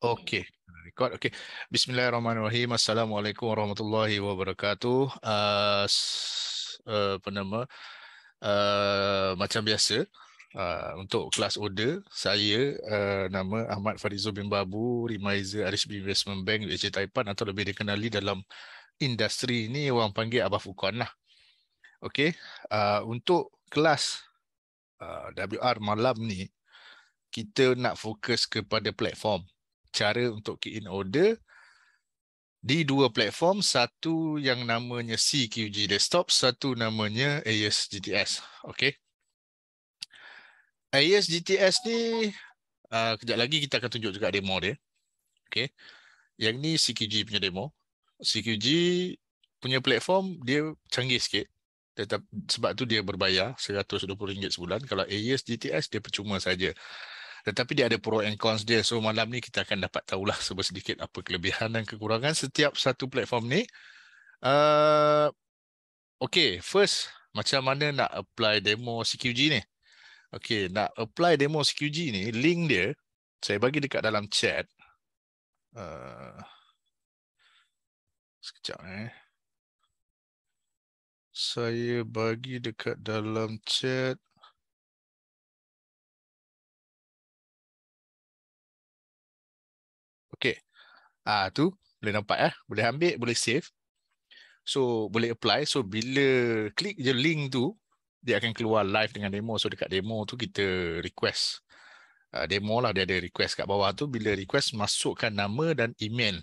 Okey, record. Okey. Bismillahirrahmanirrahim. Assalamualaikum warahmatullahi wabarakatuh. Uh, uh, apa nama? Uh, macam biasa, uh, untuk kelas order, saya uh, nama Ahmad Farizul bin Babu, Remiser Arisbi Investment Bank, UAC Taipan atau lebih dikenali dalam industri ini, orang panggil Abah Fukuan lah. Okey, uh, untuk kelas uh, WR malam ni, kita nak fokus kepada platform cara untuk key in order di dua platform, satu yang namanya CQG Desktop, satu namanya AES ASGTS. Okay. GTS ni, uh, kejap lagi kita akan tunjuk juga demo dia. Okay. Yang ni CQG punya demo. CQG punya platform, dia canggih sikit. Tetap, sebab tu dia berbayar RM120 sebulan. Kalau AES GTS dia percuma saja tetapi dia ada pro and cons dia so malam ni kita akan dapat tahulah sebesar sedikit apa kelebihan dan kekurangan setiap satu platform ni uh, Okay, first macam mana nak apply demo CQG ni Okay, nak apply demo CQG ni link dia saya bagi dekat dalam chat uh, sekejap eh saya bagi dekat dalam chat Ah tu boleh nampak eh, boleh ambil, boleh save. So boleh apply. So bila klik je link tu, dia akan keluar live dengan demo. So dekat demo tu kita request uh, demo lah dia ada request kat bawah tu bila request masukkan nama dan email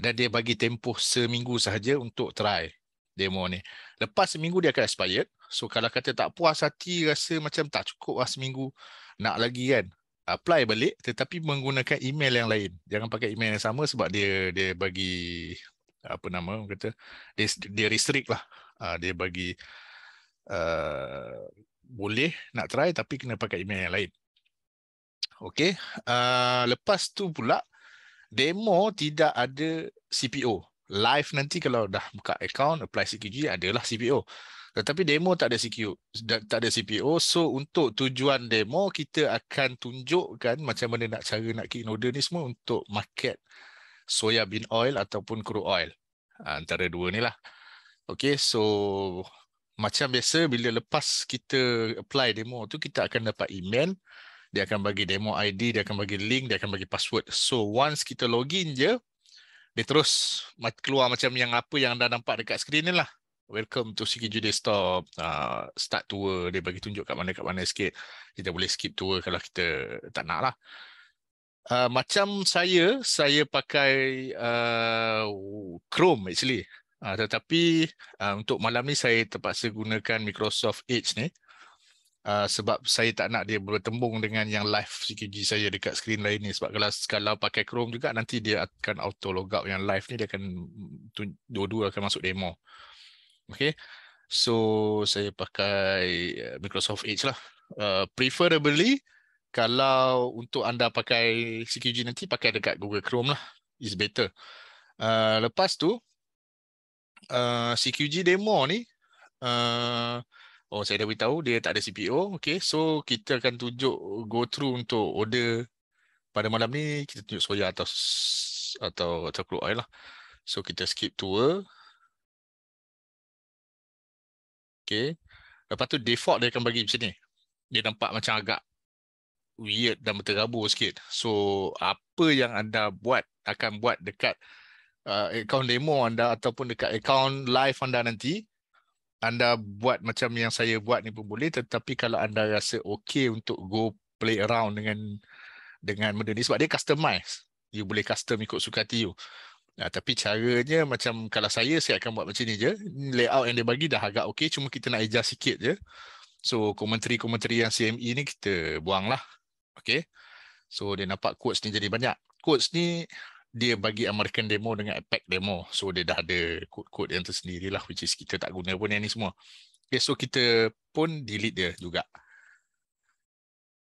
dan dia bagi tempoh seminggu sahaja untuk try demo ni. Lepas seminggu dia akan expired. So kalau kata tak puas hati rasa macam tak cukup lah seminggu nak lagi kan apply balik tetapi menggunakan email yang lain. Jangan pakai email yang sama sebab dia dia bagi apa nama kata dia, dia restrict lah. Ah, dia bagi uh, boleh nak try tapi kena pakai email yang lain. Okey, uh, lepas tu pula demo tidak ada CPO. Live nanti kalau dah buka account apply CQG adalah CPO. Tetapi demo tak ada CPO, tak ada CPO. So untuk tujuan demo kita akan tunjukkan macam mana nak cara nak kick order ni semua untuk market soya bean oil ataupun crude oil. Ha, antara dua ni lah. Okay, so macam biasa bila lepas kita apply demo tu kita akan dapat email dia akan bagi demo ID, dia akan bagi link, dia akan bagi password. So once kita login je, dia terus keluar macam yang apa yang anda nampak dekat skrin ni lah welcome to CK Judy Store. Uh, start tour, dia bagi tunjuk kat mana-kat mana sikit. Kita boleh skip tour kalau kita tak nak lah. Uh, macam saya, saya pakai uh, Chrome actually. Uh, tetapi uh, untuk malam ni saya terpaksa gunakan Microsoft Edge ni. Uh, sebab saya tak nak dia bertembung dengan yang live CKG saya dekat skrin lain ni. Sebab kalau, kalau pakai Chrome juga, nanti dia akan auto logout yang live ni. Dia akan, mm, dua-dua akan masuk demo okay so saya pakai eh, Microsoft Edge lah uh, preferably kalau untuk anda pakai CQG nanti pakai dekat Google Chrome lah is better uh, lepas tu uh, CQG demo ni uh, Oh saya dah beritahu dia tak ada CPO. Okay, so kita akan tunjuk go through untuk order pada malam ni kita tunjuk soya atau atau atau crude lah. So kita skip tour. Okay. Lepas tu default dia akan bagi macam ni. Dia nampak macam agak weird dan terabur sikit. So apa yang anda buat akan buat dekat uh, account demo anda ataupun dekat account live anda nanti anda buat macam yang saya buat ni pun boleh tetapi kalau anda rasa okay untuk go play around dengan dengan benda ni sebab dia customize you boleh custom ikut suka hati you Nah, tapi caranya macam kalau saya, saya akan buat macam ni je. Layout yang dia bagi dah agak okey, cuma kita nak adjust sikit je. So, komentari-komentari yang CME ni kita buang lah. Okay. So, dia nampak quotes ni jadi banyak. Quotes ni, dia bagi American demo dengan APEC demo. So, dia dah ada quote-quote yang tersendiri lah, which is kita tak guna pun yang ni semua. Okay, so kita pun delete dia juga.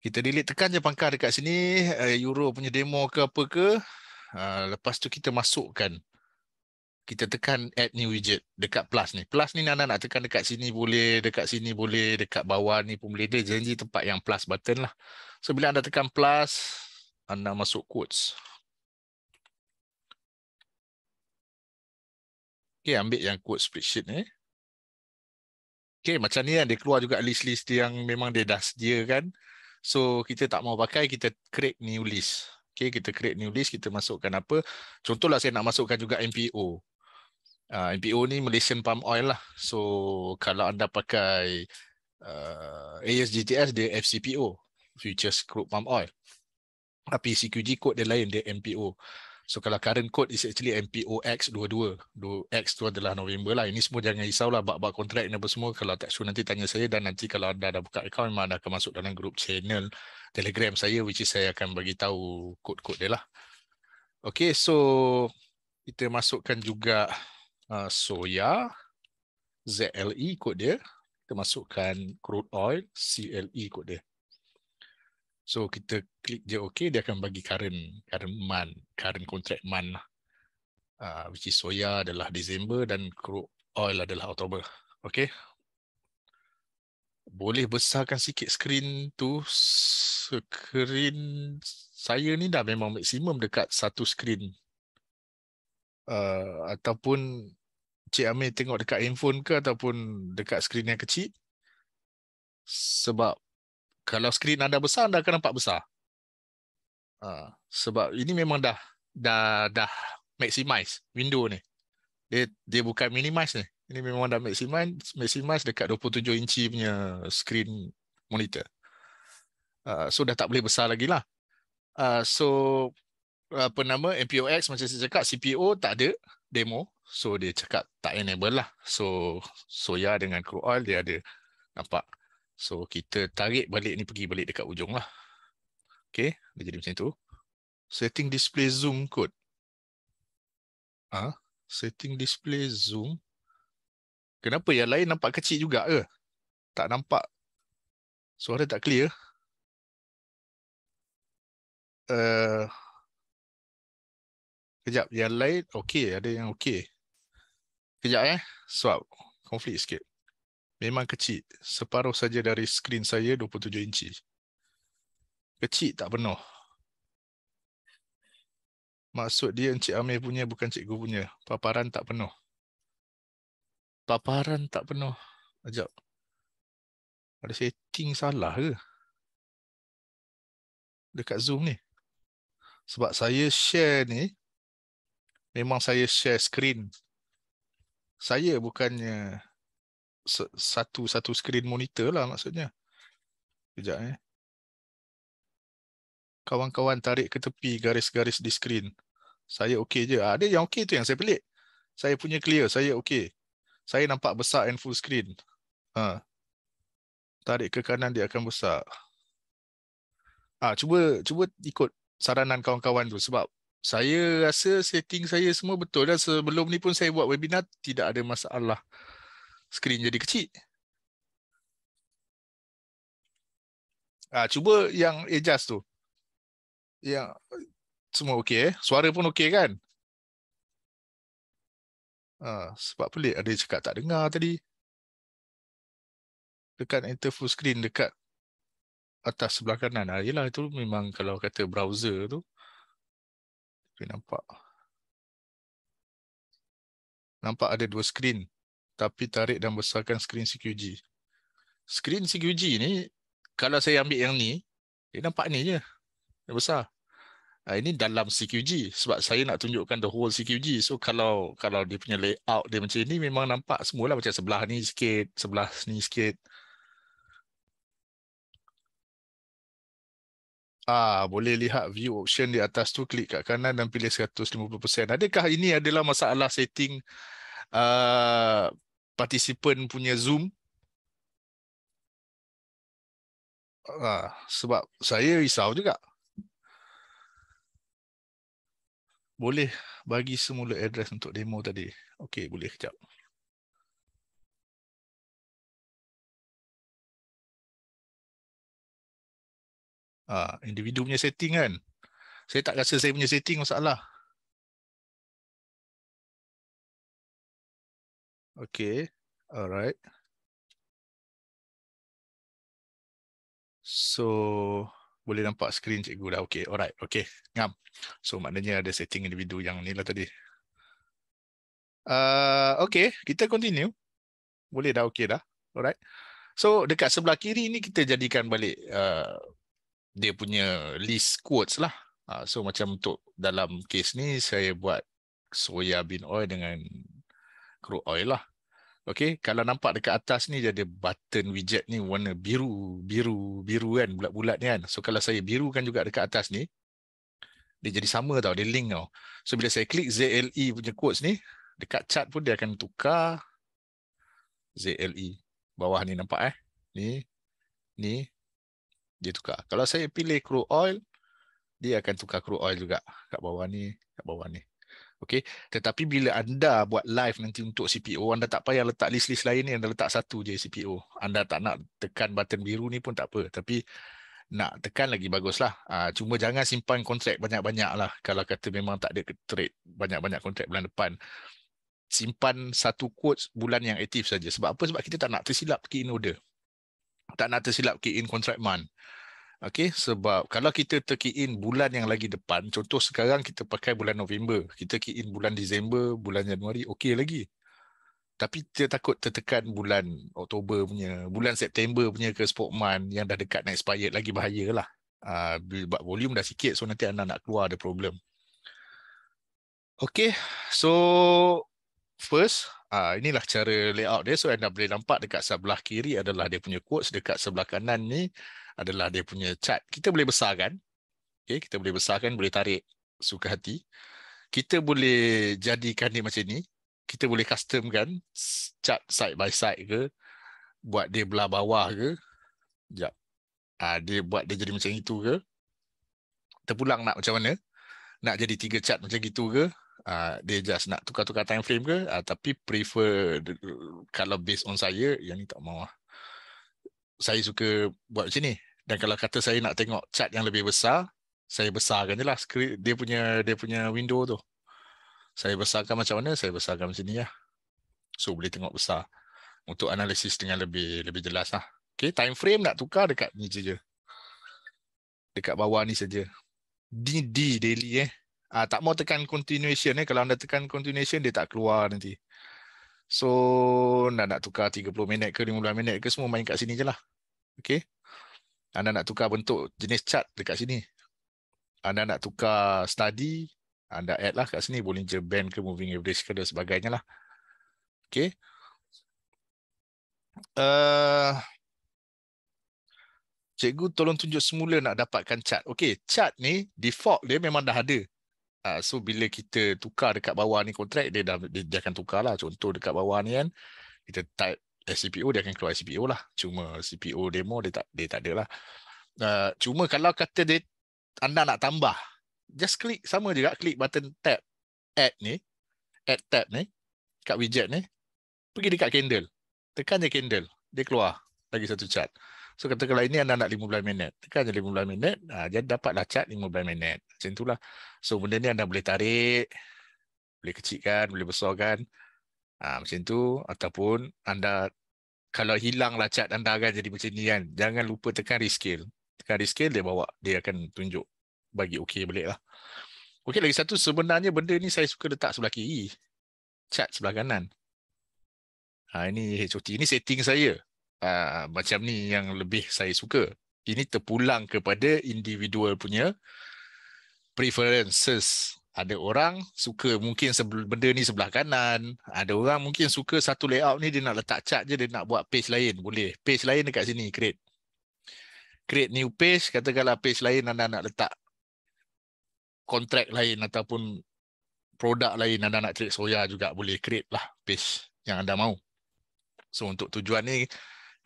Kita delete tekan je pangkar dekat sini, eh, Euro punya demo ke apa ke. Ah, lepas tu kita masukkan kita tekan add new widget dekat plus ni. Plus ni Nana nak tekan dekat sini boleh, dekat sini boleh, dekat bawah ni pun boleh. Dia janji tempat yang plus button lah. So bila anda tekan plus, anda masuk quotes. Okay, ambil yang quotes spreadsheet ni. Okay, macam ni kan dia keluar juga list-list yang memang dia dah sediakan. So kita tak mau pakai, kita create new list. Okay, kita create new list, kita masukkan apa. Contohlah saya nak masukkan juga MPO. Uh, ah, MPO ni Malaysian Palm Oil lah. So, kalau anda pakai uh, ah, ASGTS, dia FCPO. Futures Crude Palm Oil. Tapi CQG code dia lain, dia MPO. So, kalau current code is actually MPOX22. X tu adalah November lah. Ini semua jangan risau lah. Bak-bak kontrak ni apa semua. Kalau tak sure, nanti tanya saya. Dan nanti kalau anda dah buka account, memang anda akan masuk dalam group channel. Telegram saya which is saya akan bagi tahu kod-kod dia lah. Okay, so kita masukkan juga uh, soya ZLE kod dia. Kita masukkan crude oil CLE kod dia. So kita klik dia okay, dia akan bagi current current month, current contract month lah. Uh, which is soya adalah Disember dan crude oil adalah Oktober. Okay, boleh besarkan sikit skrin tu skrin saya ni dah memang maksimum dekat satu skrin uh, ataupun Cik Amir tengok dekat handphone ke ataupun dekat skrin yang kecil sebab kalau skrin anda besar anda akan nampak besar uh, sebab ini memang dah dah dah maximize window ni dia dia bukan minimize ni ini memang dah maximize, maximize dekat 27 inci punya screen monitor. Uh, so dah tak boleh besar lagi lah. Uh, so apa nama MPOX macam saya cakap CPO tak ada demo. So dia cakap tak enable lah. So soya dengan crude oil dia ada nampak. So kita tarik balik ni pergi balik dekat ujung lah. Okay, dia jadi macam tu. Setting display zoom kot. Ah, huh? setting display zoom. Kenapa yang lain nampak kecil juga ke? Tak nampak. Suara tak clear. Uh, kejap, yang lain okey. Ada yang okey. Kejap eh. Sebab konflik sikit. Memang kecil. Separuh saja dari skrin saya 27 inci. Kecil tak penuh. Maksud dia Encik Amir punya bukan cikgu punya. Paparan tak penuh paparan tak penuh. Sekejap. Ada setting salah ke? Dekat Zoom ni. Sebab saya share ni, memang saya share screen. Saya bukannya satu-satu screen monitor lah maksudnya. Sekejap eh. Kawan-kawan tarik ke tepi garis-garis di screen. Saya okey je. Ada ah, yang okey tu yang saya pelik. Saya punya clear. Saya okey saya nampak besar and full screen. Ha. Tarik ke kanan dia akan besar. Ah ha, cuba cuba ikut saranan kawan-kawan tu sebab saya rasa setting saya semua betul dan sebelum ni pun saya buat webinar tidak ada masalah screen jadi kecil. Ah ha, cuba yang adjust tu. Yang semua okey eh. Suara pun okey kan? Ha, sebab pelik ada cakap tak dengar tadi. Dekat interface screen dekat atas sebelah kanan. Ha, yelah itu memang kalau kata browser tu. Tapi nampak. Nampak ada dua screen. Tapi tarik dan besarkan screen CQG. Screen CQG ni kalau saya ambil yang ni. Dia nampak ni je. Dia besar uh, ini dalam CQG sebab saya nak tunjukkan the whole CQG so kalau kalau dia punya layout dia macam ini memang nampak semualah macam sebelah ni sikit sebelah ni sikit Ah, boleh lihat view option di atas tu klik kat kanan dan pilih 150%. Adakah ini adalah masalah setting uh, ah, participant punya zoom? Ah, sebab saya risau juga. boleh bagi semula address untuk demo tadi. Okey, boleh kejap. Ah, ha, individu punya setting kan? Saya tak rasa saya punya setting masalah. Okey. Alright. So boleh nampak screen cikgu dah okay alright okay ngam so maknanya ada setting individu yang ni lah tadi uh, okay kita continue boleh dah okay dah alright so dekat sebelah kiri ni kita jadikan balik uh, dia punya list quotes lah uh, so macam untuk dalam case ni saya buat soya bean oil dengan crude oil lah Okay, kalau nampak dekat atas ni dia ada button widget ni warna biru, biru, biru kan bulat-bulat ni kan. So kalau saya biru kan juga dekat atas ni, dia jadi sama tau, dia link tau. So bila saya klik ZLE punya quotes ni, dekat chart pun dia akan tukar ZLE. Bawah ni nampak eh. Ni, ni, dia tukar. Kalau saya pilih crude oil, dia akan tukar crude oil juga. Kat bawah ni, kat bawah ni. Okay, tetapi bila anda buat live nanti untuk CPO, anda tak payah letak list-list lain ni, anda letak satu je CPO. Anda tak nak tekan button biru ni pun tak apa, tapi nak tekan lagi baguslah. Ah cuma jangan simpan kontrak banyak-banyak lah. Kalau kata memang tak ada trade banyak-banyak kontrak bulan depan, simpan satu quote bulan yang aktif saja. Sebab apa? Sebab kita tak nak tersilap key in order. Tak nak tersilap key in contract month. Okey, sebab kalau kita key in bulan yang lagi depan, contoh sekarang kita pakai bulan November, kita key in bulan Disember, bulan Januari, okey lagi. Tapi kita takut tertekan bulan Oktober punya, bulan September punya ke Sportman yang dah dekat nak expire lagi bahayalah. Uh, ah, but volume dah sikit so nanti anda nak keluar ada problem. Okay, so first Uh, inilah cara layout dia. So anda boleh nampak dekat sebelah kiri adalah dia punya quotes. Dekat sebelah kanan ni adalah dia punya chart. Kita boleh besarkan. Okay, kita boleh besarkan, boleh tarik suka hati. Kita boleh jadikan dia macam ni. Kita boleh customkan chart side by side ke. Buat dia belah bawah ke. Sekejap. Uh, dia buat dia jadi macam itu ke. pulang nak macam mana. Nak jadi tiga chart macam itu ke. Ah, dia just nak tukar-tukar time frame ke uh, tapi prefer kalau based on saya yang ni tak mahu ah. saya suka buat macam ni dan kalau kata saya nak tengok chart yang lebih besar saya besarkan je lah skrip, dia punya dia punya window tu saya besarkan macam mana saya besarkan macam ni lah so boleh tengok besar untuk analisis dengan lebih lebih jelas lah okay, time frame nak tukar dekat ni je dekat bawah ni saja ni D daily eh Ah, tak mau tekan continuation ni. Eh. Kalau anda tekan continuation, dia tak keluar nanti. So, nak nak tukar 30 minit ke 15 minit ke, semua main kat sini je lah. Okay. Anda nak tukar bentuk jenis chat dekat sini. Anda nak tukar study, anda add lah kat sini. Boleh je band ke moving average ke dan sebagainya lah. Okay. Uh, eh, cikgu tolong tunjuk semula nak dapatkan chat. Okay, chat ni default dia memang dah ada. Uh, so bila kita tukar dekat bawah ni kontrak dia dah dia, dia akan tukar lah. Contoh dekat bawah ni kan kita type SCPO dia akan keluar SCPO lah. Cuma CPO demo dia tak dia tak ada lah. Uh, cuma kalau kata dia anda nak tambah just klik sama juga klik button tab add ni add tab ni kat widget ni pergi dekat candle tekan je candle dia keluar lagi satu chart. So katakanlah ini anda nak 15 minit. Tekan je 15 minit. Ha, jadi dapatlah cat 15 minit. Macam itulah. So benda ni anda boleh tarik. Boleh kecilkan. Boleh besarkan. Ha, macam tu. Ataupun anda. Kalau hilanglah cat anda kan jadi macam ni kan. Jangan lupa tekan rescale. Tekan rescale dia bawa. Dia akan tunjuk. Bagi okey balik lah. Okey lagi satu. Sebenarnya benda ni saya suka letak sebelah kiri. Cat sebelah kanan. Ha, ini HOT. Ini setting saya uh, macam ni yang lebih saya suka. Ini terpulang kepada individual punya preferences. Ada orang suka mungkin benda ni sebelah kanan. Ada orang mungkin suka satu layout ni dia nak letak cat je, dia nak buat page lain. Boleh. Page lain dekat sini, create. Create new page, katakanlah page lain anda nak letak kontrak lain ataupun produk lain anda nak trade soya juga boleh create lah page yang anda mahu. So untuk tujuan ni,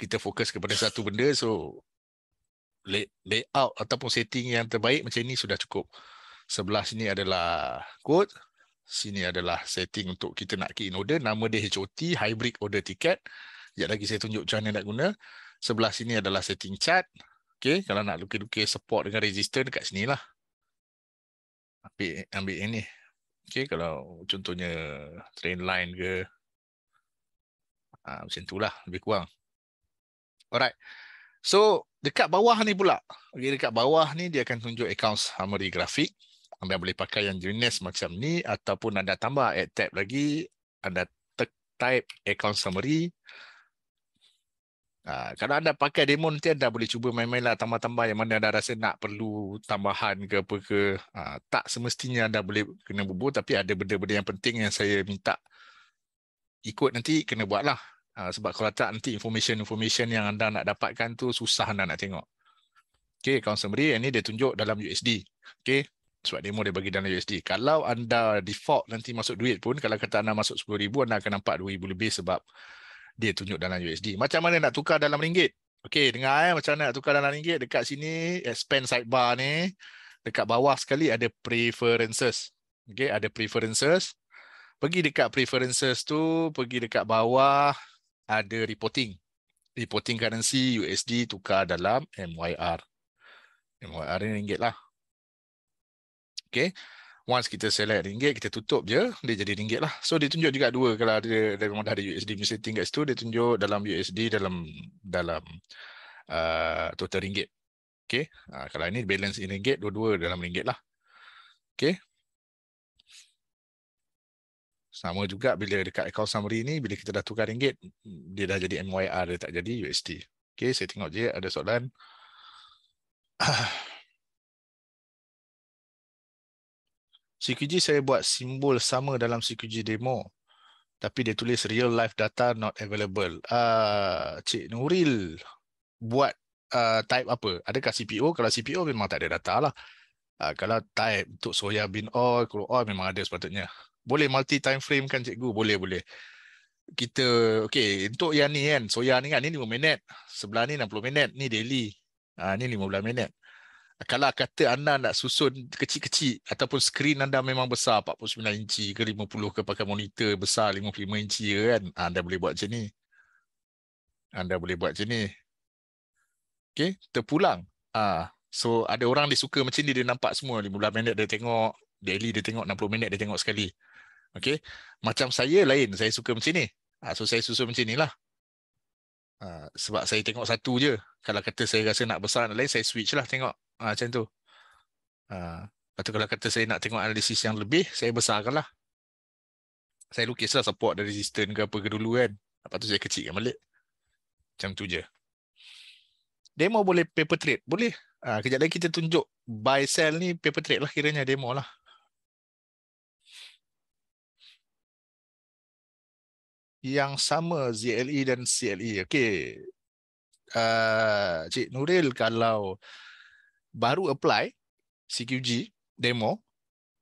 kita fokus kepada satu benda so lay, layout ataupun setting yang terbaik macam ni sudah cukup sebelah sini adalah code sini adalah setting untuk kita nak key in order nama dia HOT hybrid order ticket sekejap lagi saya tunjuk macam mana nak guna sebelah sini adalah setting chart okay, kalau nak lukis-lukis support dengan resistor dekat sini lah ambil, ambil yang ni okay, kalau contohnya train line ke Ha, macam lah. lebih kurang. Alright. So dekat bawah ni pula. Okay, dekat bawah ni dia akan tunjuk account summary grafik. Anda boleh pakai yang jenis macam ni ataupun anda tambah add tab lagi. Anda type account summary. Uh, kalau anda pakai demo nanti anda boleh cuba main-main lah tambah-tambah yang mana anda rasa nak perlu tambahan ke apa ke. Uh, tak semestinya anda boleh kena bubur tapi ada benda-benda yang penting yang saya minta ikut nanti kena buat lah. Uh, sebab kalau tak nanti information-information yang anda nak dapatkan tu susah anda nak tengok. Okay, account summary yang ni dia tunjuk dalam USD. Okay, sebab demo dia bagi dalam USD. Kalau anda default nanti masuk duit pun, kalau kata anda masuk RM10,000, anda akan nampak RM2,000 lebih sebab dia tunjuk dalam USD. Macam mana nak tukar dalam ringgit? Okay, dengar eh. Macam mana nak tukar dalam ringgit? Dekat sini, expand eh, sidebar ni, dekat bawah sekali ada preferences. Okay, ada preferences. Pergi dekat preferences tu, pergi dekat bawah, ada reporting. Reporting currency USD tukar dalam MYR. MYR ni ringgit lah. Okay. Once kita select ringgit, kita tutup je, dia jadi ringgit lah. So dia tunjuk juga dua kalau dia, dia memang dah ada USD misleting kat situ, dia tunjuk dalam USD dalam dalam uh, total ringgit. Okay. Uh, kalau ini balance in ringgit, dua-dua dalam ringgit lah. Okay. Sama juga bila dekat account summary ni, bila kita dah tukar ringgit, dia dah jadi MYR, dia tak jadi USD. Okay, saya tengok je ada soalan. CQG saya buat simbol sama dalam CQG demo. Tapi dia tulis real life data not available. Uh, Cik Nuril buat uh, type apa? Adakah CPO? Kalau CPO memang tak ada data lah. Uh, kalau type untuk soya bin oil, kalau oil memang ada sepatutnya boleh multi time frame kan cikgu boleh boleh kita okey untuk yang ni kan yang ni kan ni 5 minit sebelah ni 60 minit ni daily ha, ni 15 minit kalau kata anda nak susun kecil-kecil ataupun screen anda memang besar 49 inci ke 50 ke pakai monitor besar 55 inci ke kan ha, anda boleh buat macam ni anda boleh buat macam ni okey terpulang ah ha, so ada orang dia suka macam ni dia nampak semua 15 minit dia tengok daily dia tengok 60 minit dia tengok sekali Okey. Macam saya lain, saya suka macam ni. Ah, so saya susun macam inilah. Ah, sebab saya tengok satu je. Kalau kata saya rasa nak besar nak lain, saya switch lah tengok. Ah, macam tu. Lepas tu kalau kata saya nak tengok analisis yang lebih, saya besarkan lah. Saya lukis lah support dan resistance ke apa ke dulu kan. Lepas tu saya kecilkan balik. Macam tu je. Demo boleh paper trade? Boleh. Kejap lagi kita tunjuk buy sell ni paper trade lah kiranya demo lah. yang sama ZLE dan CLE. Okey. Uh, Cik Nuril kalau baru apply CQG demo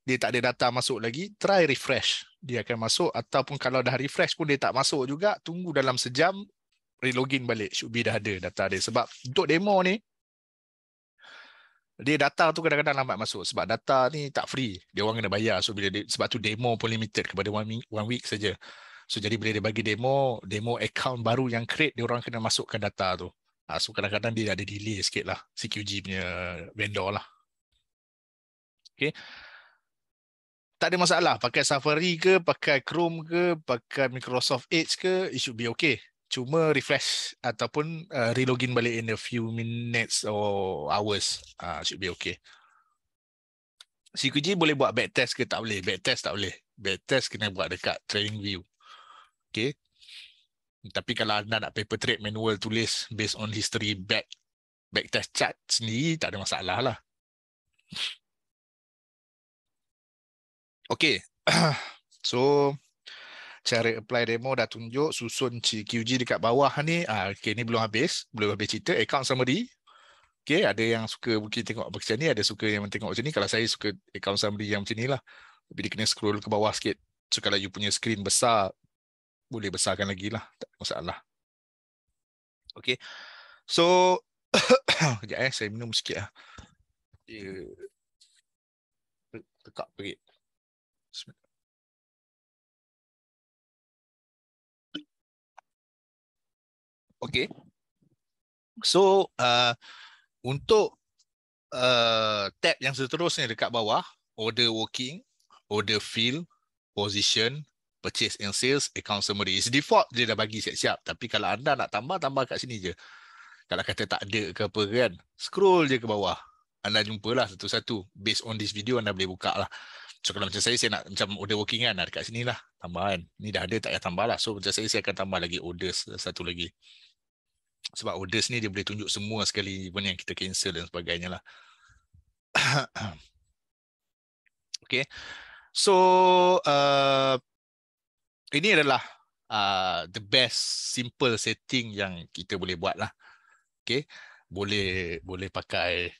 dia tak ada data masuk lagi, try refresh. Dia akan masuk ataupun kalau dah refresh pun dia tak masuk juga, tunggu dalam sejam, re-login balik. Should be dah ada data dia. Sebab untuk demo ni, dia data tu kadang-kadang lambat masuk. Sebab data ni tak free. Dia orang kena bayar. So, bila dia, sebab tu demo pun limited kepada one, one week saja. So jadi bila dia bagi demo, demo account baru yang create dia orang kena masukkan data tu. Ha, so kadang-kadang dia ada delay sikit lah CQG punya vendor lah. Okay. Tak ada masalah pakai Safari ke, pakai Chrome ke, pakai Microsoft Edge ke, it should be okay. Cuma refresh ataupun uh, re-login balik in a few minutes or hours uh, should be okay. CQG boleh buat backtest ke tak boleh? Backtest tak boleh. Backtest kena buat dekat TradingView. view okay tapi kalau anda nak paper trade manual tulis based on history back back test chart ni tak ada masalah lah okay so cara apply demo dah tunjuk susun QG dekat bawah ni ah, okay ni belum habis belum habis cerita account summary Okay, ada yang suka mungkin tengok macam ni, ada suka yang tengok macam ni. Kalau saya suka account summary yang macam ni lah. Tapi dia kena scroll ke bawah sikit. So, kalau you punya screen besar, boleh besarkan lagi lah. Tak masalah. Okay. So, sekejap eh. Saya minum sikit lah. Yeah. Tekak perit. Okay. So, uh, untuk uh, tab yang seterusnya dekat bawah, order working, order fill, position, purchase and sales account summary. It's default dia dah bagi siap-siap. Tapi kalau anda nak tambah, tambah kat sini je. Kalau kata tak ada ke apa kan, scroll je ke bawah. Anda jumpalah satu-satu. Based on this video, anda boleh buka lah. So kalau macam saya, saya nak macam order working kan, dekat sini lah tambahan. Ni dah ada, tak payah tambah lah. So macam saya, saya akan tambah lagi orders satu lagi. Sebab orders ni dia boleh tunjuk semua sekali pun yang kita cancel dan sebagainya lah. okay. So, uh, ini adalah uh, the best simple setting yang kita boleh buat lah. Okay. Boleh boleh pakai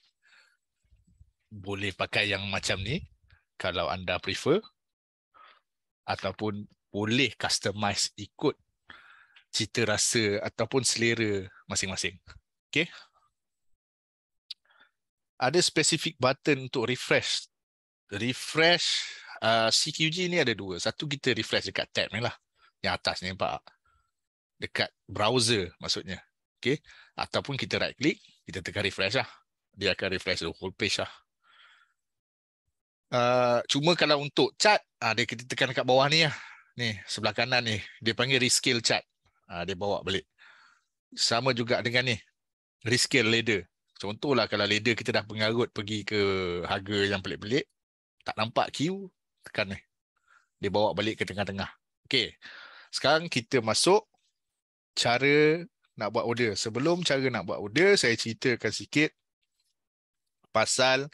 boleh pakai yang macam ni kalau anda prefer ataupun boleh customize ikut cita rasa ataupun selera masing-masing. Okay. Ada specific button untuk refresh. Refresh Uh, CQG ni ada dua. Satu kita refresh dekat tab ni lah. Yang atas ni nampak. Dekat browser maksudnya. Okay. Ataupun kita right click. Kita tekan refresh lah. Dia akan refresh the whole page lah. Uh, cuma kalau untuk chat. Uh, dia kita tekan dekat bawah ni lah. Ni sebelah kanan ni. Dia panggil rescale chat. Uh, dia bawa balik. Sama juga dengan ni. Rescale ladder. Contohlah kalau leader kita dah pengarut pergi ke harga yang pelik-pelik. Tak nampak queue tekan ni. Dia bawa balik ke tengah-tengah. Okey. Sekarang kita masuk cara nak buat order. Sebelum cara nak buat order, saya ceritakan sikit pasal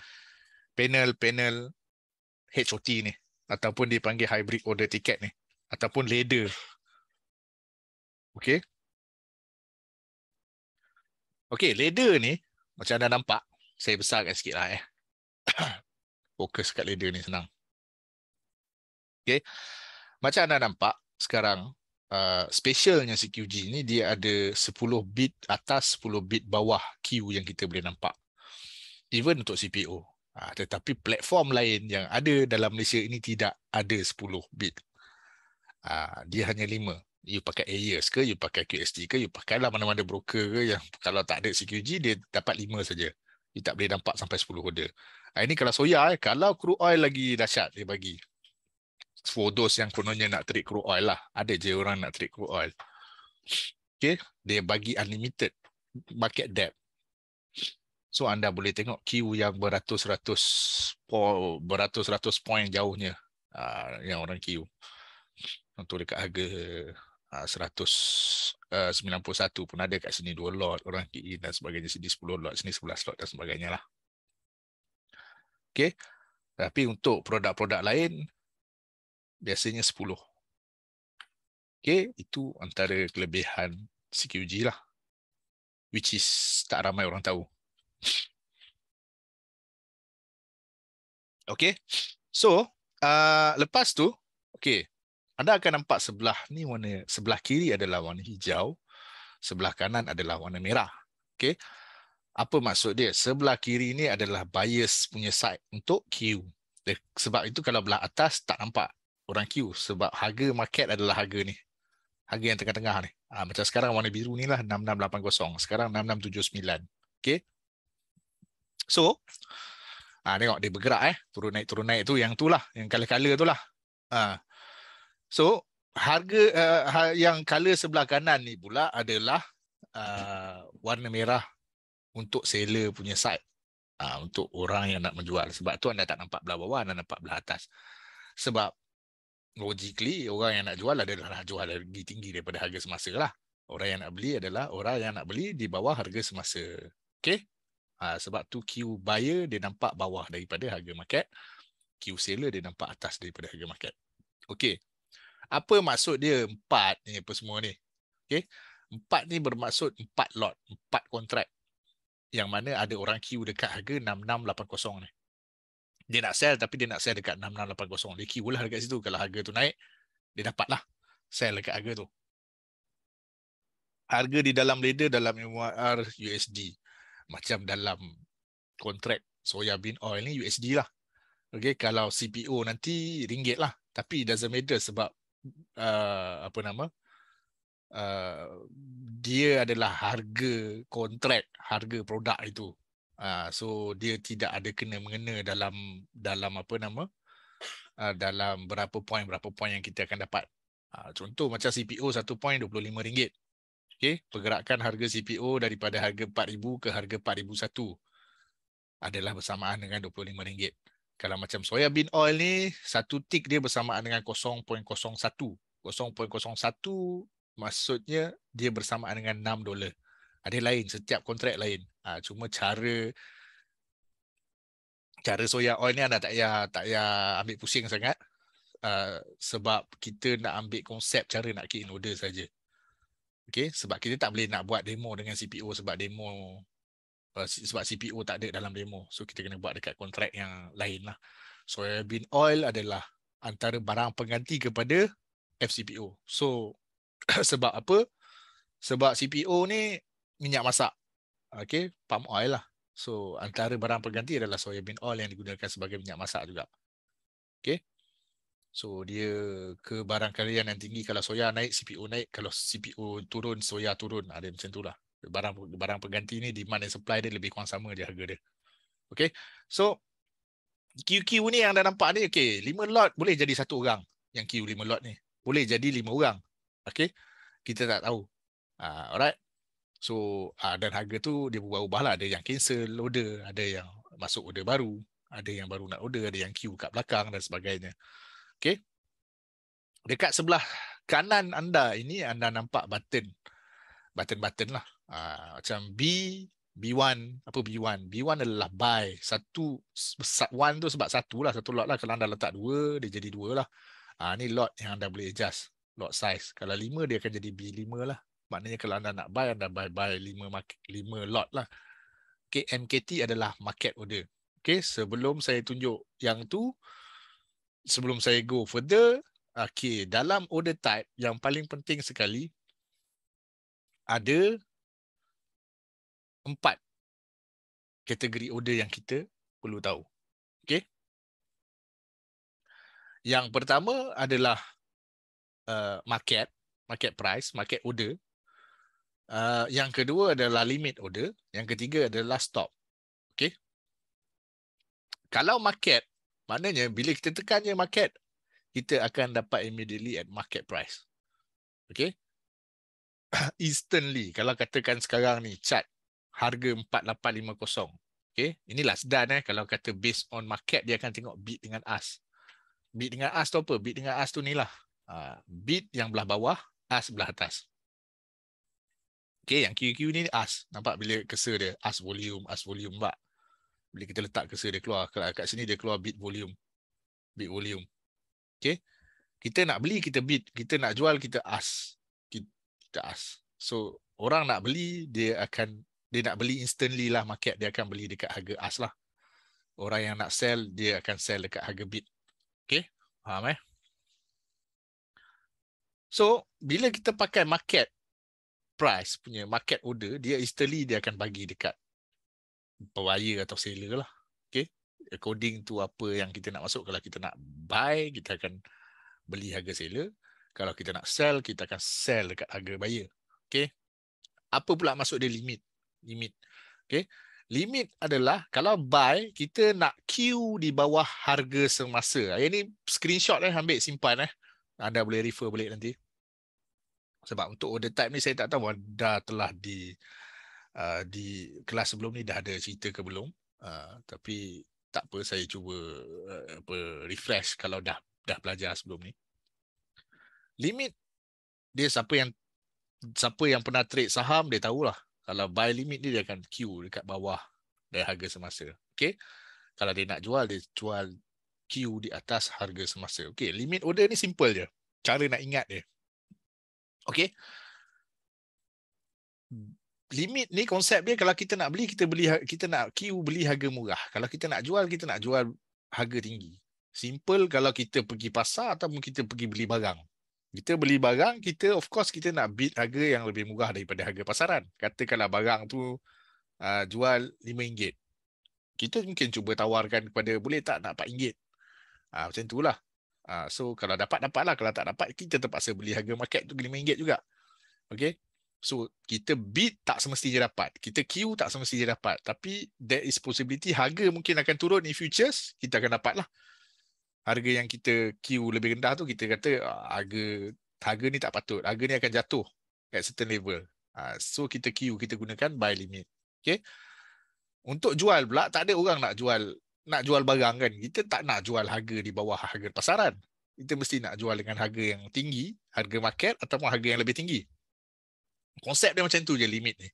panel-panel HOT ni ataupun dipanggil hybrid order ticket ni ataupun ladder. Okey. Okey, ladder ni macam anda nampak, saya besarkan sikitlah eh. Fokus kat ladder ni senang. Okay. Macam anda nampak sekarang, uh, specialnya CQG ni dia ada 10 bit atas, 10 bit bawah Q yang kita boleh nampak. Even untuk CPU. Uh, ah, tetapi platform lain yang ada dalam Malaysia ini tidak ada 10 bit. Uh, dia hanya 5 you pakai AES ke, you pakai QST ke, you pakai lah mana-mana broker ke yang kalau tak ada CQG, dia dapat 5 saja. Dia tak boleh nampak sampai 10 order. Ah, ini kalau soya, eh, kalau crude oil lagi dahsyat dia bagi for yang kononnya nak trade crude oil lah. Ada je orang nak trade crude oil. Okay, dia bagi unlimited market debt, So anda boleh tengok queue yang beratus-ratus beratus-ratus point jauhnya ah, yang orang queue. Contoh dekat harga ah, eh, satu pun ada kat sini dua lot orang QE dan sebagainya sini sepuluh lot sini sebelas lot dan sebagainya lah. Okay. Tapi untuk produk-produk lain biasanya 10. Okay, itu antara kelebihan CQG lah. Which is tak ramai orang tahu. Okay, so uh, lepas tu, okay, anda akan nampak sebelah ni warna sebelah kiri adalah warna hijau, sebelah kanan adalah warna merah. Okay, apa maksud dia? Sebelah kiri ni adalah bias punya side untuk Q. Eh, sebab itu kalau belah atas tak nampak orang queue sebab harga market adalah harga ni. Harga yang tengah-tengah ni. Ha, macam sekarang warna biru ni lah 6680. Sekarang 6679. Okay. So, ha, tengok dia bergerak eh. Turun naik-turun naik tu yang tu lah. Yang color-color tu lah. Ha. So, harga uh, yang color sebelah kanan ni pula adalah uh, warna merah untuk seller punya side. Uh, untuk orang yang nak menjual. Sebab tu anda tak nampak belah bawah, anda nampak belah atas. Sebab logically orang yang nak jual adalah nak jual lebih tinggi daripada harga semasa lah. Orang yang nak beli adalah orang yang nak beli di bawah harga semasa. Okay? Ha, sebab tu Q buyer dia nampak bawah daripada harga market. Q seller dia nampak atas daripada harga market. Okay. Apa maksud dia empat ni apa semua ni? Okay. Empat ni bermaksud empat lot, empat kontrak. Yang mana ada orang Q dekat harga 6680 ni dia nak sell tapi dia nak sell dekat 6680 dia queue lah dekat situ kalau harga tu naik dia dapatlah lah sell dekat harga tu harga di dalam leader dalam MUR USD macam dalam kontrak soya bean oil ni USD lah okay, kalau CPO nanti ringgit lah tapi doesn't matter sebab uh, apa nama uh, dia adalah harga kontrak harga produk itu Uh, so dia tidak ada kena mengena dalam dalam apa nama uh, dalam berapa poin berapa poin yang kita akan dapat. Uh, contoh macam CPO satu poin dua puluh lima ringgit. Okay, pergerakan harga CPO daripada harga empat ribu ke harga empat ribu satu adalah bersamaan dengan dua puluh lima ringgit. Kalau macam soya bean oil ni satu tick dia bersamaan dengan 0.01. 0.01 maksudnya dia bersamaan dengan 6 dolar ada lain setiap kontrak lain ha, cuma cara cara soya oil ni anda tak ya tak ya ambil pusing sangat uh, sebab kita nak ambil konsep cara nak key in order saja okey sebab kita tak boleh nak buat demo dengan CPO sebab demo uh, sebab CPO tak ada dalam demo so kita kena buat dekat kontrak yang lain lah Soya bean oil adalah antara barang pengganti kepada FCPO. So sebab apa? Sebab CPO ni minyak masak. Okay, palm oil lah. So antara barang pengganti adalah soya bean oil yang digunakan sebagai minyak masak juga. Okay. So dia ke barang kalian yang tinggi kalau soya naik CPO naik kalau CPO turun soya turun ada macam lah. Barang barang pengganti ni demand and supply dia lebih kurang sama dia harga dia. Okay. So QQ ni yang anda nampak ni okay, lima lot boleh jadi satu orang yang Q lima lot ni. Boleh jadi lima orang. Okay. Kita tak tahu. Uh, alright. So uh, dan harga tu dia berubah-ubah lah. Ada yang cancel order, ada yang masuk order baru, ada yang baru nak order, ada yang queue kat belakang dan sebagainya. Okay. Dekat sebelah kanan anda ini anda nampak button. Button-button lah. Uh, macam B, B1. Apa B1? B1 adalah buy. Satu, one tu sebab satu lah. Satu lot lah. Kalau anda letak dua, dia jadi dua lah. Uh, ni lot yang anda boleh adjust. Lot size. Kalau lima, dia akan jadi B5 lah. Maknanya kalau anda nak buy, anda buy buy 5, 5 lot lah. Okay, MKT adalah market order. Okay, sebelum saya tunjuk yang tu, sebelum saya go further, okay, dalam order type yang paling penting sekali, ada empat kategori order yang kita perlu tahu. Okay. Yang pertama adalah uh, market, market price, market order. Uh, yang kedua adalah limit order. Yang ketiga adalah stop. Okay. Kalau market, maknanya bila kita tekan je market, kita akan dapat immediately at market price. Okay. Instantly. Kalau katakan sekarang ni chart harga 4850. Okay. Inilah sedan eh. Kalau kata based on market, dia akan tengok bid dengan ask. Bid dengan ask tu apa? Bid dengan ask tu ni lah. Uh, bid yang belah bawah, ask belah atas. Okay, yang QQ ni as. Nampak bila kesa dia? As volume, as volume nampak? Bila kita letak kesa dia keluar. Kalau kat sini dia keluar bit volume. Bit volume. Okay. Kita nak beli, kita bit. Kita nak jual, kita as. Kita as. So, orang nak beli, dia akan, dia nak beli instantly lah market. Dia akan beli dekat harga as lah. Orang yang nak sell, dia akan sell dekat harga bit. Okay. Faham eh? So, bila kita pakai market, price punya market order dia easily dia akan bagi dekat pewaya atau seller lah okay according to apa yang kita nak masuk kalau kita nak buy kita akan beli harga seller kalau kita nak sell kita akan sell dekat harga buyer okay apa pula masuk dia limit limit okay limit adalah kalau buy kita nak queue di bawah harga semasa ini screenshot eh ambil simpan eh anda boleh refer balik nanti sebab untuk order type ni saya tak tahu ada telah di uh, di kelas sebelum ni dah ada cerita ke belum uh, tapi tak apa saya cuba uh, apa refresh kalau dah dah belajar sebelum ni limit dia siapa yang siapa yang pernah trade saham dia tahulah kalau buy limit dia, dia akan queue dekat bawah dari harga semasa okey kalau dia nak jual dia jual queue di atas harga semasa okey limit order ni simple je cara nak ingat dia Okay. Limit ni konsep dia kalau kita nak beli kita beli ha-, kita nak queue beli harga murah. Kalau kita nak jual kita nak jual harga tinggi. Simple kalau kita pergi pasar ataupun kita pergi beli barang. Kita beli barang kita of course kita nak bid harga yang lebih murah daripada harga pasaran. Katakanlah barang tu uh, jual RM5. Kita mungkin cuba tawarkan kepada boleh tak nak RM4. Ah uh, macam itulah. Ah, so kalau dapat dapatlah kalau tak dapat kita terpaksa beli harga market tu RM5 juga. Okey. So kita bid tak semestinya dapat. Kita queue tak semestinya dapat. Tapi there is possibility harga mungkin akan turun in futures kita akan dapatlah Harga yang kita queue lebih rendah tu kita kata ah, harga harga ni tak patut. Harga ni akan jatuh at certain level. Ah, so kita queue kita gunakan buy limit. Okey. Untuk jual pula tak ada orang nak jual nak jual barang kan kita tak nak jual harga di bawah harga pasaran kita mesti nak jual dengan harga yang tinggi harga market ataupun harga yang lebih tinggi konsep dia macam tu je limit ni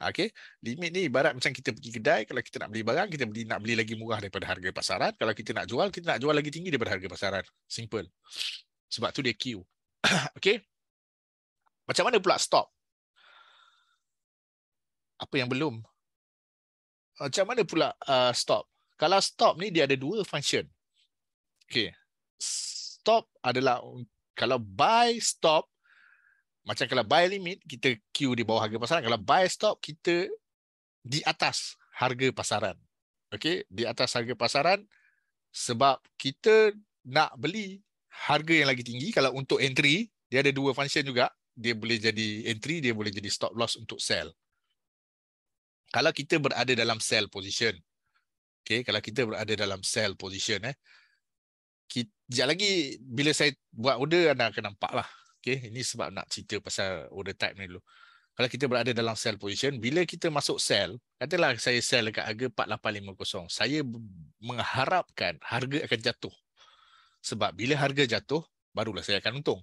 Okay, limit ni ibarat macam kita pergi kedai kalau kita nak beli barang kita beli nak beli lagi murah daripada harga pasaran kalau kita nak jual kita nak jual lagi tinggi daripada harga pasaran simple sebab tu dia queue Okay. macam mana pula stop apa yang belum macam mana pula uh, stop kalau stop ni dia ada dua function. Okay. Stop adalah kalau buy stop macam kalau buy limit kita queue di bawah harga pasaran. Kalau buy stop kita di atas harga pasaran. Okay. Di atas harga pasaran sebab kita nak beli harga yang lagi tinggi kalau untuk entry dia ada dua function juga dia boleh jadi entry dia boleh jadi stop loss untuk sell kalau kita berada dalam sell position Okay, kalau kita berada dalam sell position eh. Sekejap lagi bila saya buat order anda akan nampak lah. Okay, ini sebab nak cerita pasal order type ni dulu. Kalau kita berada dalam sell position, bila kita masuk sell, katalah saya sell dekat harga 4850, saya mengharapkan harga akan jatuh. Sebab bila harga jatuh, barulah saya akan untung.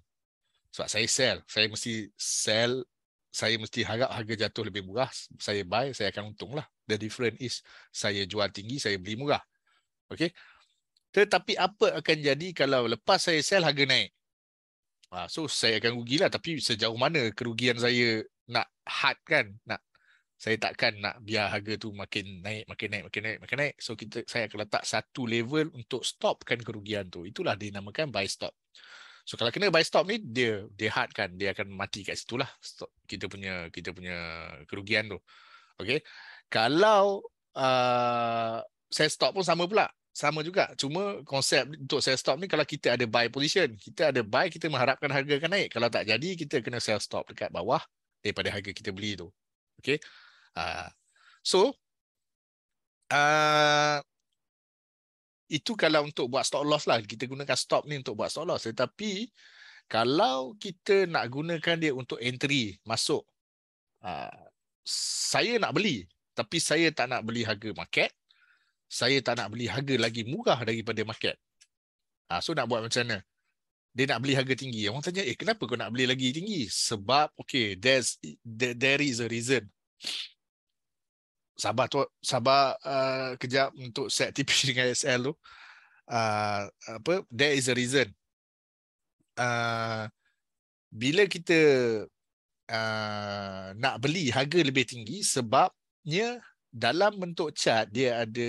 Sebab saya sell, saya mesti sell saya mesti harap harga jatuh lebih murah, saya buy, saya akan untung lah. The difference is saya jual tinggi, saya beli murah. Okay? Tetapi apa akan jadi kalau lepas saya sell, harga naik? Ha, so, saya akan rugi lah. Tapi sejauh mana kerugian saya nak hard kan? Nak, saya takkan nak biar harga tu makin naik, makin naik, makin naik, makin naik. So, kita, saya akan letak satu level untuk stopkan kerugian tu. Itulah dinamakan buy stop. So kalau kena buy stop ni dia dia hard kan dia akan mati kat situ lah, stop kita punya kita punya kerugian tu. Okay. Kalau uh, sell stop pun sama pula. Sama juga. Cuma konsep untuk sell stop ni kalau kita ada buy position. Kita ada buy, kita mengharapkan harga akan naik. Kalau tak jadi, kita kena sell stop dekat bawah daripada harga kita beli tu. Okay. Uh, so, uh, itu kalau untuk buat stop loss lah kita gunakan stop ni untuk buat stop loss tetapi kalau kita nak gunakan dia untuk entry masuk ah, saya nak beli tapi saya tak nak beli harga market saya tak nak beli harga lagi murah daripada market ah, so nak buat macam mana dia nak beli harga tinggi orang tanya eh kenapa kau nak beli lagi tinggi sebab okay there's there, there is a reason sabar tu sabar uh, kejap untuk set TP dengan SL tu uh, apa there is a reason uh, bila kita uh, nak beli harga lebih tinggi sebabnya dalam bentuk cat dia ada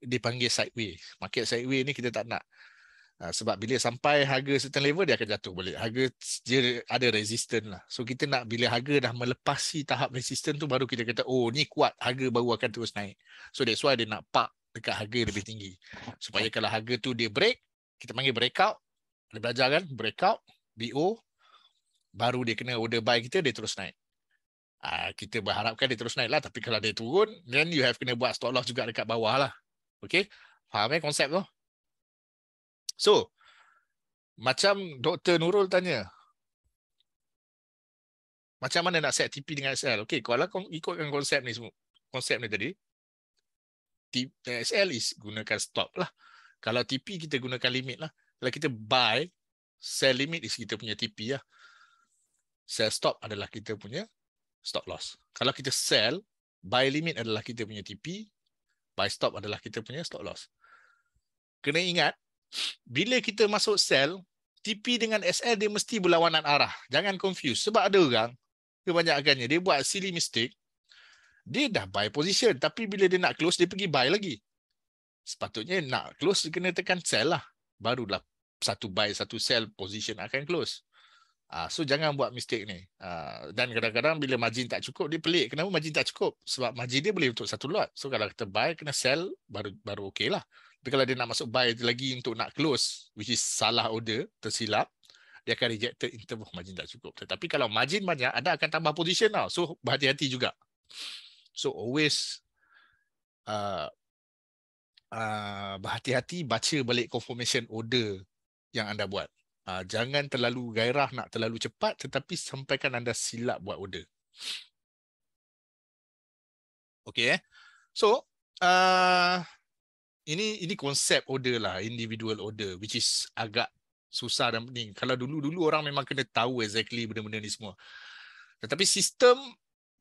dipanggil sideways market sideways ni kita tak nak Ha, sebab bila sampai harga certain level dia akan jatuh balik harga dia ada resistance lah so kita nak bila harga dah melepasi tahap resistance tu baru kita kata oh ni kuat harga baru akan terus naik so that's why dia nak park dekat harga lebih tinggi supaya kalau harga tu dia break kita panggil breakout dia belajar kan breakout BO baru dia kena order buy kita dia terus naik uh, kita berharapkan dia terus naik lah tapi kalau dia turun then you have kena buat stop loss juga dekat bawah lah okay faham eh konsep tu So, macam Dr. Nurul tanya, macam mana nak set TP dengan SL? Okay, kalau kau ikutkan konsep ni semua, konsep ni tadi, eh, SL is gunakan stop lah. Kalau TP kita gunakan limit lah. Kalau kita buy, sell limit is kita punya TP lah. Sell stop adalah kita punya stop loss. Kalau kita sell, buy limit adalah kita punya TP, buy stop adalah kita punya stop loss. Kena ingat, bila kita masuk sel, TP dengan SL dia mesti berlawanan arah. Jangan confuse. Sebab ada orang, kebanyakannya, dia buat silly mistake, dia dah buy position. Tapi bila dia nak close, dia pergi buy lagi. Sepatutnya nak close, kena tekan sell lah. Barulah satu buy, satu sell, position akan close. Ah, so jangan buat mistake ni. Ah, dan kadang-kadang bila margin tak cukup, dia pelik. Kenapa margin tak cukup? Sebab margin dia boleh untuk satu lot. So kalau kita buy, kena sell, baru baru okey lah. Tapi kalau dia nak masuk buy lagi untuk nak close, which is salah order, tersilap, dia akan rejected in term of oh, margin tak cukup. Tetapi kalau margin banyak, anda akan tambah position tau. So, berhati-hati juga. So, always uh, uh, berhati-hati baca balik confirmation order yang anda buat. Uh, jangan terlalu gairah nak terlalu cepat tetapi sampaikan anda silap buat order. Okay. Eh? So, uh, ini ini konsep order lah individual order which is agak susah dan penting kalau dulu-dulu orang memang kena tahu exactly benda-benda ni semua tetapi sistem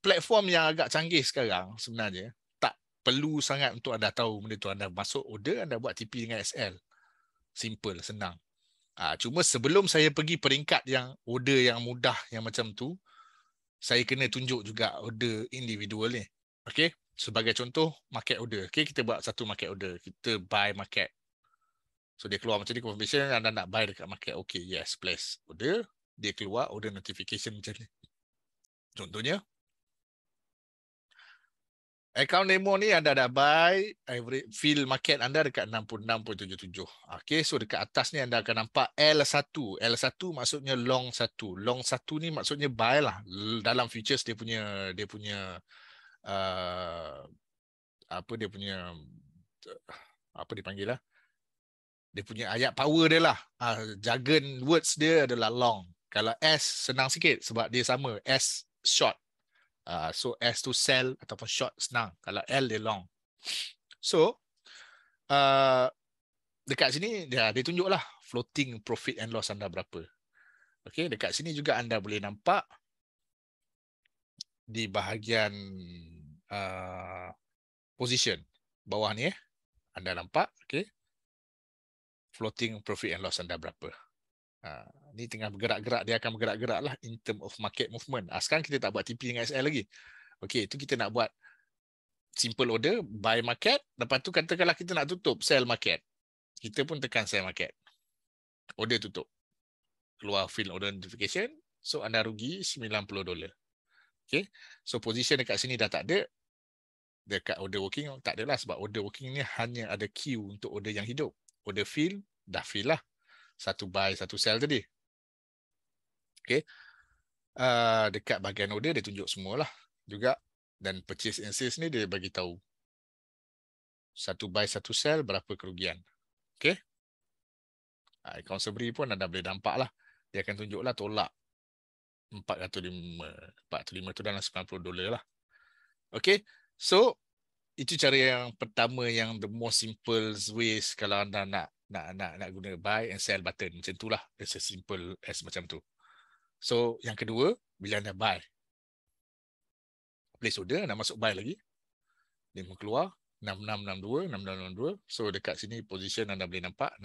platform yang agak canggih sekarang sebenarnya tak perlu sangat untuk anda tahu benda tu anda masuk order anda buat TP dengan SL simple senang ha, cuma sebelum saya pergi peringkat yang order yang mudah yang macam tu saya kena tunjuk juga order individual ni okey sebagai contoh market order. Okay, kita buat satu market order. Kita buy market. So dia keluar macam ni confirmation anda nak buy dekat market. Okay, yes, place order. Dia keluar order notification macam ni. Contohnya, account demo ni anda dah buy every fill market anda dekat 66.77. Okay, so dekat atas ni anda akan nampak L1. L1 maksudnya long 1. Long 1 ni maksudnya buy lah dalam futures dia punya dia punya uh, apa dia punya apa dipanggil lah dia punya ayat power dia lah uh, jargon words dia adalah long kalau S senang sikit sebab dia sama S short uh, so S to sell ataupun short senang kalau L dia long so uh, dekat sini dia, dia tunjuk lah floating profit and loss anda berapa Okay, dekat sini juga anda boleh nampak di bahagian Uh, position bawah ni eh anda nampak okey floating profit and loss anda berapa ha ni tengah bergerak-gerak dia akan bergerak-gerak lah in term of market movement ha, sekarang kita tak buat TP dengan SL lagi okey itu kita nak buat simple order buy market lepas tu katakanlah kita nak tutup sell market kita pun tekan sell market order tutup keluar fill order notification so anda rugi 90 dolar Okay. So position dekat sini dah tak ada. Dekat order working tak lah. sebab order working ni hanya ada queue untuk order yang hidup. Order fill, dah fill lah. Satu buy, satu sell tadi. Okay. Uh, dekat bahagian order dia tunjuk semualah juga. Dan purchase and sales ni dia bagi tahu satu buy, satu sell, berapa kerugian. Okay. Uh, account summary pun anda boleh nampak lah. Dia akan tunjuk lah tolak 405. 405 tu dalam 90 dolar lah. Okay. So, itu cara yang pertama yang the most simple ways kalau anda nak nak nak nak guna buy and sell button macam tu lah as simple as macam tu so yang kedua bila anda buy place order anda masuk buy lagi dia keluar 6662 6662 so dekat sini position anda boleh nampak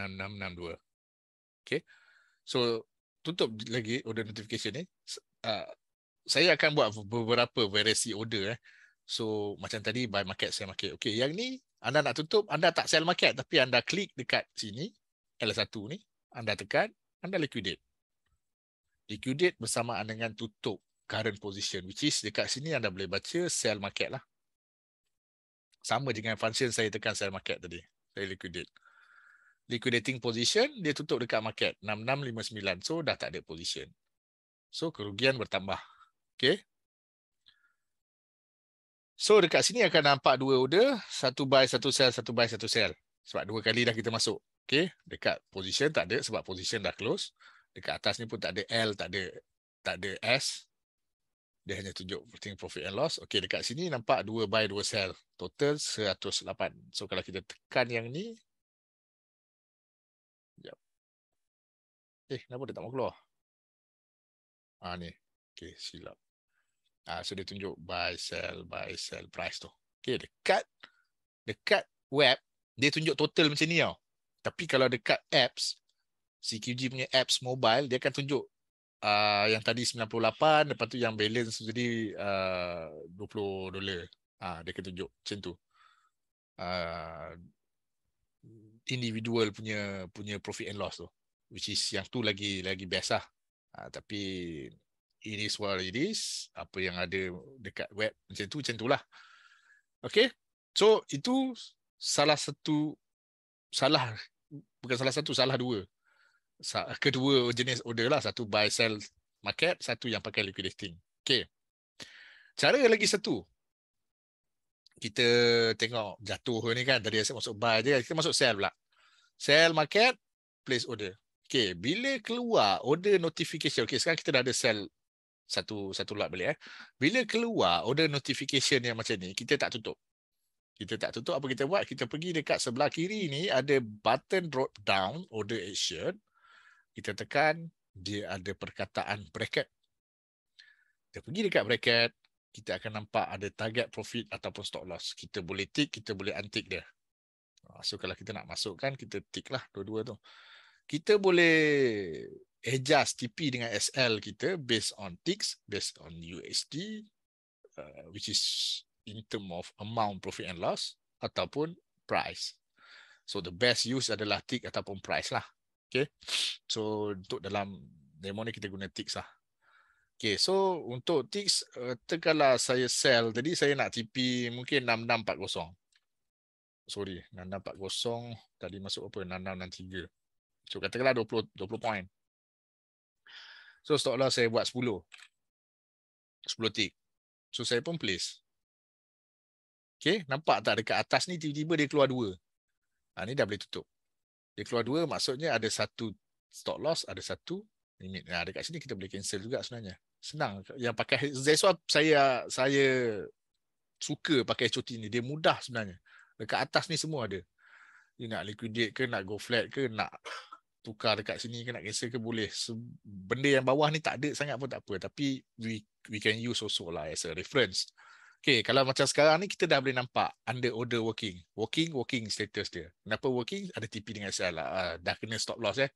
6662 okay so tutup lagi order notification ni. Eh. Uh, saya akan buat beberapa variasi order eh. So macam tadi buy market sell market. Okey, yang ni anda nak tutup, anda tak sell market tapi anda klik dekat sini L1 ni, anda tekan, anda liquidate. Liquidate bersamaan dengan tutup current position which is dekat sini anda boleh baca sell market lah. Sama dengan function saya tekan sell market tadi. Saya liquidate liquidating position dia tutup dekat market 6659 so dah tak ada position so kerugian bertambah okey so dekat sini akan nampak dua order satu buy satu sell satu buy satu sell sebab dua kali dah kita masuk okey dekat position tak ada sebab position dah close dekat atas ni pun tak ada L tak ada tak ada S dia hanya tunjuk putting profit and loss okey dekat sini nampak dua buy dua sell total 108 so kalau kita tekan yang ni Eh, kenapa dia tak mau keluar? Ah ni. Okay, silap. Ah, so dia tunjuk buy, sell, buy, sell price tu. Okay, dekat dekat web, dia tunjuk total macam ni tau. Tapi kalau dekat apps, CQG punya apps mobile, dia akan tunjuk uh, yang tadi 98, lepas tu yang balance jadi ah, uh, 20 dolar. Ah, dia akan tunjuk macam tu. Uh, individual punya punya profit and loss tu which is yang tu lagi lagi best lah. Ha, tapi ini soal ini, Apa yang ada dekat web macam tu, macam tu lah. Okay. So itu salah satu salah bukan salah satu salah dua kedua jenis order lah satu buy sell market satu yang pakai liquidating okay cara yang lagi satu kita tengok jatuh ni kan tadi saya masuk buy je kita masuk sell pula sell market place order Okey, bila keluar order notification. Okey, sekarang kita dah ada sell satu satu lot balik eh. Bila keluar order notification yang macam ni, kita tak tutup. Kita tak tutup apa kita buat? Kita pergi dekat sebelah kiri ni ada button drop down order action. Kita tekan dia ada perkataan bracket. Kita pergi dekat bracket, kita akan nampak ada target profit ataupun stop loss. Kita boleh tick, kita boleh untick dia. Ha, so kalau kita nak masukkan, kita tick lah dua-dua tu kita boleh adjust TP dengan SL kita based on ticks, based on USD, uh, which is in term of amount profit and loss ataupun price. So the best use adalah tick ataupun price lah. Okay. So untuk dalam demo ni kita guna ticks lah. Okay, so untuk ticks, uh, tekanlah saya sell. Tadi saya nak TP mungkin 6640. Sorry, 6640. Tadi masuk apa? 6663. So katakanlah 20 20 point. So stop loss saya buat 10. 10 tick. So saya pun place. Okay, nampak tak dekat atas ni tiba-tiba dia keluar dua. Ha, ni dah boleh tutup. Dia keluar dua maksudnya ada satu stop loss, ada satu limit. Ha, dekat sini kita boleh cancel juga sebenarnya. Senang. Yang pakai that's why saya saya suka pakai HOT ni. Dia mudah sebenarnya. Dekat atas ni semua ada. You nak liquidate ke, nak go flat ke, nak tukar dekat sini ke nak cancel ke boleh. Benda yang bawah ni tak ada sangat pun tak apa. Tapi we we can use also lah as a reference. Okay, kalau macam sekarang ni kita dah boleh nampak under order working. Working, working status dia. Kenapa working? Ada TP dengan SL lah. Uh, dah kena stop loss eh.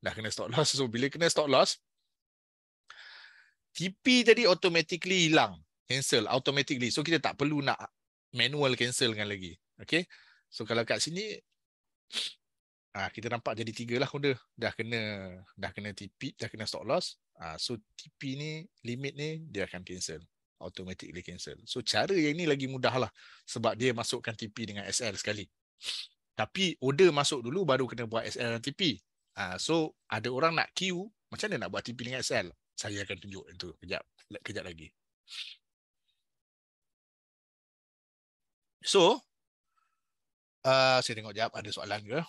Dah kena stop loss. So bila kena stop loss, TP tadi automatically hilang. Cancel automatically. So kita tak perlu nak manual cancel dengan lagi. Okay. So kalau kat sini, Ah kita nampak jadi tiga lah Honda. Dah kena dah kena TP, dah kena stop loss. Ah so TP ni limit ni dia akan cancel. Automatically cancel. So cara yang ni lagi mudah lah. Sebab dia masukkan TP dengan SL sekali. Tapi order masuk dulu baru kena buat SL dan TP. Ah so ada orang nak queue. Macam mana nak buat TP dengan SL? Saya akan tunjuk itu kejap, kejap lagi. So, uh, saya tengok jap ada soalan ke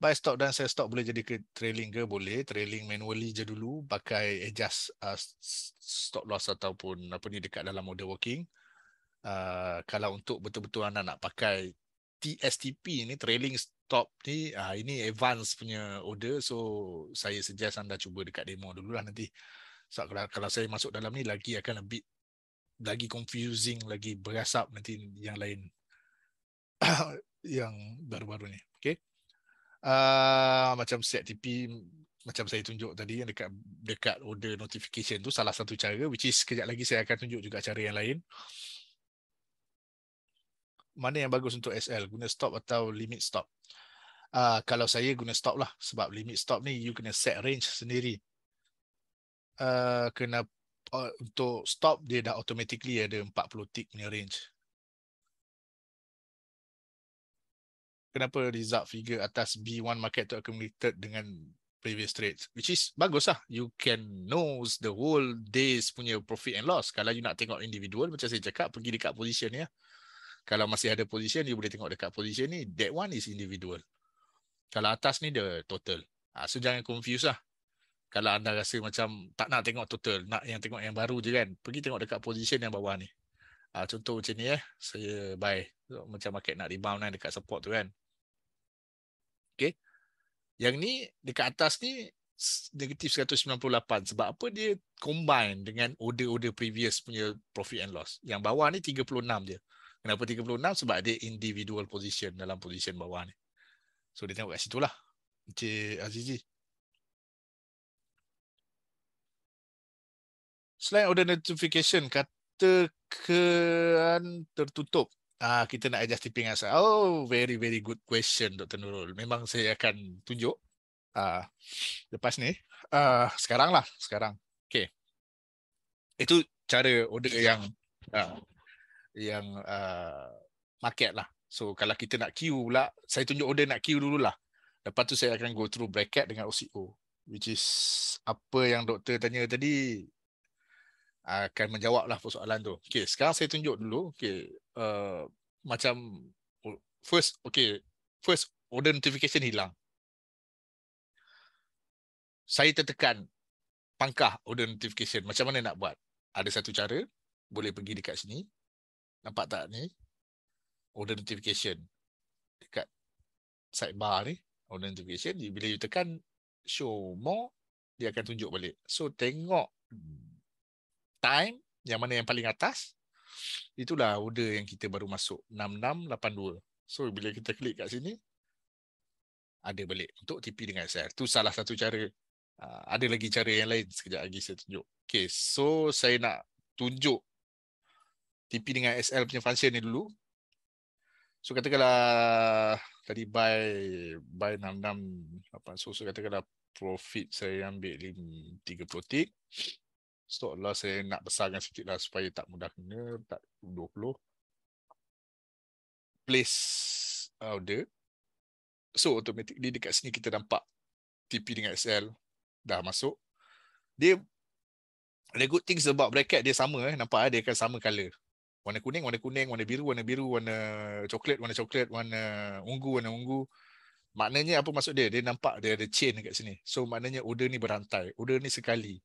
buy stop dan sell stop boleh jadi ke trailing ke boleh trailing manually je dulu pakai adjust uh, stop loss ataupun apa ni dekat dalam order working uh, kalau untuk betul-betul anda nak pakai TSTP ni trailing stop ni uh, ini advance punya order so saya suggest anda cuba dekat demo dulu lah nanti sebab so, kalau, kalau saya masuk dalam ni lagi akan lebih lagi confusing lagi berasap nanti yang lain yang baru-baru ni okay? Ah, macam set TP macam saya tunjuk tadi yang dekat dekat order notification tu salah satu cara which is kejap lagi saya akan tunjuk juga cara yang lain mana yang bagus untuk SL guna stop atau limit stop uh, kalau saya guna stop lah sebab limit stop ni you kena set range sendiri uh, kena uh, untuk stop dia dah automatically ada 40 tick punya range kenapa result figure atas B1 market tu accumulated dengan previous trades which is bagus lah you can knows the whole days punya profit and loss kalau you nak tengok individual macam saya cakap pergi dekat position ya kalau masih ada position you boleh tengok dekat position ni that one is individual kalau atas ni the total ha, so jangan confuse lah kalau anda rasa macam tak nak tengok total nak yang tengok yang baru je kan pergi tengok dekat position yang bawah ni ha, contoh macam ni eh saya buy macam market nak rebound kan dekat support tu kan. Okay. Yang ni dekat atas ni negatif 198 sebab apa dia combine dengan order-order previous punya profit and loss. Yang bawah ni 36 je. Kenapa 36? Sebab dia individual position dalam position bawah ni. So dia tengok kat situ lah. Encik Azizi. Selain order notification, kata kean tertutup uh, kita nak adjust tipping asal? Oh, very very good question Dr. Nurul. Memang saya akan tunjuk uh, lepas ni. Uh, sekarang lah, sekarang. Okay. Itu cara order yang uh, yang uh, market lah. So kalau kita nak queue pula, saya tunjuk order nak queue dulu lah. Lepas tu saya akan go through bracket dengan OCO. Which is apa yang doktor tanya tadi, akan menjawablah persoalan tu. Okey, sekarang saya tunjuk dulu. Okey, uh, macam oh, first okey, first order notification hilang. Saya tertekan pangkah order notification. Macam mana nak buat? Ada satu cara. Boleh pergi dekat sini. Nampak tak ni? Order notification. Dekat sidebar ni. Order notification. Bila you tekan show more, dia akan tunjuk balik. So, tengok time yang mana yang paling atas itulah order yang kita baru masuk 6682 so bila kita klik kat sini ada balik untuk TP dengan SR tu salah satu cara ah, ada lagi cara yang lain sekejap lagi saya tunjuk okey so saya nak tunjuk TP dengan SL punya function ni dulu so katakanlah tadi buy buy 66 apa so, so katakanlah profit saya ambil 30 tick So loss lah, saya nak besarkan sikit lah supaya tak mudah kena tak 20 place order so automatically dekat sini kita nampak TP dengan XL dah masuk dia the good things about bracket dia sama eh nampak eh? dia akan sama color warna kuning warna kuning warna biru warna biru warna coklat warna coklat warna ungu warna ungu maknanya apa maksud dia dia nampak dia ada chain dekat sini so maknanya order ni berantai eh. order ni sekali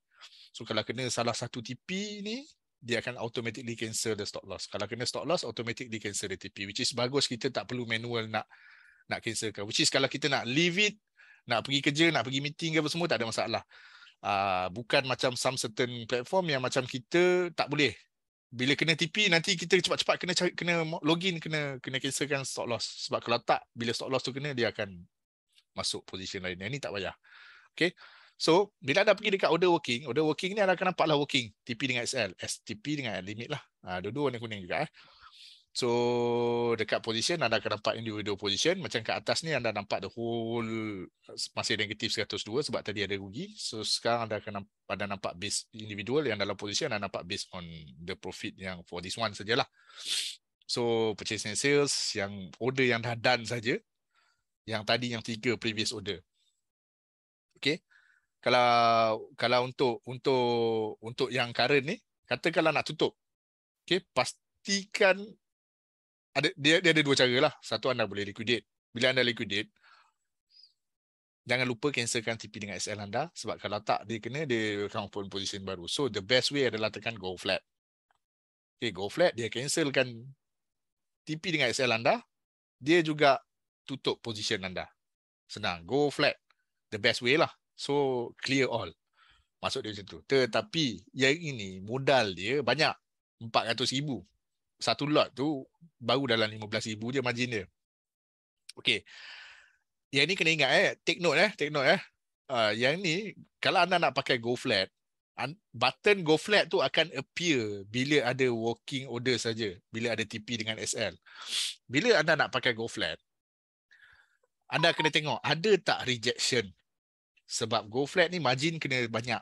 So kalau kena salah satu TP ni, dia akan automatically cancel the stop loss. Kalau kena stop loss, automatically cancel the TP. Which is bagus, kita tak perlu manual nak nak cancelkan. Which is kalau kita nak leave it, nak pergi kerja, nak pergi meeting ke apa semua, tak ada masalah. Uh, bukan macam some certain platform yang macam kita tak boleh. Bila kena TP, nanti kita cepat-cepat kena kena login, kena kena cancelkan stop loss. Sebab kalau tak, bila stop loss tu kena, dia akan masuk position lain. Yang ni tak payah. Okay. So, bila anda pergi dekat order working, order working ni anda akan nampaklah working TP dengan XL, STP dengan limit lah. Ha, dua-dua warna kuning juga. Eh. So, dekat position anda akan nampak individual position. Macam kat atas ni anda nampak the whole masih negatif 102 sebab tadi ada rugi. So, sekarang anda akan nampak, anda nampak base individual yang dalam position anda nampak based on the profit yang for this one sajalah. So, purchase and sales yang order yang dah done saja yang tadi yang tiga previous order. Okay kalau kalau untuk untuk untuk yang current ni kata kalau nak tutup okey pastikan ada dia dia ada dua cara lah satu anda boleh liquidate bila anda liquidate jangan lupa cancelkan TP dengan SL anda sebab kalau tak dia kena dia confirm position baru so the best way adalah tekan go flat okay go flat dia cancelkan TP dengan SL anda dia juga tutup position anda senang go flat the best way lah So clear all. Masuk dia macam tu. Tetapi yang ini modal dia banyak. 400,000. Satu lot tu baru dalam 15,000 je margin dia. Okay. Yang ni kena ingat eh. Take note eh. Take note eh. Uh, yang ni kalau anda nak pakai go flat button go flat tu akan appear bila ada working order saja bila ada TP dengan SL bila anda nak pakai go flat anda kena tengok ada tak rejection sebab go flat ni margin kena banyak.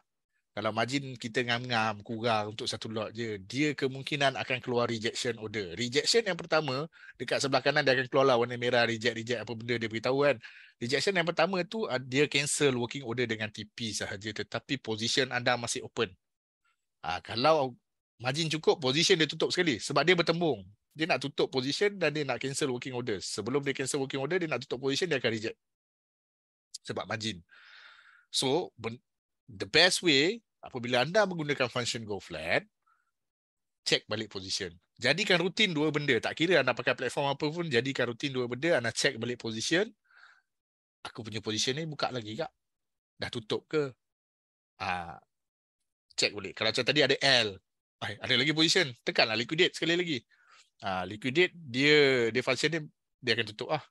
Kalau margin kita ngam-ngam kurang untuk satu lot je, dia kemungkinan akan keluar rejection order. Rejection yang pertama, dekat sebelah kanan dia akan keluar lah warna merah reject reject apa benda dia beritahu kan. Rejection yang pertama tu ah, dia cancel working order dengan TP sahaja tetapi position anda masih open. ha, kalau margin cukup position dia tutup sekali sebab dia bertembung. Dia nak tutup position dan dia nak cancel working order. Sebelum dia cancel working order dia nak tutup position dia akan reject. Sebab margin. So the best way apabila anda menggunakan function go flat, check balik position. Jadikan rutin dua benda. Tak kira anda pakai platform apa pun, jadikan rutin dua benda. Anda check balik position. Aku punya position ni buka lagi kak. Dah tutup ke? Ah, check balik. Kalau macam tadi ada L. Ay, ada lagi position. Tekanlah liquidate sekali lagi. Ah, liquidate, dia dia function ni, dia akan tutup lah.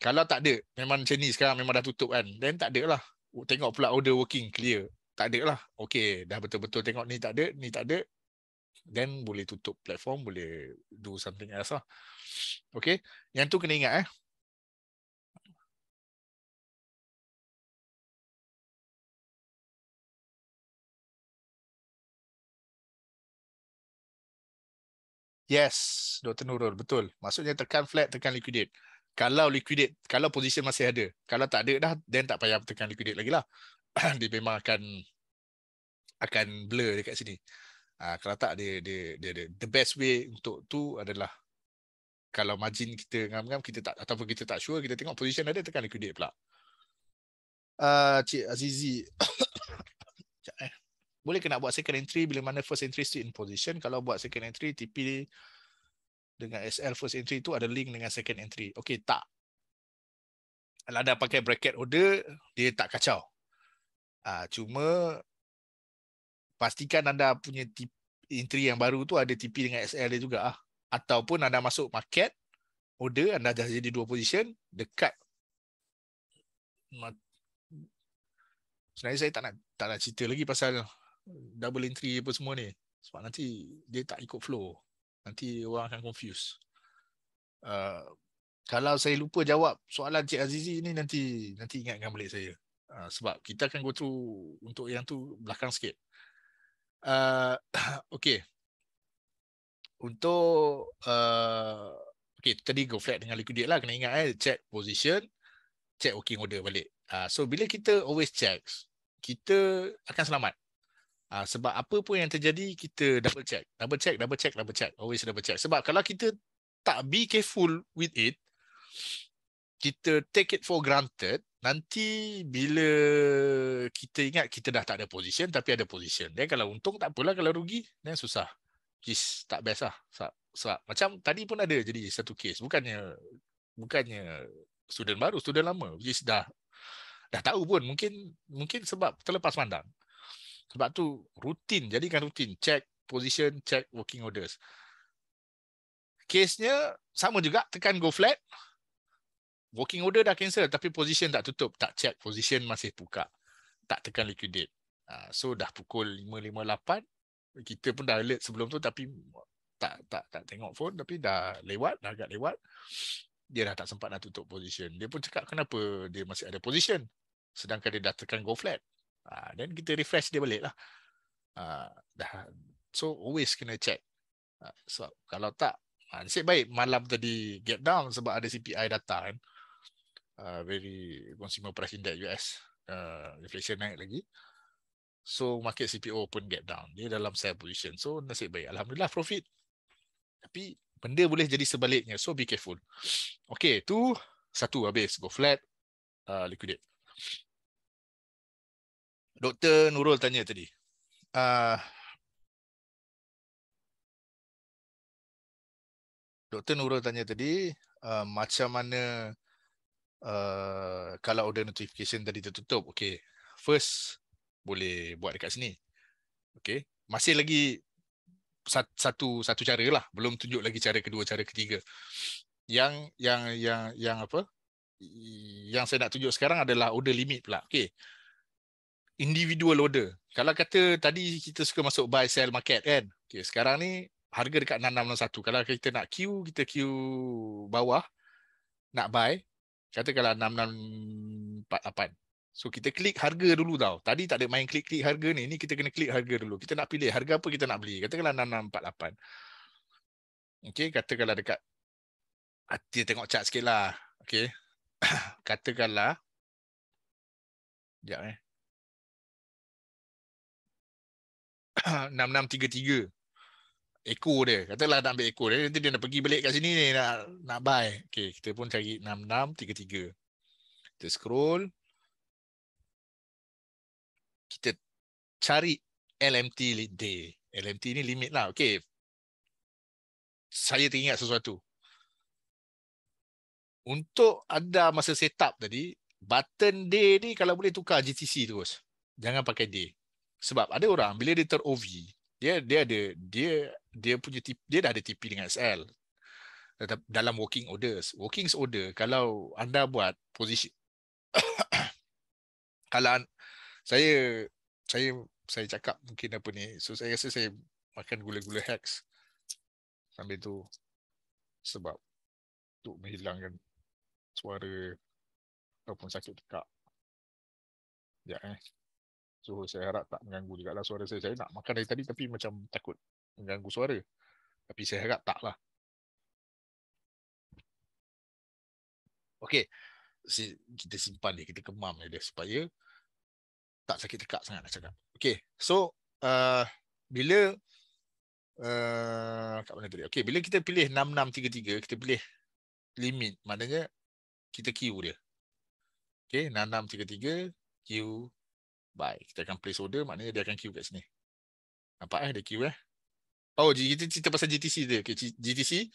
Kalau tak ada, memang macam ni sekarang memang dah tutup kan. Then tak ada lah. Oh, tengok pula order working clear tak ada lah okay. dah betul-betul tengok ni tak ada ni tak ada then boleh tutup platform boleh do something else lah Okay. yang tu kena ingat eh Yes, Dr. Nurul, betul. Maksudnya tekan flat, tekan liquidate kalau liquidate kalau position masih ada kalau tak ada dah then tak payah tekan liquidate lagi lah dia memang akan akan blur dekat sini uh, kalau tak dia, dia dia dia the best way untuk tu adalah kalau margin kita ngam-ngam kita tak ataupun kita tak sure kita tengok position ada tekan liquidate pula uh, Cik Azizi eh. Boleh ke nak buat second entry bila mana first entry still in position? Kalau buat second entry, TP dengan SL first entry itu ada link dengan second entry. Okey, tak. Kalau ada pakai bracket order, dia tak kacau. Ah, cuma pastikan anda punya tip entry yang baru tu ada TP dengan SL dia juga ah. Ataupun anda masuk market order anda dah jadi dua position dekat Sebenarnya saya tak nak tak nak cerita lagi pasal double entry apa semua ni. Sebab nanti dia tak ikut flow. Nanti orang akan confuse. Uh, kalau saya lupa jawab soalan Cik Azizi ni nanti nanti ingatkan balik saya. Uh, sebab kita akan go through untuk yang tu belakang sikit. Uh, okay. Untuk uh, okay, tadi go flat dengan liquidate lah. Kena ingat eh. Check position. Check working order balik. Uh, so bila kita always check, kita akan selamat. Uh, sebab apa pun yang terjadi, kita double check. Double check, double check, double check. Always double check. Sebab kalau kita tak be careful with it, kita take it for granted, nanti bila kita ingat kita dah tak ada position, tapi ada position. Then kalau untung, tak apalah. Kalau rugi, then susah. Just tak best lah. Sebab, sebab macam tadi pun ada jadi satu case. Bukannya bukannya student baru, student lama. Just dah dah tahu pun. Mungkin mungkin sebab terlepas pandang. Sebab tu rutin, jadikan rutin. Check position, check working orders. Case-nya sama juga, tekan go flat. Working order dah cancel tapi position tak tutup. Tak check, position masih buka. Tak tekan liquidate. Ha, so dah pukul 5.58. Kita pun dah alert sebelum tu tapi tak tak tak tengok phone tapi dah lewat, dah agak lewat. Dia dah tak sempat nak tutup position. Dia pun cakap kenapa dia masih ada position. Sedangkan dia dah tekan go flat. Then ha, kita refresh dia balik lah. Ha, dah. So always kena check. Ha, so kalau tak, nasib baik malam tadi get down sebab ada CPI datang kan. Very consumer price index US. Inflation naik lagi. So market CPO pun get down. Dia dalam sell position. So nasib baik. Alhamdulillah profit. Tapi benda boleh jadi sebaliknya. So be careful. Okay, tu satu habis. Go flat, uh, liquidate. Doktor Nurul tanya tadi. Uh, Doktor Nurul tanya tadi uh, macam mana uh, kalau order notification tadi tertutup. Okay, first boleh buat dekat sini. Okay, masih lagi satu satu cara lah. Belum tunjuk lagi cara kedua, cara ketiga. Yang yang yang yang apa? Yang saya nak tunjuk sekarang adalah order limit pula. Okay individual order. Kalau kata tadi kita suka masuk buy sell market kan. Okay, sekarang ni harga dekat 661. Kalau kita nak queue, kita queue bawah nak buy. kata Katakanlah 6648. So kita klik harga dulu tau. Tadi tak ada main klik-klik harga ni. Ni kita kena klik harga dulu. Kita nak pilih harga apa kita nak beli. Kata Katakanlah 6648. Okay, kalau dekat. Hati ah, tengok chart sikit lah. Okay. katakanlah. Sekejap eh. 6633 Eko dia Katalah nak ambil Eko dia Nanti dia nak pergi balik kat sini Nak nak buy Okay kita pun cari 6633 Kita scroll Kita cari LMT day LMT ni limit lah Okay Saya teringat sesuatu Untuk ada masa setup tadi Button day ni Kalau boleh tukar GTC terus Jangan pakai day sebab ada orang bila dia ter OV dia dia ada dia dia punya tip, dia dah ada TP dengan SL dalam working orders working order kalau anda buat posisi kalau saya saya saya cakap mungkin apa ni so saya rasa saya makan gula-gula hex sambil tu sebab untuk menghilangkan suara ataupun sakit tekak. Ya eh. So saya harap tak mengganggu juga lah suara saya. Saya nak makan dari tadi tapi macam takut mengganggu suara. Tapi saya harap tak lah. Okay. Kita simpan dia. Kita kemam dia supaya tak sakit tekak sangat nak cakap. Okay. So uh, bila uh, kat mana tadi? Okay. Bila kita pilih 6633 kita pilih limit. Maknanya kita queue dia. Okay. 6633 queue buy. Kita akan place order maknanya dia akan queue kat sini. Nampak eh dia queue eh. Oh kita cerita pasal GTC dia. Okay, GTC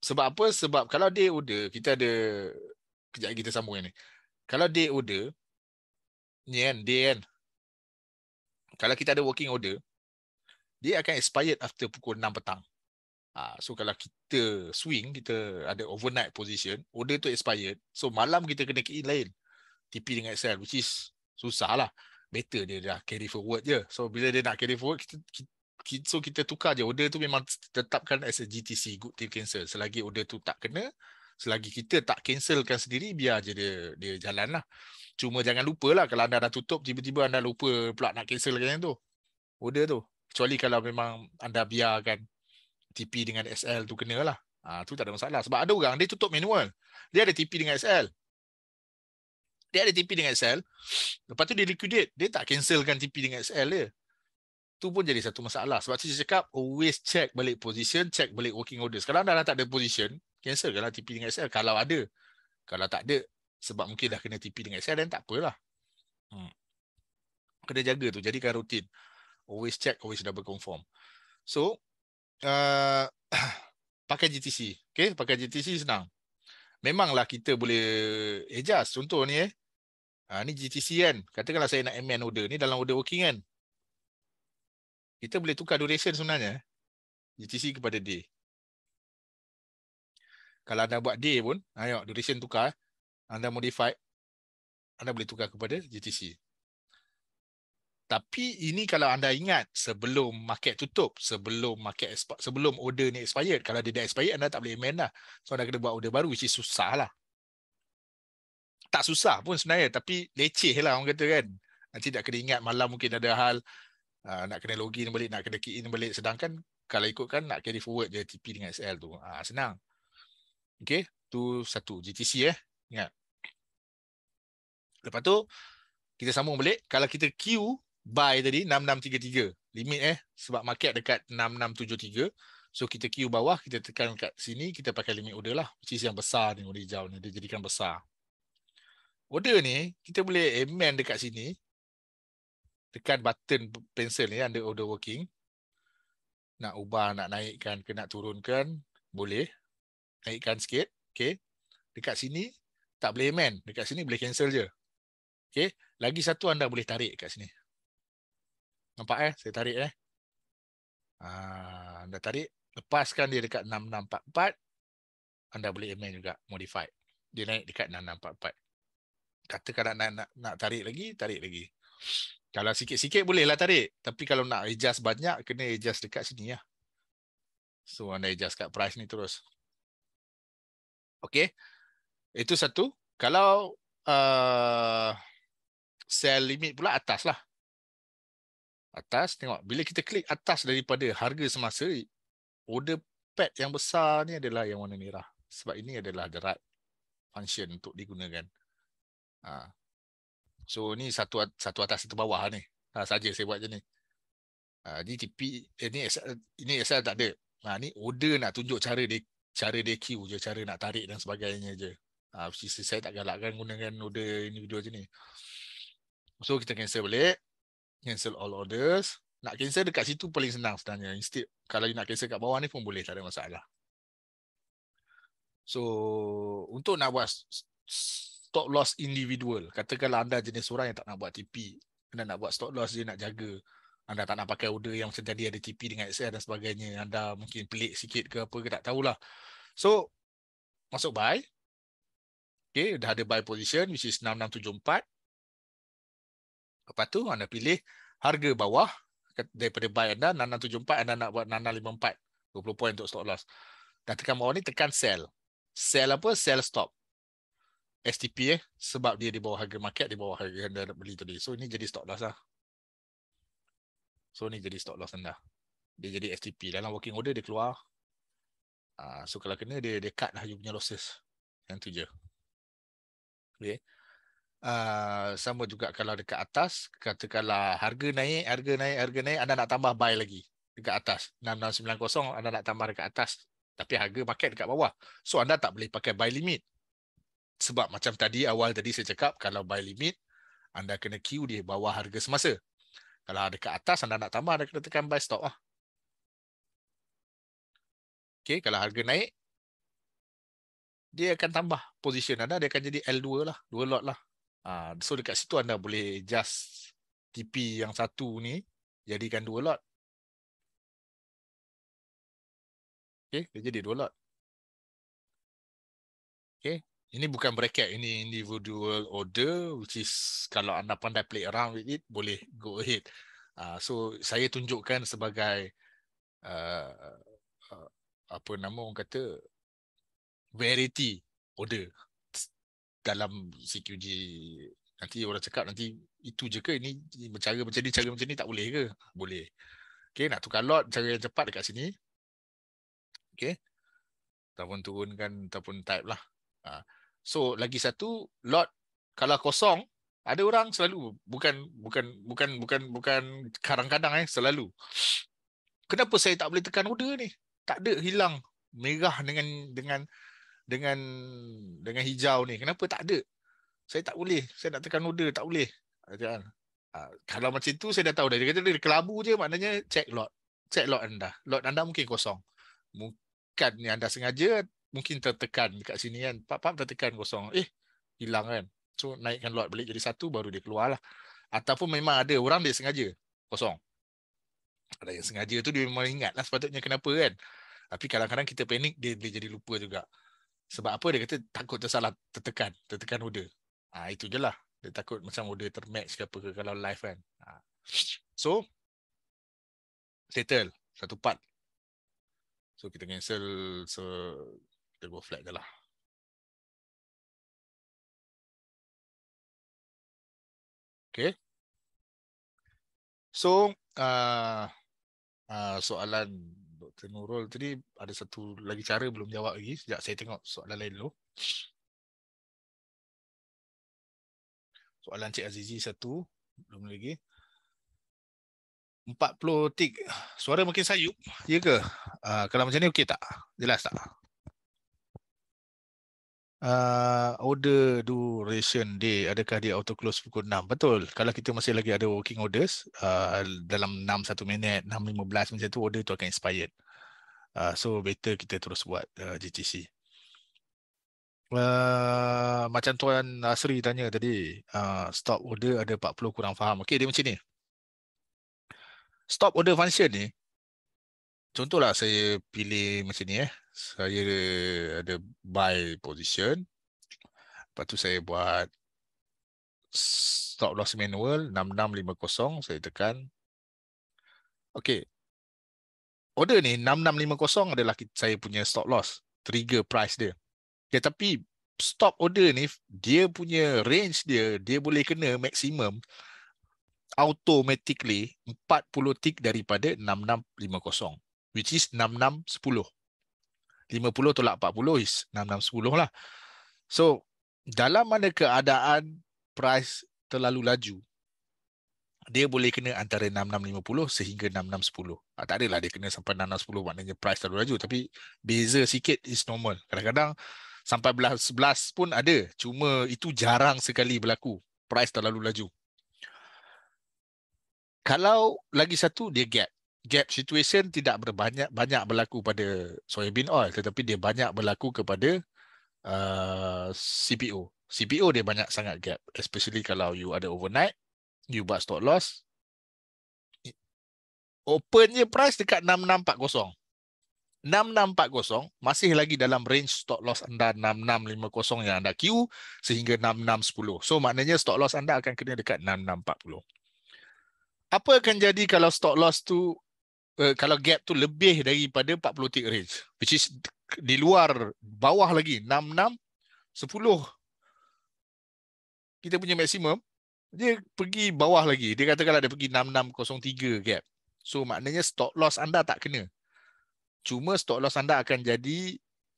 sebab apa? Sebab kalau dia order kita ada kejap kita sambung ni. Kalau dia order ni kan dia kan kalau kita ada working order dia akan expired after pukul 6 petang. Ha, so kalau kita swing, kita ada overnight position, order tu expired. So malam kita kena key in lain. TP dengan Excel, which is susah lah better dia dah carry forward je so bila dia nak carry forward kita, kita so kita tukar je order tu memang tetapkan as a GTC good team cancel selagi order tu tak kena selagi kita tak cancelkan sendiri biar je dia dia jalan lah cuma jangan lupa lah kalau anda dah tutup tiba-tiba anda lupa pula nak cancelkan yang tu order tu kecuali kalau memang anda biarkan TP dengan SL tu kena lah Ah ha, tu tak ada masalah sebab ada orang dia tutup manual. Dia ada TP dengan SL dia ada TP dengan XL lepas tu dia liquidate dia tak cancelkan TP dengan XL dia tu pun jadi satu masalah sebab tu saya cakap always check balik position check balik working order kalau anda dah tak ada position kalau TP dengan XL kalau ada kalau tak ada sebab mungkin dah kena TP dengan XL dan tak apalah hmm. kena jaga tu jadikan rutin always check always double confirm so uh, pakai GTC okay pakai GTC senang memanglah kita boleh adjust. Contoh ni eh. Ha, ni GTC kan. Katakanlah saya nak amend order. Ni dalam order working kan. Kita boleh tukar duration sebenarnya. Eh. GTC kepada day. Kalau anda buat day pun. Ayok, duration tukar. Eh. Anda modify. Anda boleh tukar kepada GTC tapi ini kalau anda ingat sebelum market tutup, sebelum market sebelum order ni expired, kalau dia dah expired anda tak boleh amend lah. So anda kena buat order baru which is susah lah. Tak susah pun sebenarnya tapi leceh lah orang kata kan. Nanti nak kena ingat malam mungkin ada hal uh, nak kena login balik, nak kena key in balik. Sedangkan kalau ikutkan nak carry forward je TP dengan SL tu. Uh, senang. Okay. Tu satu. GTC eh. Ingat. Lepas tu kita sambung balik. Kalau kita queue buy tadi 6633 limit eh sebab market dekat 6673 so kita queue bawah kita tekan kat sini kita pakai limit order lah which is yang besar ni order hijau ni dia jadikan besar order ni kita boleh amend dekat sini tekan button pencil ni under order working nak ubah nak naikkan ke nak turunkan boleh naikkan sikit okey dekat sini tak boleh amend dekat sini boleh cancel je okey lagi satu anda boleh tarik kat sini Nampak eh? Saya tarik eh. Ah, anda tarik. Lepaskan dia dekat 6644. Anda boleh amend juga. Modify. Dia naik dekat 6644. Kata nak, nak, nak, nak tarik lagi, tarik lagi. Kalau sikit-sikit bolehlah tarik. Tapi kalau nak adjust banyak, kena adjust dekat sini. Ya. So anda adjust kat price ni terus. Okay. Itu satu. Kalau uh, sell limit pula atas lah atas tengok bila kita klik atas daripada harga semasa order pad yang besar ni adalah yang warna merah sebab ini adalah derat function untuk digunakan ha. so ni satu satu atas satu bawah ni ha, saja saya buat je ni ha, eh, ini tp eh, ini SL, ini SL tak ada ha, ni order nak tunjuk cara dia cara dia queue je cara nak tarik dan sebagainya je ha, saya tak galakkan gunakan order individual je ni so kita cancel balik cancel all orders. Nak cancel dekat situ paling senang sebenarnya. Instead, kalau nak cancel kat bawah ni pun boleh, tak ada masalah. So, untuk nak buat stop loss individual, katakanlah anda jenis orang yang tak nak buat TP, anda nak buat stop loss, dia nak jaga. Anda tak nak pakai order yang macam ada TP dengan XR dan sebagainya. Anda mungkin pelik sikit ke apa ke, tak tahulah. So, masuk buy. Okay, dah ada buy position which is 6674. Lepas tu anda pilih harga bawah daripada buy anda, Nana 74, anda nak buat Nana 54, 20 poin untuk stop loss. Dan tekan bawah ni, tekan sell. Sell apa? Sell stop. STP eh, sebab dia di bawah harga market, di bawah harga anda beli tadi. So ini jadi stop loss lah. So ni jadi stop loss anda. Dia jadi STP. Dalam working order dia keluar. Ah, so kalau kena dia, dia cut lah you punya losses. Yang tu je. Okay. Ah, sama juga kalau dekat atas katakanlah harga naik harga naik harga naik anda nak tambah buy lagi dekat atas 6690 anda nak tambah dekat atas tapi harga market dekat bawah so anda tak boleh pakai buy limit sebab macam tadi awal tadi saya cakap kalau buy limit anda kena queue dia bawah harga semasa kalau dekat atas anda nak tambah anda kena tekan buy stop lah Okay, kalau harga naik, dia akan tambah position anda. Dia akan jadi L2 lah. Dua lot lah. Uh, so dekat situ anda boleh just TP yang satu ni jadikan dua lot. Okay, dia jadi dua lot. Okay, ini bukan bracket, ini individual order which is kalau anda pandai play around with it, boleh go ahead. Uh, so, saya tunjukkan sebagai uh, uh, apa nama orang kata, variety order dalam CQG nanti orang cakap nanti itu je ke ini cara macam ni cara macam ni tak boleh ke boleh okay nak tukar lot cara yang cepat dekat sini okay ataupun turunkan ataupun type lah ha. so lagi satu lot kalau kosong ada orang selalu bukan bukan bukan bukan bukan kadang-kadang eh selalu kenapa saya tak boleh tekan order ni tak ada hilang merah dengan dengan dengan dengan hijau ni kenapa tak ada saya tak boleh saya nak tekan order tak boleh kan kalau macam tu saya dah tahu dah dia kata dia kelabu je maknanya check lot check lot anda lot anda mungkin kosong mungkin ni anda sengaja mungkin tertekan dekat sini kan pap pap tertekan kosong eh hilang kan so naikkan lot balik jadi satu baru dia keluar lah ataupun memang ada orang dia sengaja kosong ada yang sengaja tu dia memang ingat lah sepatutnya kenapa kan tapi kadang-kadang kita panik dia, boleh jadi lupa juga sebab apa dia kata takut tersalah tertekan, tertekan order. Ha, itu je lah. Dia takut macam order termatch ke apa ke kalau live kan. Ha. So, settle satu part. So, kita cancel. So, kita go flat je lah. Okay. So, uh, uh, soalan Dr. Nurul tadi ada satu lagi cara belum jawab lagi sejak saya tengok soalan lain dulu. Soalan Cik Azizi satu, belum lagi. 40 tik. Suara makin sayup. Ya ke? Uh, kalau macam ni okey tak? Jelas tak? Uh, order duration day adakah dia auto close pukul 6 betul kalau kita masih lagi ada working orders uh, dalam 6 1 minit 6 15 macam tu order tu akan expired Uh, so better kita terus buat uh, ah, GTC. Uh, ah, macam Tuan Asri tanya tadi, uh, stop order ada 40 kurang faham. Okey, dia macam ni. Stop order function ni, contohlah saya pilih macam ni. Eh. Saya ada buy position. Lepas tu saya buat stop loss manual 6650. Saya tekan. Okey, order ni 6650 adalah saya punya stop loss trigger price dia okay, tapi stop order ni dia punya range dia dia boleh kena maksimum automatically 40 tick daripada 6650 which is 6610 50 tolak 40 is 6610 lah so dalam mana keadaan price terlalu laju dia boleh kena antara 6650 sehingga 6610. Ah, tak adalah dia kena sampai 6610 maknanya price terlalu laju tapi beza sikit is normal. Kadang-kadang sampai 11 pun ada. Cuma itu jarang sekali berlaku. Price terlalu laju. Kalau lagi satu dia gap. Gap situation tidak berbanyak banyak berlaku pada soybean oil tetapi dia banyak berlaku kepada uh, CPO. CPO dia banyak sangat gap especially kalau you ada overnight you buat stop loss open je price dekat 6640 6640 masih lagi dalam range stop loss anda 6650 yang anda queue sehingga 6610 so maknanya stop loss anda akan kena dekat 6640 apa akan jadi kalau stop loss tu uh, kalau gap tu lebih daripada 40 tick range which is di luar bawah lagi 6610 kita punya maksimum dia pergi bawah lagi. Dia kata kalau dia pergi 6603 gap. So maknanya stop loss anda tak kena. Cuma stop loss anda akan jadi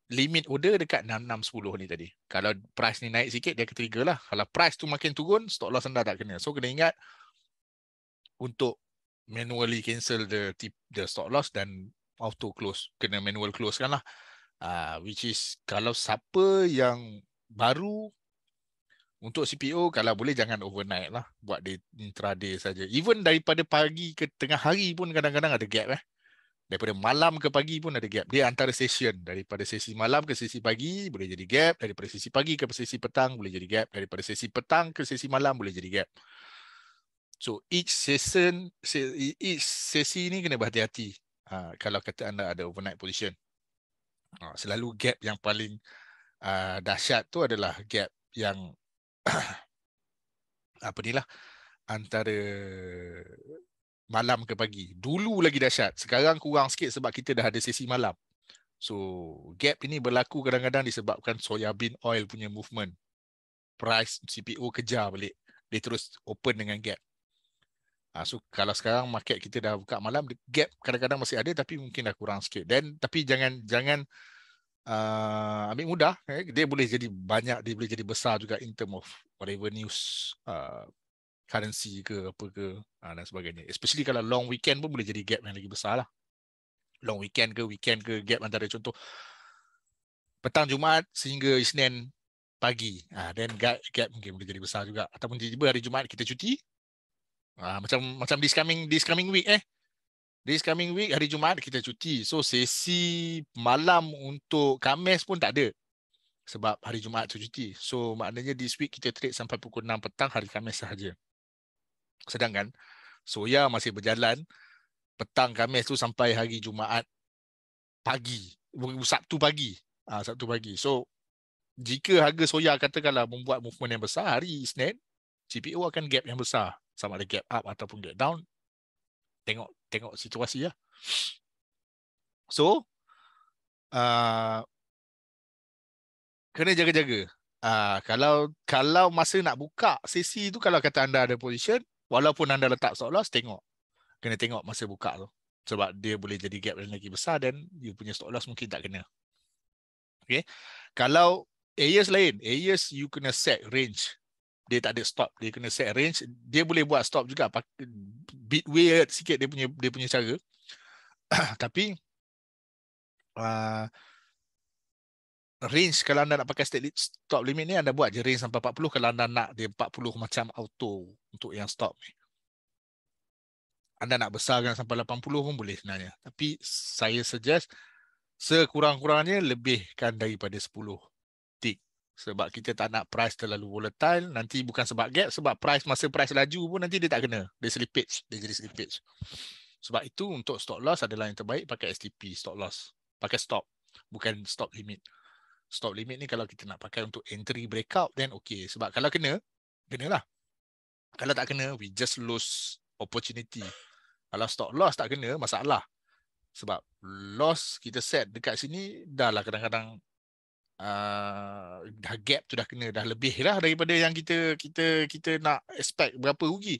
limit order dekat 6610 ni tadi. Kalau price ni naik sikit dia akan trigger lah. Kalau price tu makin turun stop loss anda tak kena. So kena ingat untuk manually cancel the the stop loss dan auto close kena manual close kan lah. Uh, which is kalau siapa yang baru untuk CPO kalau boleh jangan overnight lah buat di intraday saja even daripada pagi ke tengah hari pun kadang-kadang ada gap eh daripada malam ke pagi pun ada gap dia antara session daripada sesi malam ke sesi pagi boleh jadi gap daripada sesi pagi ke sesi petang boleh jadi gap daripada sesi petang ke sesi malam boleh jadi gap so each session each sesi ni kena berhati-hati ha, kalau kata anda ada overnight position ha, selalu gap yang paling uh, dahsyat tu adalah gap yang apa ni lah antara malam ke pagi. Dulu lagi dahsyat. Sekarang kurang sikit sebab kita dah ada sesi malam. So gap ini berlaku kadang-kadang disebabkan soya bean oil punya movement. Price CPO kejar balik. Dia terus open dengan gap. Ha, so kalau sekarang market kita dah buka malam, gap kadang-kadang masih ada tapi mungkin dah kurang sikit. Dan tapi jangan jangan uh, ambil mudah eh, dia boleh jadi banyak dia boleh jadi besar juga in term of whatever news uh, currency ke apa ke uh, dan sebagainya especially kalau long weekend pun boleh jadi gap yang lagi besar lah long weekend ke weekend ke gap antara contoh petang Jumaat sehingga Isnin pagi uh, then gap, gap mungkin boleh jadi besar juga ataupun tiba-tiba hari Jumaat kita cuti uh, macam macam this coming this coming week eh this coming week hari Jumaat kita cuti. So sesi malam untuk Khamis pun tak ada. Sebab hari Jumaat tu cuti. So maknanya this week kita trade sampai pukul 6 petang hari Khamis sahaja. Sedangkan Soya masih berjalan petang Khamis tu sampai hari Jumaat pagi. Sabtu pagi. Ah ha, Sabtu pagi. So jika harga Soya katakanlah membuat movement yang besar hari Isnin, CPO akan gap yang besar. Sama ada gap up ataupun gap down, tengok tengok situasi ya. So uh, kena jaga-jaga. Uh, kalau kalau masa nak buka sesi tu kalau kata anda ada position walaupun anda letak stop loss tengok kena tengok masa buka tu sebab dia boleh jadi gap yang lagi besar dan you punya stop loss mungkin tak kena. Okay. Kalau areas lain, areas you kena set range dia tak ada stop dia kena set range dia boleh buat stop juga bit weird sikit dia punya dia punya cara tapi uh, range kalau anda nak pakai stop limit ni anda buat je range sampai 40 kalau anda nak dia 40 macam auto untuk yang stop ni anda nak besarkan sampai 80 pun boleh sebenarnya tapi saya suggest sekurang-kurangnya lebihkan daripada 10 sebab kita tak nak price terlalu volatile nanti bukan sebab gap sebab price masa price laju pun nanti dia tak kena dia slippage dia jadi slippage sebab itu untuk stop loss adalah yang terbaik pakai STP stop loss pakai stop bukan stop limit stop limit ni kalau kita nak pakai untuk entry breakout then okay sebab kalau kena kena lah, kalau tak kena we just lose opportunity kalau stop loss tak kena masalah sebab loss kita set dekat sini dah lah kadang-kadang uh, dah gap tu dah kena dah lebih lah daripada yang kita kita kita nak expect berapa rugi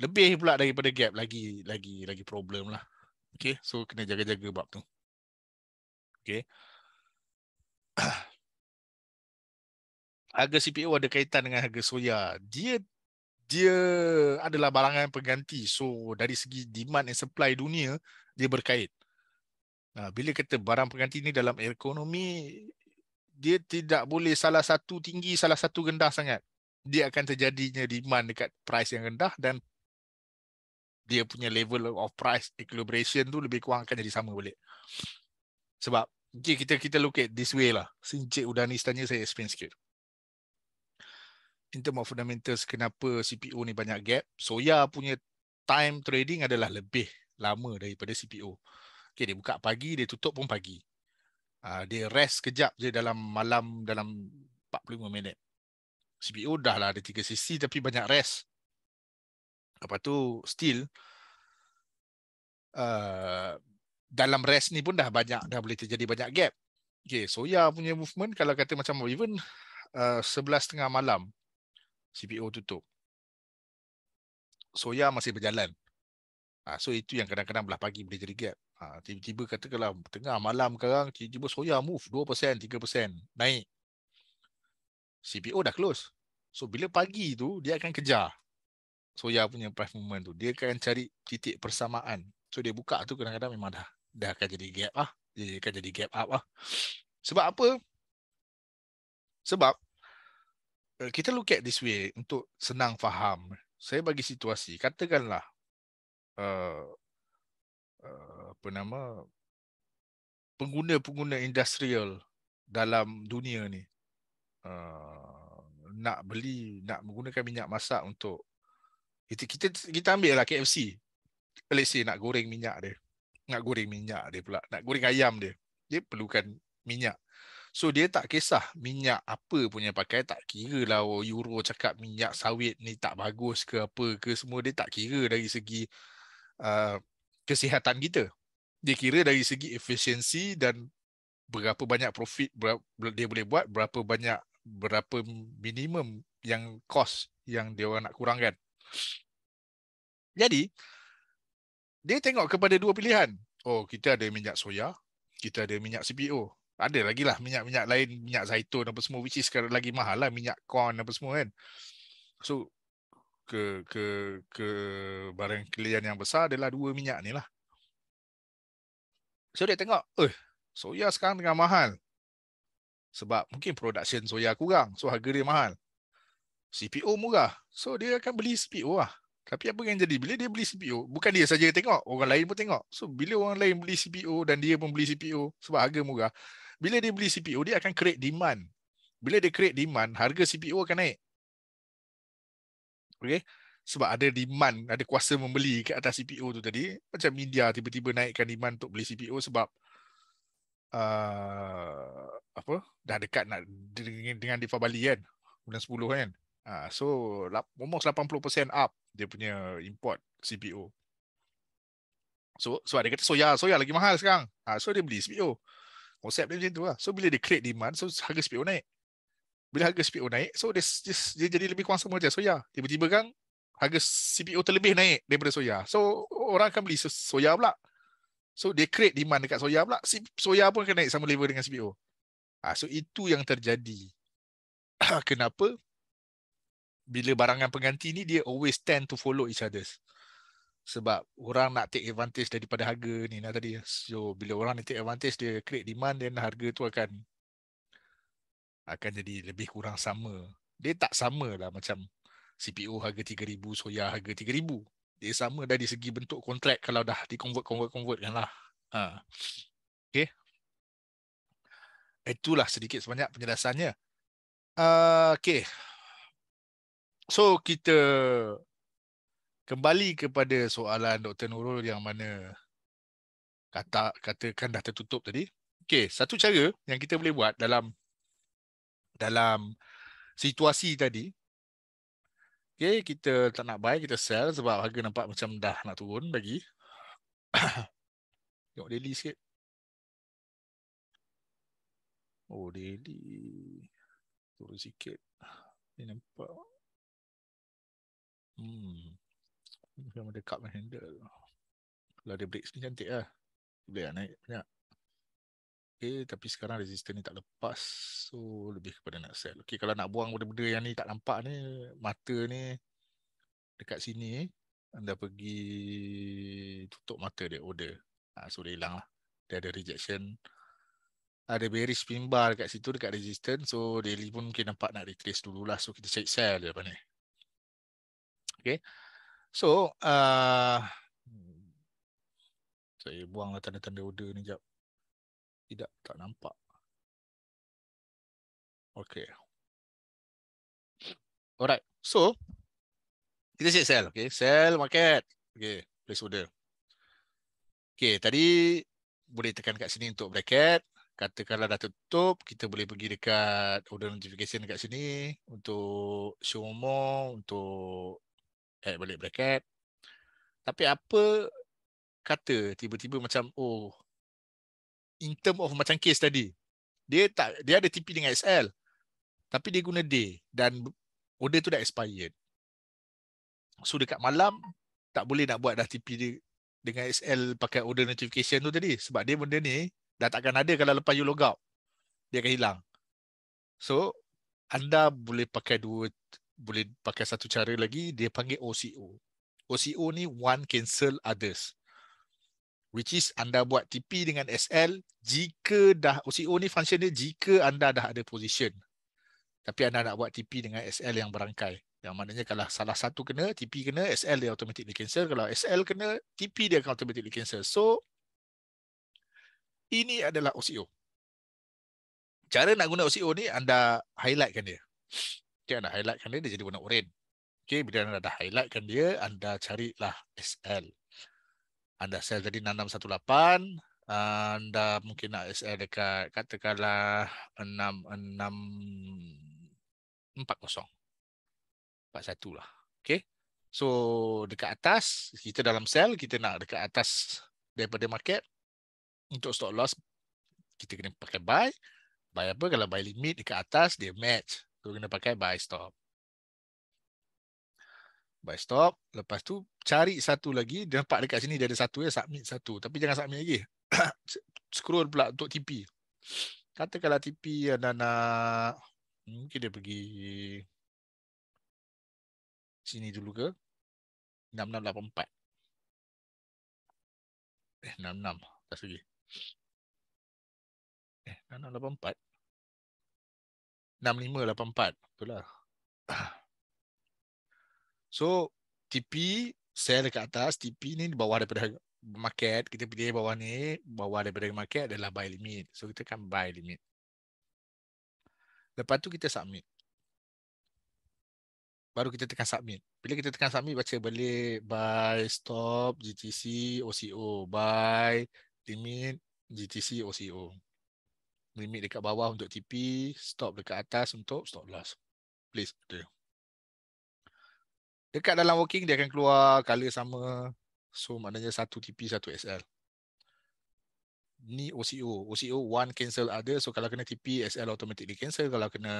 lebih pula daripada gap lagi lagi lagi problem lah okay so kena jaga-jaga bab tu okay harga CPO ada kaitan dengan harga soya dia dia adalah barangan pengganti so dari segi demand and supply dunia dia berkait Ah, bila kita barang pengganti ni dalam ekonomi dia tidak boleh salah satu tinggi salah satu rendah sangat dia akan terjadinya demand dekat price yang rendah dan dia punya level of price equilibration tu lebih kurang akan jadi sama boleh. sebab okay, kita kita look at this way lah udah ni tanya saya explain sikit in term of fundamentals kenapa CPO ni banyak gap soya punya time trading adalah lebih lama daripada CPO Okay, dia buka pagi, dia tutup pun pagi. Uh, dia rest kejap je dalam malam dalam 45 minit. CPU dah lah ada tiga sisi, tapi banyak rest. Lepas tu still uh, dalam rest ni pun dah banyak dah boleh terjadi banyak gap. Okay, Soya punya movement kalau kata macam even uh, 11.30 malam CPU tutup. Soya masih berjalan. Uh, so itu yang kadang-kadang belah pagi boleh jadi gap. Ha, tiba-tiba katakanlah tengah malam sekarang tiba-tiba soya move 2%, 3% naik. CPO dah close. So bila pagi tu dia akan kejar soya punya price movement tu. Dia akan cari titik persamaan. So dia buka tu kadang-kadang memang dah dah akan jadi gap lah. Dia akan jadi gap up lah. Sebab apa? Sebab eh, kita look at this way untuk senang faham. Saya bagi situasi. Katakanlah uh, uh, apa nama pengguna-pengguna industrial dalam dunia ni uh, nak beli nak menggunakan minyak masak untuk kita kita kita ambil lah KFC let's say nak goreng minyak dia nak goreng minyak dia pula nak goreng ayam dia dia perlukan minyak so dia tak kisah minyak apa punya pakai tak kira lah oh, euro cakap minyak sawit ni tak bagus ke apa ke semua dia tak kira dari segi uh, kesihatan kita dia kira dari segi efisiensi dan berapa banyak profit berapa, dia boleh buat berapa banyak berapa minimum yang cost yang dia orang nak kurangkan jadi dia tengok kepada dua pilihan oh kita ada minyak soya kita ada minyak CPO ada lagi lah minyak-minyak lain minyak zaitun apa semua which is sekarang lagi mahal lah minyak corn apa semua kan so ke ke ke barang kalian yang besar adalah dua minyak ni lah So dia tengok, eh, soya sekarang tengah mahal. Sebab mungkin production soya kurang. So harga dia mahal. CPO murah. So dia akan beli CPO lah. Tapi apa yang jadi? Bila dia beli CPO, bukan dia saja tengok. Orang lain pun tengok. So bila orang lain beli CPO dan dia pun beli CPO sebab harga murah. Bila dia beli CPO, dia akan create demand. Bila dia create demand, harga CPO akan naik. Okay sebab ada demand, ada kuasa membeli ke atas CPO tu tadi. Macam India tiba-tiba naikkan demand untuk beli CPO sebab uh, apa? Dah dekat nak dengan, dengan Diva Bali kan. Bulan 10 kan. Uh, so almost 80% up dia punya import CPO. So so ada kata soya, soya lagi mahal sekarang. Uh, so dia beli CPO. Konsep dia macam tu lah. So bila dia create demand, so harga CPO naik. Bila harga CPO naik, so dia, dia, dia jadi lebih kurang sama macam soya. Tiba-tiba kan harga CPO terlebih naik daripada soya. So orang akan beli soya pula. So dia create demand dekat soya pula. Soya pun akan naik sama level dengan CPO. Ha, ah, so itu yang terjadi. Kenapa? Bila barangan pengganti ni dia always tend to follow each other. Sebab orang nak take advantage daripada harga ni nah, tadi. So bila orang nak take advantage dia create demand dan harga tu akan akan jadi lebih kurang sama. Dia tak sama lah macam CPO harga 3000 soya harga 3000 dia sama dari segi bentuk kontrak kalau dah di convert convert convert kan lah ha. okay. itulah sedikit sebanyak penjelasannya uh, ah, okay. so kita kembali kepada soalan Dr. Nurul yang mana kata katakan dah tertutup tadi Okay, satu cara yang kita boleh buat dalam dalam situasi tadi okay, kita tak nak buy, kita sell sebab harga nampak macam dah nak turun lagi. Tengok daily sikit. Oh, daily. Turun sikit. Ini nampak. Hmm. Macam ada cup handle. Kalau dia break sini cantik lah. Boleh lah naik banyak okay, tapi sekarang resistor ni tak lepas so lebih kepada nak sell okay, kalau nak buang benda-benda yang ni tak nampak ni mata ni dekat sini anda pergi tutup mata dia order ha, so dia hilang lah dia ada rejection ada bearish pin bar dekat situ dekat resistance so daily pun mungkin nampak nak retrace dululah so kita cek sell dia apa ni okay. so uh, saya buanglah tanda-tanda order ni jap tidak tak nampak. Okay. Alright. So, kita cek sell. Okay. Sell market. Okay. Place order. Okay. Tadi boleh tekan kat sini untuk bracket. Katakanlah dah tutup. Kita boleh pergi dekat order notification dekat sini. Untuk show more. Untuk add balik bracket. Tapi apa kata tiba-tiba macam oh in term of macam case tadi. Dia tak dia ada TP dengan SL. Tapi dia guna day dan order tu dah expired. So dekat malam tak boleh nak buat dah TP dia dengan SL pakai order notification tu tadi sebab dia benda ni dah takkan ada kalau lepas you log out. Dia akan hilang. So anda boleh pakai dua boleh pakai satu cara lagi dia panggil OCO. OCO ni one cancel others which is anda buat TP dengan SL jika dah OCO ni function dia jika anda dah ada position tapi anda nak buat TP dengan SL yang berangkai yang maknanya kalau salah satu kena TP kena SL dia automatically cancel kalau SL kena TP dia akan automatically cancel so ini adalah OCO cara nak guna OCO ni anda highlightkan dia okay, anda highlightkan dia dia jadi warna oranye Okay, bila anda dah highlightkan dia, anda carilah SL anda sell tadi 618 anda mungkin nak sell dekat katakanlah 6640 41 lah okey so dekat atas kita dalam sell kita nak dekat atas daripada market untuk stop loss kita kena pakai buy buy apa kalau buy limit dekat atas dia match so kena pakai buy stop by stop lepas tu cari satu lagi dia nampak dekat sini dia ada satu ya submit satu tapi jangan submit lagi scroll pula untuk TP kalau TP anda ya, nak mungkin dia pergi sini dulu ke 6684 eh 66 tak sugi eh 6684 6584 betul lah So TP saya dekat atas TP ni di bawah daripada market kita pergi bawah ni bawah daripada market adalah buy limit. So kita kan buy limit. Lepas tu kita submit. Baru kita tekan submit. Bila kita tekan submit baca balik buy stop GTC OCO buy limit GTC OCO. Limit dekat bawah untuk TP, stop dekat atas untuk stop loss. Please. Okay. Dekat dalam working dia akan keluar color sama. So maknanya satu TP satu SL. Ni OCO. OCO one cancel ada So kalau kena TP SL di cancel. Kalau kena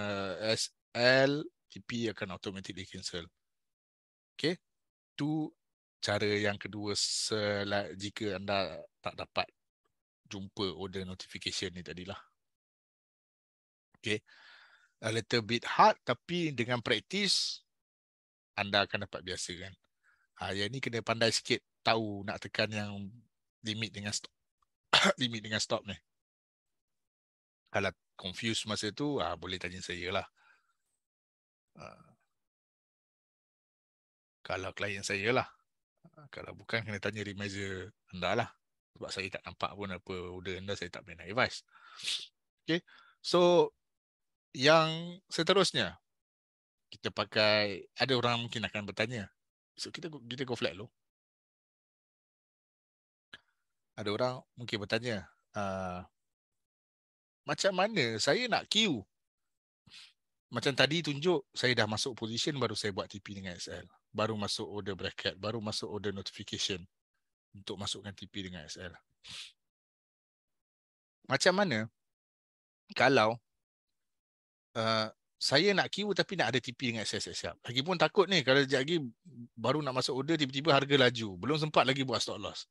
SL TP akan di cancel. Okay. Tu cara yang kedua selat jika anda tak dapat jumpa order notification ni tadi lah Okay. A little bit hard tapi dengan practice anda akan dapat biasa kan. Ha, yang ni kena pandai sikit tahu nak tekan yang limit dengan stop. limit dengan stop ni. Kalau confused masa tu, ha, boleh tanya saya lah. Ha, kalau klien saya lah. Kalau bukan, kena tanya remiser anda lah. Sebab saya tak nampak pun apa order anda, saya tak boleh nak advice. Okay. So, yang seterusnya, kita pakai ada orang mungkin akan bertanya so kita kita go flat lo ada orang mungkin bertanya uh, macam mana saya nak queue macam tadi tunjuk saya dah masuk position baru saya buat TP dengan SL baru masuk order bracket baru masuk order notification untuk masukkan TP dengan SL macam mana kalau uh, saya nak kiu tapi nak ada TP dengan SS siap. Lagipun takut ni kalau sekejap lagi baru nak masuk order tiba-tiba harga laju. Belum sempat lagi buat stop loss.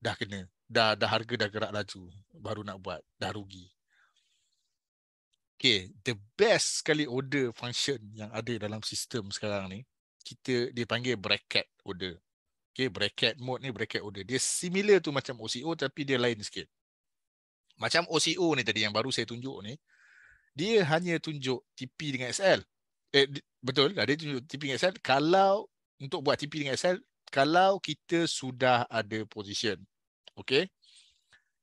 Dah kena. Dah, dah harga dah gerak laju. Baru nak buat. Dah rugi. Okay. The best sekali order function yang ada dalam sistem sekarang ni. Kita dia panggil bracket order. Okay. Bracket mode ni bracket order. Dia similar tu macam OCO tapi dia lain sikit. Macam OCO ni tadi yang baru saya tunjuk ni dia hanya tunjuk TP dengan SL. Eh, betul, dia tunjuk TP dengan SL kalau untuk buat TP dengan SL kalau kita sudah ada position. okay?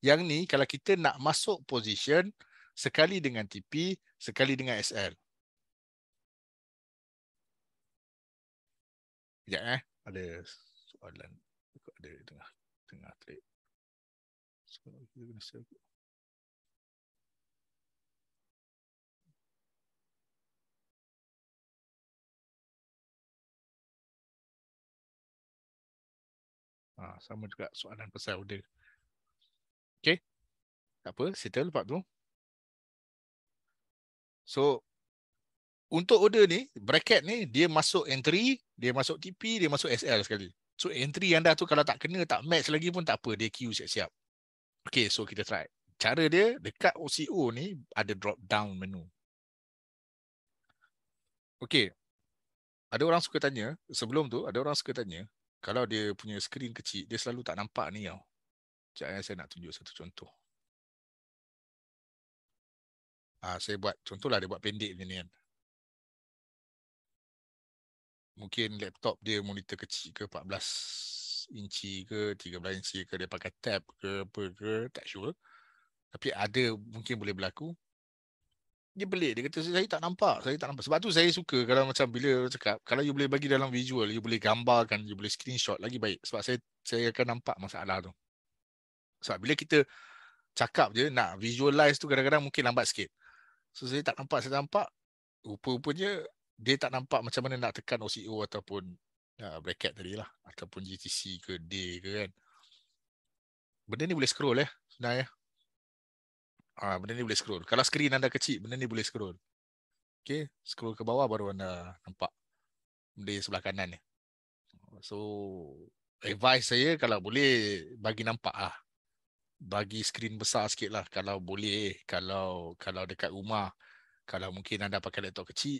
Yang ni kalau kita nak masuk position sekali dengan TP, sekali dengan SL. Ya eh, ada soalan ada tengah tengah trade. So, kita kena save. sama juga soalan pasal order. Okay. Tak apa, settle part tu. So, untuk order ni, bracket ni, dia masuk entry, dia masuk TP, dia masuk SL sekali. So, entry anda tu kalau tak kena, tak match lagi pun tak apa. Dia queue siap-siap. Okay, so kita try. Cara dia, dekat OCO ni, ada drop down menu. Okay. Ada orang suka tanya, sebelum tu, ada orang suka tanya, kalau dia punya skrin kecil, dia selalu tak nampak ni tau. Sekejap eh, saya nak tunjuk satu contoh. Ah, saya buat, contohlah dia buat pendek macam ni kan. Mungkin laptop dia monitor kecil ke 14 inci ke 13 inci ke dia pakai tab ke apa ke, tak sure. Tapi ada mungkin boleh berlaku dia pelik dia kata saya tak nampak saya tak nampak sebab tu saya suka kalau macam bila cakap kalau you boleh bagi dalam visual you boleh gambarkan you boleh screenshot lagi baik sebab saya saya akan nampak masalah tu sebab bila kita cakap je nak visualize tu kadang-kadang mungkin lambat sikit so saya tak nampak saya tak nampak rupa-rupanya dia tak nampak macam mana nak tekan OCO ataupun uh, bracket tadi lah ataupun GTC ke D ke kan benda ni boleh scroll eh sebenarnya Ah, benda ni boleh scroll. Kalau screen anda kecil, benda ni boleh scroll. Okay, scroll ke bawah baru anda nampak benda yang sebelah kanan ni. So, advice saya kalau boleh bagi nampak lah. Bagi screen besar sikit lah kalau boleh. Kalau kalau dekat rumah, kalau mungkin anda pakai laptop kecil,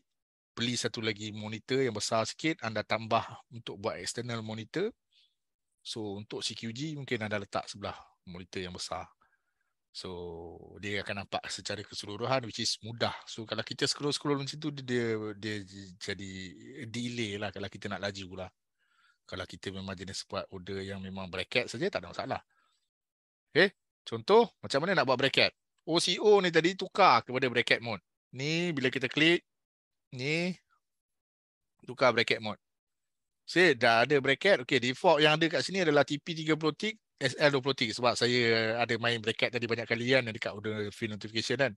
beli satu lagi monitor yang besar sikit, anda tambah untuk buat external monitor. So, untuk CQG mungkin anda letak sebelah monitor yang besar. So dia akan nampak secara keseluruhan which is mudah. So kalau kita scroll scroll macam tu dia dia, dia jadi delay lah kalau kita nak laju lah. Kalau kita memang jenis buat order yang memang bracket saja tak ada masalah. Okey, eh, contoh macam mana nak buat bracket? OCO ni tadi tukar kepada bracket mode. Ni bila kita klik ni tukar bracket mode. Saya dah ada bracket. Okey, default yang ada kat sini adalah TP30 tick SL23 sebab saya ada main bracket tadi banyak kali kan dekat order free notification kan.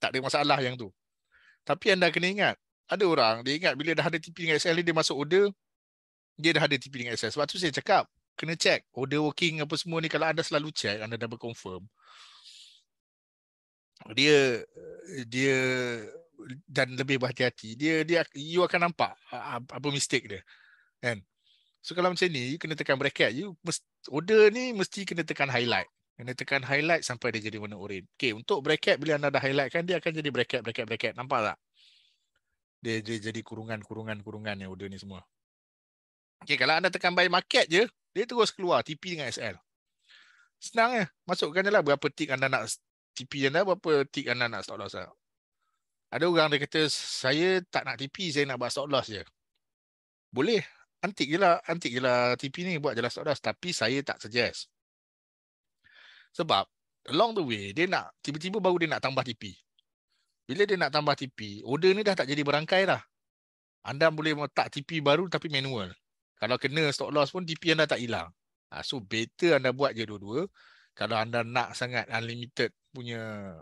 Tak ada masalah yang tu. Tapi anda kena ingat, ada orang dia ingat bila dah ada TP dengan SL dia masuk order, dia dah ada TP dengan SL. Sebab tu saya cakap, kena check order working apa semua ni kalau anda selalu check, anda dah confirm. Dia dia dan lebih berhati-hati. Dia dia you akan nampak ah, apa mistake dia. Kan? So kalau macam ni, you kena tekan bracket. You must, order ni mesti kena tekan highlight. Kena tekan highlight sampai dia jadi warna orange. Okay, untuk bracket, bila anda dah highlight kan, dia akan jadi bracket, bracket, bracket. Nampak tak? Dia, dia jadi kurungan, kurungan, kurungan ni order ni semua. Okay, kalau anda tekan buy market je, dia terus keluar TP dengan SL. Senang ya. Masukkan je lah berapa tick anda nak TP anda, berapa tick anda nak stop loss. Lah. Ada orang dia kata, saya tak nak TP, saya nak buat stop loss je. Boleh antik gila, antik gila lah ni buat jelas tak Tapi saya tak suggest. Sebab along the way, dia nak, tiba-tiba baru dia nak tambah TP. Bila dia nak tambah TP, order ni dah tak jadi berangkai dah. Anda boleh letak TP baru tapi manual. Kalau kena stock loss pun, TP anda tak hilang. Ha, so better anda buat je dua-dua. Kalau anda nak sangat unlimited punya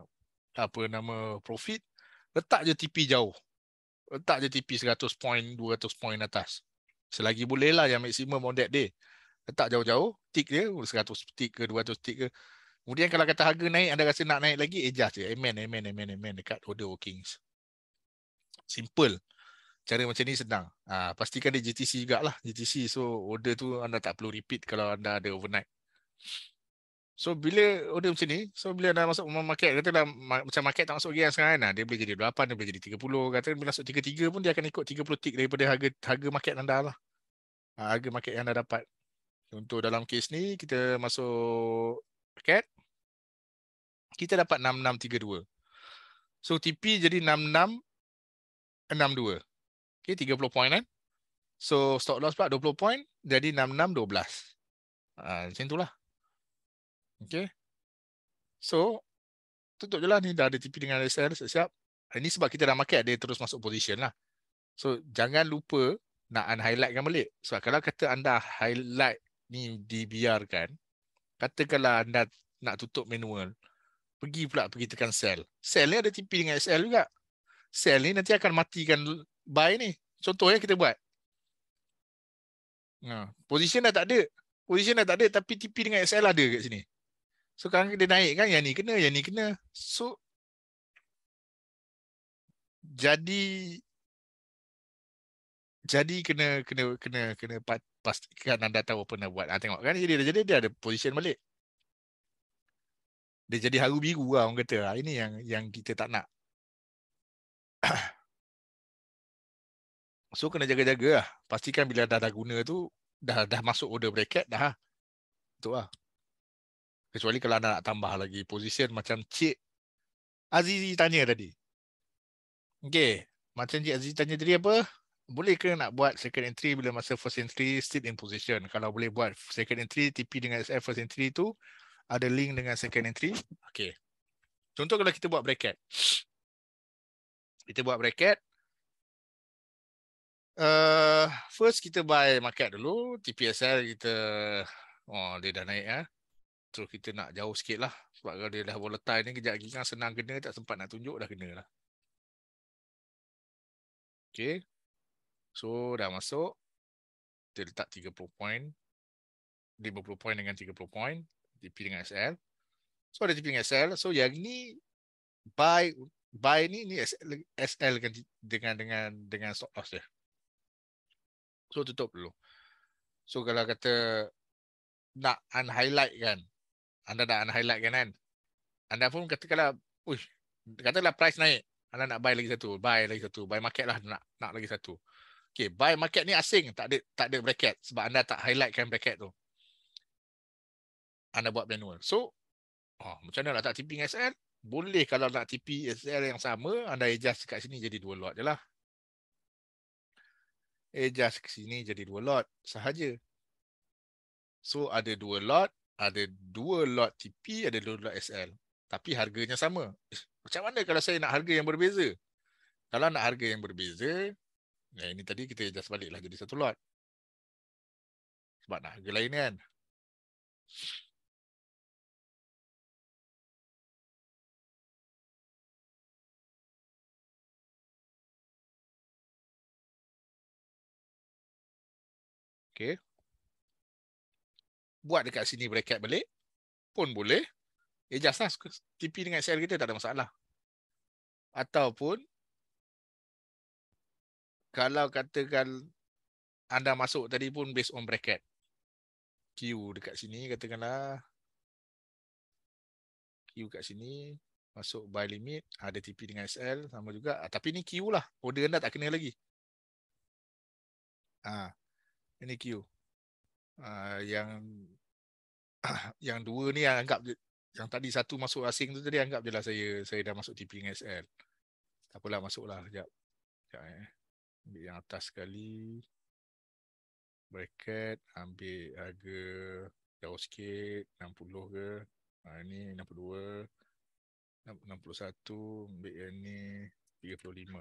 apa nama profit, letak je TP jauh. Letak je TP 100 point, 200 point atas. Selagi boleh lah yang maksimum on that day. Letak jauh-jauh, tick dia, 100 tick ke, 200 tick ke. Kemudian kalau kata harga naik, anda rasa nak naik lagi, adjust eh, je. Amen, amen, amen, amen dekat order workings. Simple. Cara macam ni senang. Ha, pastikan dia GTC jugalah. GTC, so order tu anda tak perlu repeat kalau anda ada overnight. So bila order macam ni, so bila dah masuk market, kata dah macam market tak masuk lagi yang sekarang dah, kan? dia boleh jadi 8, dia boleh jadi 30. Kata bila masuk 33 pun dia akan ikut 30 tick daripada harga harga market anda lah. Ah, harga market yang anda dapat. Contoh dalam case ni, kita masuk paket kita dapat 6632. So TP jadi 6662. Okay, 30 point kan. So stock loss pula 20 point, jadi 6612. Ha, ah, macam itulah. Okay. So, tutup je lah ni dah ada TP dengan RSL siap. Ini sebab kita dah market dia terus masuk position lah. So, jangan lupa nak unhighlight kan balik. Sebab so, kalau kata anda highlight ni dibiarkan, katakanlah anda nak tutup manual, pergi pula pergi tekan sell. Sell ni ada TP dengan SL juga. Sell ni nanti akan matikan buy ni. Contohnya kita buat. Nah, ha, position dah tak ada. Position dah tak ada tapi TP dengan SL ada kat sini. So sekarang dia naik kan yang ni kena, yang ni kena. So jadi jadi kena kena kena kena pastikan anda tahu apa nak buat. Ha, tengok kan jadi dia jadi dia ada position balik. Dia jadi haru biru lah orang kata. Ha, ini yang yang kita tak nak. So kena jaga-jaga lah. Pastikan bila dah, dah guna tu dah dah masuk order bracket dah. Itu ha. lah. Kecuali kalau anda nak tambah lagi position macam Cik Azizi tanya tadi. Okay. Macam Cik Azizi tanya tadi apa? Boleh ke nak buat second entry bila masa first entry still in position? Kalau boleh buat second entry TP dengan SF first entry tu ada link dengan second entry. Okay. Contoh kalau kita buat bracket. Kita buat bracket. Uh, first kita buy market dulu. TPSL kita... Oh, dia dah naik ya. Eh? So kita nak jauh sikit lah. Sebab kalau dia dah volatile ni, kejap lagi kan senang kena, tak sempat nak tunjuk dah kena lah. Okay. So dah masuk. Kita letak 30 point. 50 point dengan 30 point. TP dengan SL. So ada TP dengan SL. So yang ni, buy, buy ni, ni SL, SL dengan, dengan, dengan, dengan stop loss dia. So tutup dulu. So kalau kata, nak unhighlight kan, anda dah highlight kan kan anda pun kata kalau, uish katakanlah price naik anda nak buy lagi satu buy lagi satu buy market lah nak nak lagi satu okey buy market ni asing tak ada tak ada bracket sebab anda tak highlight highlightkan bracket tu anda buat manual so oh, macam mana nak tak tipping SL boleh kalau nak TP SL yang sama anda adjust kat sini jadi dua lot jelah, lah adjust ke sini jadi dua lot sahaja so ada dua lot ada dua lot TP, ada dua lot SL. Tapi harganya sama. Macam mana kalau saya nak harga yang berbeza? Kalau nak harga yang berbeza, ya ini tadi kita just baliklah jadi satu lot. Sebab nak harga lain kan? Okay buat dekat sini bracket balik pun boleh. Eh just lah TP dengan SL kita tak ada masalah. Ataupun kalau katakan anda masuk tadi pun based on bracket. Q dekat sini katakanlah Q kat sini masuk by limit ada TP dengan SL sama juga Ah tapi ni Q lah order anda tak kena lagi. Ah ini Q uh, yang uh, yang dua ni yang anggap je, yang tadi satu masuk asing tu tadi anggap jelah saya saya dah masuk TPNSL. Tak apalah masuklah sekejap. Sekejap eh. Ambil yang atas sekali. Bracket. Ambil harga jauh sikit. 60 ke. Ha, ini 62. 61. Ambil yang ni 35.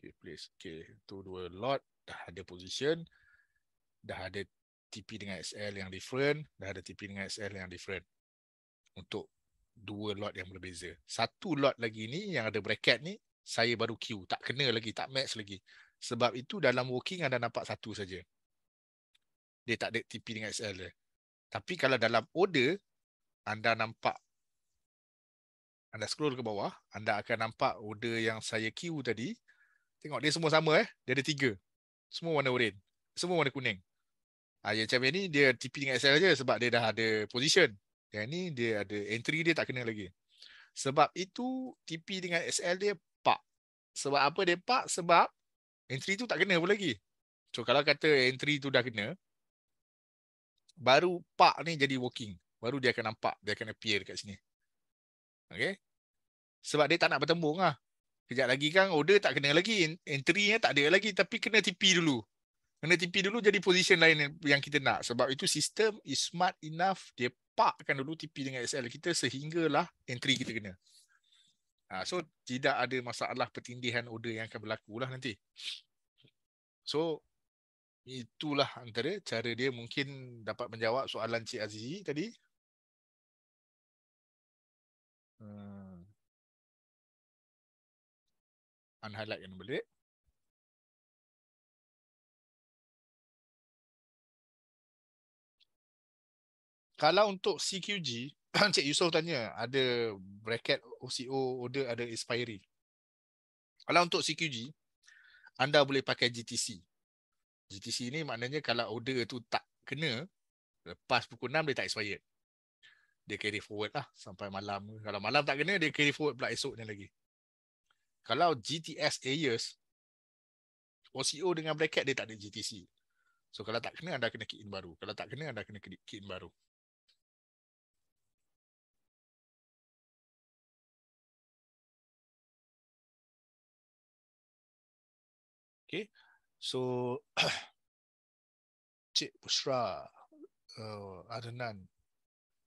Okay, please. Okay. Tu dua lot. Dah ada position dah ada TP dengan XL yang different, dah ada TP dengan XL yang different untuk dua lot yang berbeza. Satu lot lagi ni yang ada bracket ni, saya baru queue. Tak kena lagi, tak max lagi. Sebab itu dalam working anda nampak satu saja. Dia tak ada TP dengan XL dia. Tapi kalau dalam order, anda nampak, anda scroll ke bawah, anda akan nampak order yang saya queue tadi. Tengok, dia semua sama eh. Dia ada tiga. Semua warna orange. Semua warna kuning. Ah yang champion ni dia TP dengan SL aja sebab dia dah ada position. Yang ni dia ada entry dia tak kena lagi. Sebab itu TP dengan SL dia pak. Sebab apa dia pak? Sebab entry tu tak kena pun lagi. So kalau kata entry tu dah kena baru pak ni jadi working. Baru dia akan nampak, dia akan appear kat sini. Okay. Sebab dia tak nak bertembung lah. Kejap lagi kan order tak kena lagi. Entry-nya tak ada lagi tapi kena TP dulu. Kena TP dulu jadi position lain yang kita nak. Sebab itu sistem is smart enough. Dia parkkan dulu TP dengan SL kita sehinggalah entry kita kena. Ha, so tidak ada masalah pertindihan order yang akan berlaku lah nanti. So itulah antara cara dia mungkin dapat menjawab soalan Cik Azizi tadi. Hmm. Unhighlight yang boleh. kalau untuk CQG, Encik Yusof tanya, ada bracket OCO order ada expiry. Kalau untuk CQG, anda boleh pakai GTC. GTC ni maknanya kalau order tu tak kena, lepas pukul 6 dia tak expired. Dia carry forward lah sampai malam. Kalau malam tak kena, dia carry forward pula esoknya lagi. Kalau GTS AES, OCO dengan bracket dia tak ada GTC. So kalau tak kena, anda kena kick in baru. Kalau tak kena, anda kena kick in baru. Okay. So, Cik Pusra, uh, Arnan,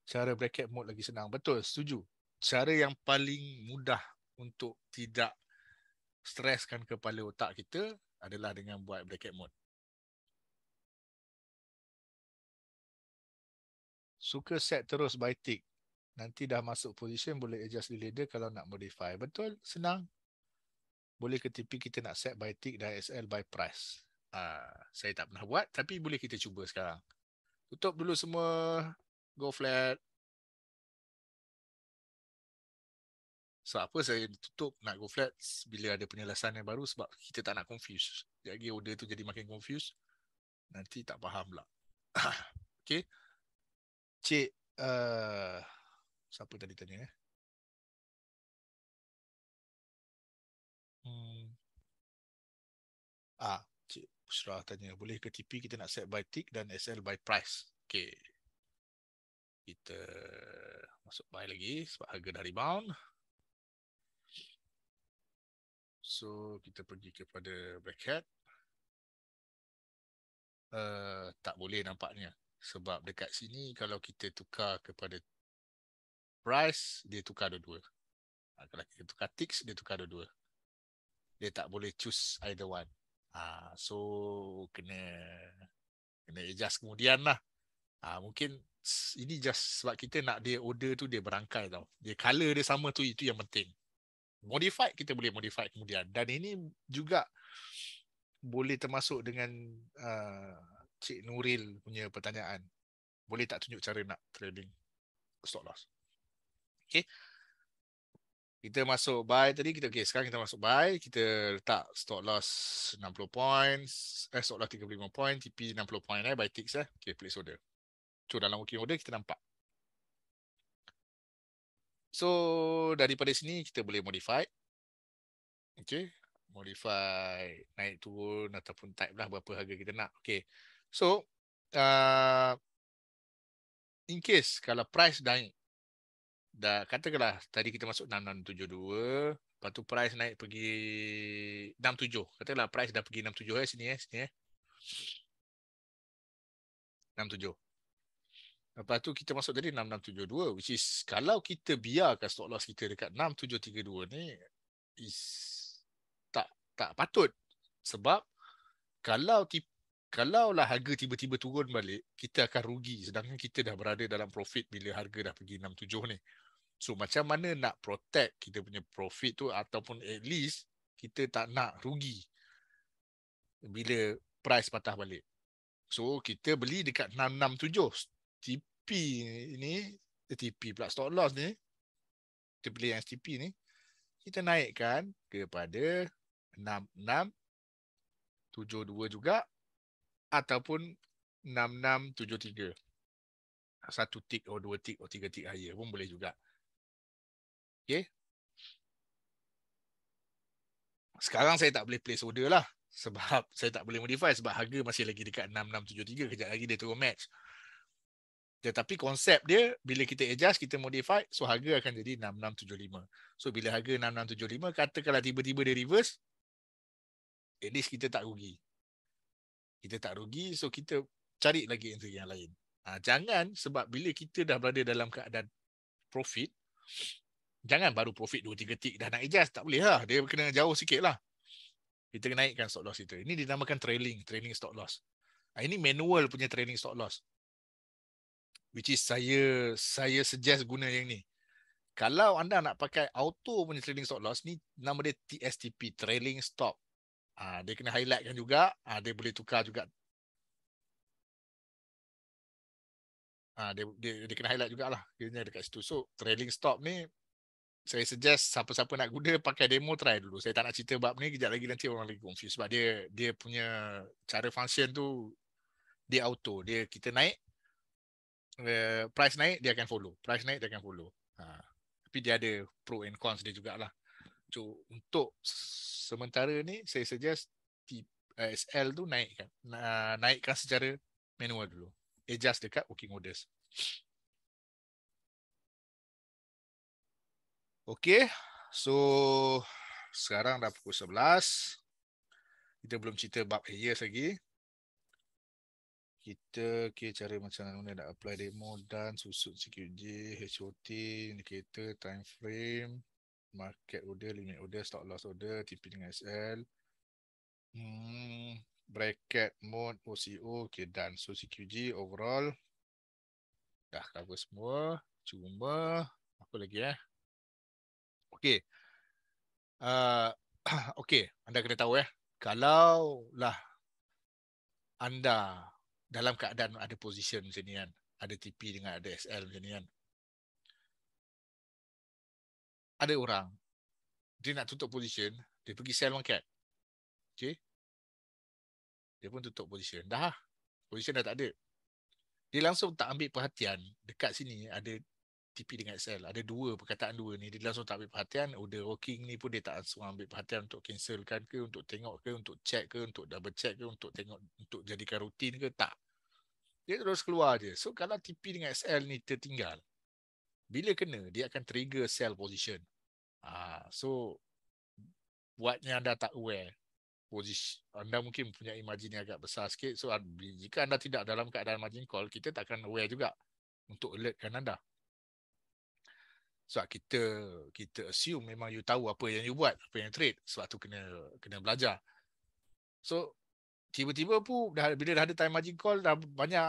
cara bracket mode lagi senang. Betul, setuju. Cara yang paling mudah untuk tidak streskan kepala otak kita adalah dengan buat bracket mode. Suka set terus by tick. Nanti dah masuk position boleh adjust di ladder kalau nak modify. Betul? Senang boleh ke TP kita nak set by tick dan SL by price. Ah, saya tak pernah buat tapi boleh kita cuba sekarang. Tutup dulu semua go flat. So apa saya tutup nak go flat bila ada penjelasan yang baru sebab kita tak nak confuse. Jadi order tu jadi makin confuse. Nanti tak faham lah. okay. Cik, uh, siapa tadi tanya? Eh? Hmm. Ah, Cik Pusra tanya, boleh ke TP kita nak set by tick dan SL by price? Okay. Kita masuk buy lagi sebab harga dah rebound. So, kita pergi kepada bracket. Uh, eh, tak boleh nampaknya. Sebab dekat sini kalau kita tukar kepada price, dia tukar dua-dua. Ah, kalau kita tukar ticks, dia tukar dua-dua dia tak boleh choose either one. Ha, so kena kena adjust kemudian lah. Ha, mungkin ini just sebab kita nak dia order tu dia berangkai tau. Dia color dia sama tu itu yang penting. Modify kita boleh modify kemudian. Dan ini juga boleh termasuk dengan uh, Cik Nuril punya pertanyaan. Boleh tak tunjuk cara nak trading stop loss? Okay kita masuk buy tadi kita okay, sekarang kita masuk buy kita letak stop loss 60 points eh, stop loss 35 point TP 60 point eh buy ticks eh okey place order so dalam working order kita nampak so daripada sini kita boleh modify okey modify naik turun ataupun type lah berapa harga kita nak okey so uh, in case kalau price naik dah katakanlah tadi kita masuk 6672 lepas tu price naik pergi 67 katakanlah price dah pergi 67 eh sini eh sini eh 67 lepas tu kita masuk tadi 6672 which is kalau kita biarkan stop loss kita dekat 6732 ni is tak tak patut sebab kalau kalau lah harga tiba-tiba turun balik kita akan rugi sedangkan kita dah berada dalam profit bila harga dah pergi 67 ni So macam mana nak protect kita punya profit tu ataupun at least kita tak nak rugi bila price patah balik. So kita beli dekat 667 TP ni, TP pula stock loss ni. Kita beli yang STP ni. Kita naikkan kepada 6672 juga ataupun 6673. Satu tick atau dua tick atau tiga tick higher pun boleh juga. Okay. Sekarang saya tak boleh place order lah. Sebab saya tak boleh modify. Sebab harga masih lagi dekat 6673. Kejap lagi dia turun match. Tetapi ya, konsep dia, bila kita adjust, kita modify, so harga akan jadi 6675. So bila harga 6675, kalau tiba-tiba dia reverse, at least kita tak rugi. Kita tak rugi, so kita cari lagi entry yang lain. Ha, jangan sebab bila kita dah berada dalam keadaan profit, Jangan baru profit 2-3 tick dah nak adjust. Tak boleh lah. Dia kena jauh sikit lah. Kita naikkan stop loss kita. Ini dinamakan trailing. Trailing stop loss. Ah, ini manual punya trailing stop loss. Which is saya saya suggest guna yang ni. Kalau anda nak pakai auto punya trailing stop loss, ni nama dia TSTP, trailing stop. Ha, dia kena highlightkan juga. Ha, dia boleh tukar juga. Ha, dia, dia, dia kena highlight juga lah. Dia dekat situ. So, trailing stop ni saya suggest siapa-siapa nak guna pakai demo try dulu. Saya tak nak cerita bab ni kejap lagi nanti orang lagi confuse sebab dia dia punya cara function tu dia auto. Dia kita naik uh, price naik dia akan follow. Price naik dia akan follow. Ha. Tapi dia ada pro and cons dia jugalah. So untuk sementara ni saya suggest SL tu naikkan. Naikkan secara manual dulu. Adjust dekat working orders. Okey. So sekarang dah pukul 11. Kita belum cerita bab years lagi. Kita okay, cari macam mana nak apply demo dan susut CQG, HOT, indicator, time frame, market order, limit order, stop loss order, TP dengan SL. Hmm, bracket, mode, OCO, okay, dan so CQG overall. Dah cover semua. Cuma, apa lagi eh? Okey. Uh, Okey, anda kena tahu ya. Eh. Kalau lah anda dalam keadaan ada position macam ni kan. Ada TP dengan ada SL macam ni kan. Ada orang, dia nak tutup position, dia pergi sell market. Okey. Dia pun tutup position. Dah lah. Position dah tak ada. Dia langsung tak ambil perhatian dekat sini ada TP dengan XL ada dua perkataan dua ni dia langsung tak ambil perhatian Uda oh, Rocking ni pun dia tak langsung ambil perhatian untuk cancelkan ke untuk tengok ke untuk check ke untuk double check ke untuk tengok untuk jadikan rutin ke tak dia terus keluar je so kalau TP dengan XL ni tertinggal bila kena dia akan trigger sell position ha, so buatnya anda tak aware posisi anda mungkin punya margin yang agak besar sikit so jika anda tidak dalam keadaan margin call kita takkan aware juga untuk alertkan anda So kita kita assume memang you tahu apa yang you buat apa yang trade sebab tu kena kena belajar so tiba-tiba pun dah bila dah ada time margin call dah banyak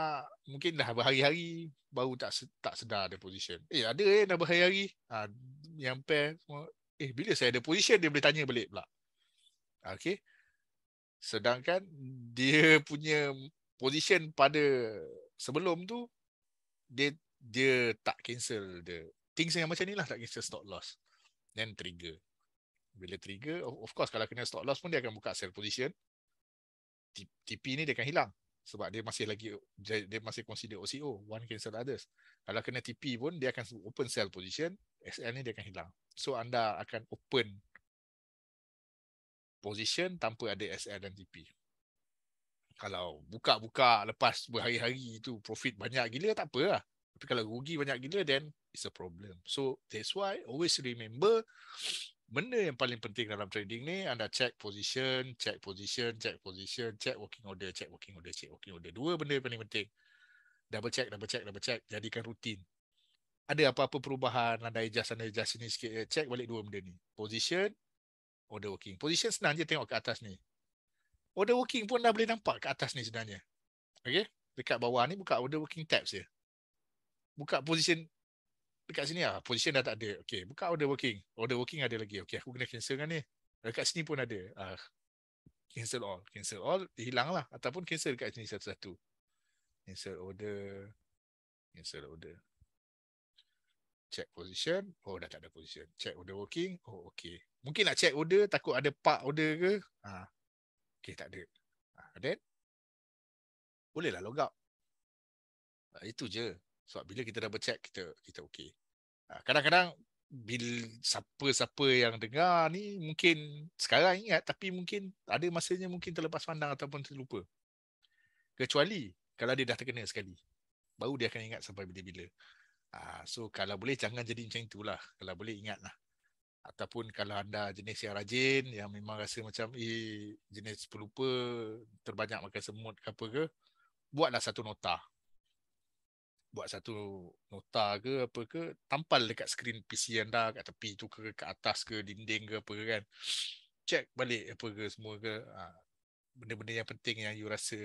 mungkin dah berhari-hari baru tak tak sedar ada position eh ada eh dah berhari-hari ha, yang pair eh bila saya ada position dia boleh tanya balik pula ha, okay. sedangkan dia punya position pada sebelum tu dia dia tak cancel the things yang macam ni lah tak kisah stop loss then trigger bila trigger of course kalau kena stop loss pun dia akan buka sell position TP ni dia akan hilang sebab dia masih lagi dia masih consider OCO one cancel others kalau kena TP pun dia akan open sell position SL ni dia akan hilang so anda akan open position tanpa ada SL dan TP kalau buka-buka lepas berhari-hari itu profit banyak gila tak apalah tapi kalau rugi banyak gila then it's a problem. So that's why always remember benda yang paling penting dalam trading ni anda check position, check position, check position, check working order, check working order, check working order. Dua benda yang paling penting. Double check, double check, double check. Jadikan rutin. Ada apa-apa perubahan, anda adjust, anda adjust sini sikit. Eh, check balik dua benda ni. Position, order working. Position senang je tengok ke atas ni. Order working pun dah boleh nampak ke atas ni sebenarnya. Okay? Dekat bawah ni buka order working tabs je buka position dekat sini ah position dah tak ada okey buka order working order working ada lagi okey aku kena cancel kan ni dekat sini pun ada ah cancel all cancel all hilang lah ataupun cancel dekat sini satu-satu cancel order cancel order check position oh dah tak ada position check order working oh okey mungkin nak check order takut ada park order ke ah okey tak ada ah, then boleh lah log out ah, itu je sebab bila kita double check kita kita okey ah, kadang-kadang bil siapa-siapa yang dengar ni mungkin sekarang ingat tapi mungkin ada masanya mungkin terlepas pandang ataupun terlupa kecuali kalau dia dah terkena sekali baru dia akan ingat sampai bila-bila ah, so kalau boleh jangan jadi macam itulah kalau boleh ingatlah ataupun kalau anda jenis yang rajin yang memang rasa macam eh jenis pelupa terbanyak makan semut ke apa ke buatlah satu nota buat satu nota ke apa ke tampal dekat screen PC anda kat tepi tu ke ke atas ke dinding ke apa ke kan check balik apa ke semua ke ha, benda-benda yang penting yang you rasa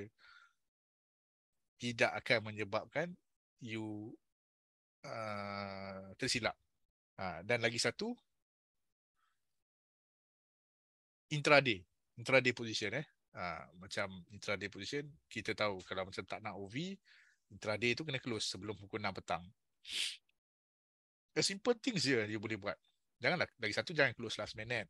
tidak akan menyebabkan you uh, tersilap ha, dan lagi satu intraday intraday position eh ha, macam intraday position kita tahu kalau macam tak nak OV intraday tu kena close sebelum pukul 6 petang. A simple thing je you boleh buat. Janganlah, lagi satu jangan close last minute.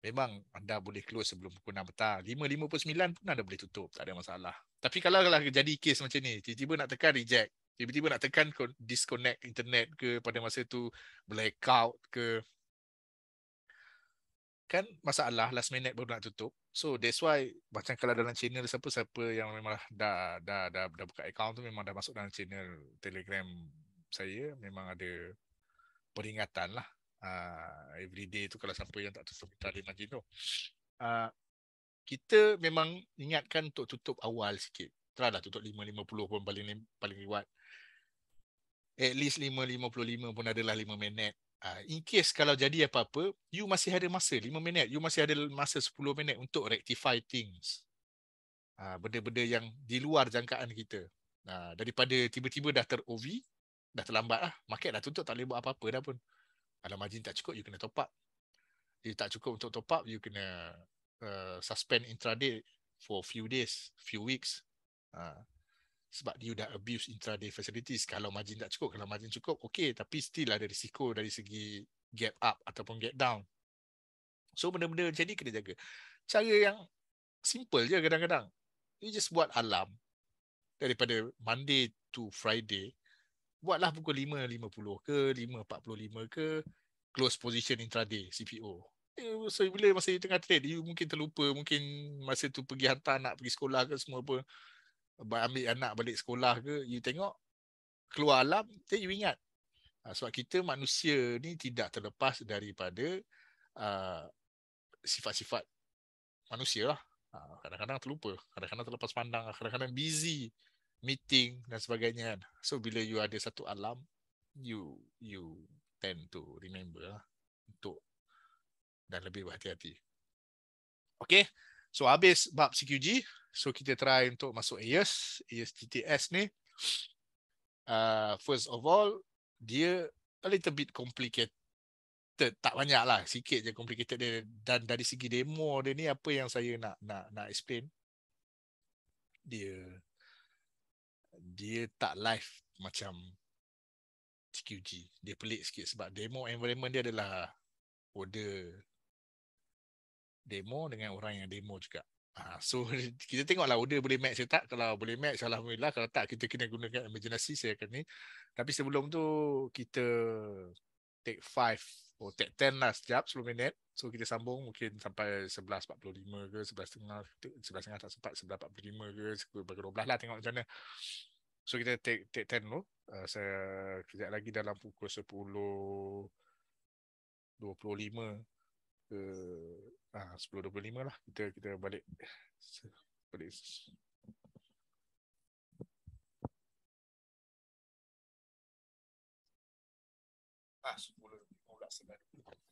Memang anda boleh close sebelum pukul 6 petang. 5.59 pun anda boleh tutup. Tak ada masalah. Tapi kalau kalau jadi case macam ni, tiba-tiba nak tekan reject, tiba-tiba nak tekan disconnect internet ke pada masa tu blackout ke, kan masalah last minute baru nak tutup. So that's why macam kalau dalam channel siapa siapa yang memang dah, dah dah dah dah buka account tu memang dah masuk dalam channel Telegram saya memang ada peringatan lah uh, ah, every day tu kalau siapa yang tak tutup tali macam tu. Uh, kita memang ingatkan untuk tutup awal sikit. Terlalu tutup 5.50 pun paling paling kuat. At least 5.55 pun adalah 5 minit Ah, in case kalau jadi apa-apa, you masih ada masa 5 minit, you masih ada masa 10 minit untuk rectify things. Uh, benda-benda yang di luar jangkaan kita. Uh, daripada tiba-tiba dah ter OV, dah terlambat lah. Market dah tutup, tak boleh buat apa-apa dah pun. Kalau margin tak cukup, you kena top up. You tak cukup untuk top up, you kena uh, suspend intraday for few days, few weeks. Uh, sebab dia dah abuse intraday facilities kalau margin tak cukup kalau margin cukup okey tapi still ada risiko dari segi gap up ataupun gap down so benda-benda macam ni kena jaga cara yang simple je kadang-kadang you just buat alarm daripada Monday to Friday buatlah pukul 5.50 ke 5.45 ke close position intraday CPO ya, so bila masa tengah trade you mungkin terlupa mungkin masa tu pergi hantar anak pergi sekolah ke semua apa ambil anak balik sekolah ke, you tengok, keluar alam, then you ingat. Ha, sebab kita manusia ni tidak terlepas daripada uh, sifat-sifat manusia lah. Ha, kadang-kadang terlupa, kadang-kadang terlepas pandang, lah, kadang-kadang busy meeting dan sebagainya kan. So bila you ada satu alam, you you tend to remember lah untuk dan lebih berhati-hati. Okay, So habis bab CQG, so kita try untuk masuk AES, AES TTS ni. Uh, first of all, dia a little bit complicated. Tak banyak lah, sikit je complicated dia. Dan dari segi demo dia ni, apa yang saya nak nak nak explain. Dia dia tak live macam CQG. Dia pelik sikit sebab demo environment dia adalah order demo dengan orang yang demo juga. Ha, so kita tengoklah order boleh match ke tak. Kalau boleh match, Alhamdulillah. Kalau tak, kita kena gunakan emergency saya akan ni. Tapi sebelum tu, kita take five or take 10 lah sekejap, 10 minit. So kita sambung mungkin sampai 11.45 ke, 11.30, 11.30 tak sempat, 11.45 ke, sekitar 12 lah tengok macam mana. So kita take, take 10 dulu. Uh, saya kejap lagi dalam pukul 10.25 uh, ha, 10.25 lah kita kita balik balik ah 10.25 pula 10.25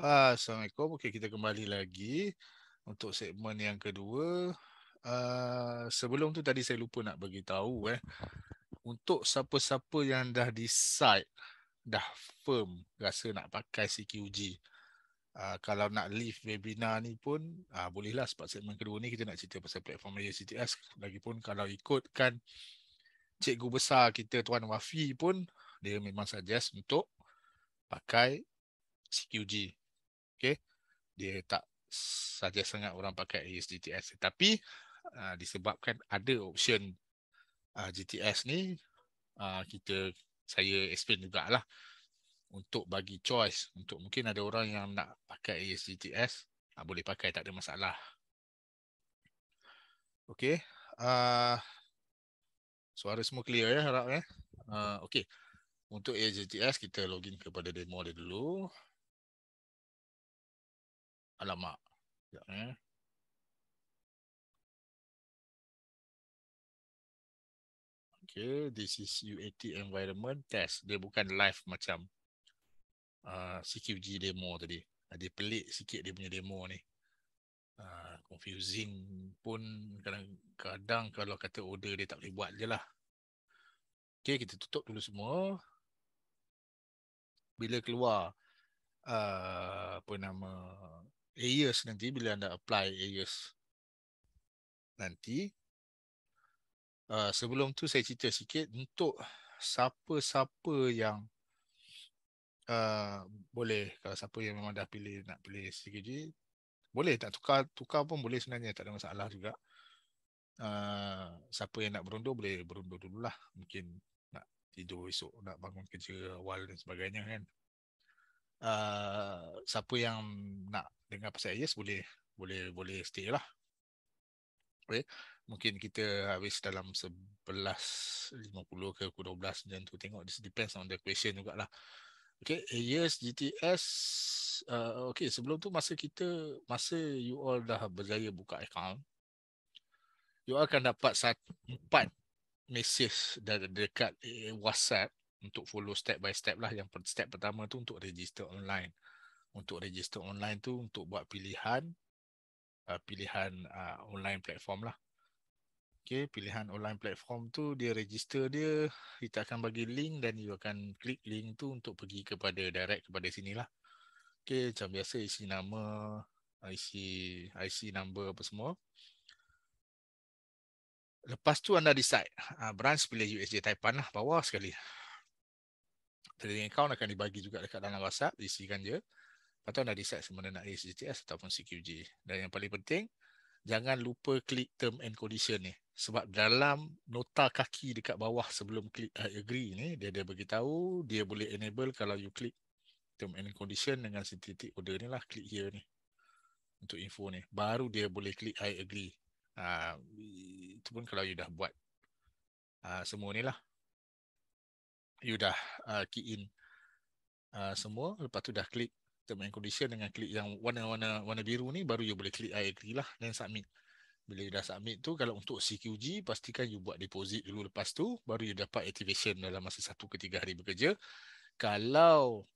Ah, Assalamualaikum. Okey, kita kembali lagi untuk segmen yang kedua. Uh, sebelum tu tadi saya lupa nak bagi tahu eh untuk siapa-siapa yang dah decide dah firm rasa nak pakai CQG. Uh, ah, kalau nak leave webinar ni pun uh, bolehlah sebab segmen kedua ni kita nak cerita pasal platform Malaysia CTS. Lagipun kalau ikutkan cikgu besar kita Tuan Wafi pun dia memang suggest untuk pakai CQG Okey, dia tak saja sangat orang pakai ASDTS tapi uh, disebabkan ada option uh, ah, GTS ni uh, kita saya explain jugalah untuk bagi choice untuk mungkin ada orang yang nak pakai ASDTS uh, boleh pakai tak ada masalah okey uh, suara semua clear ya harap ya uh, okey untuk ASDTS kita login kepada demo dia dulu Alamak. Ya. Eh? Okay, this is UAT environment test. Dia bukan live macam uh, CQG demo tadi. Ah, dia pelik sikit dia punya demo ni. Uh, confusing pun kadang-kadang kalau kata order dia tak boleh buat je lah. Okay, kita tutup dulu semua. Bila keluar uh, apa nama AES nanti bila anda apply AES nanti uh, sebelum tu saya cerita sikit untuk siapa-siapa yang uh, boleh kalau siapa yang memang dah pilih nak pilih CKG boleh tak tukar tukar pun boleh sebenarnya tak ada masalah juga uh, siapa yang nak berundur boleh berundur dululah mungkin nak tidur esok nak bangun kerja awal dan sebagainya kan uh, siapa yang nak dengar pasal AES boleh boleh boleh stay lah. Okay. Mungkin kita habis dalam 11.50 ke 12 dan tu tengok. This depends on the question jugalah. Okay, AES, eh, GTS. Uh, eh, okay, sebelum tu masa kita, masa you all dah berjaya buka account, you all akan dapat satu, empat message dari dekat WhatsApp untuk follow step by step lah yang step pertama tu untuk register online untuk register online tu untuk buat pilihan uh, pilihan uh, online platform lah okay pilihan online platform tu dia register dia kita akan bagi link dan you akan klik link tu untuk pergi kepada direct kepada sini lah okay macam biasa isi nama IC IC number apa semua Lepas tu anda decide uh, branch pilih USJ Taipan lah bawah sekali trading account akan dibagi juga dekat dalam WhatsApp, isikan je. Lepas tu anda decide sama nak raise GTS ataupun CQG. Dan yang paling penting, jangan lupa klik term and condition ni. Sebab dalam nota kaki dekat bawah sebelum klik I eh, agree ni, dia ada beritahu dia boleh enable kalau you klik term and condition dengan synthetic order ni lah. Klik here ni untuk info ni. Baru dia boleh klik I agree. Uh, itu pun kalau you dah buat uh, semua ni lah you dah uh, key in uh, semua lepas tu dah klik term and condition dengan klik yang warna-warna warna biru ni baru you boleh klik I agree lah dan submit bila you dah submit tu kalau untuk CQG pastikan you buat deposit dulu lepas tu baru you dapat activation dalam masa satu ke tiga hari bekerja kalau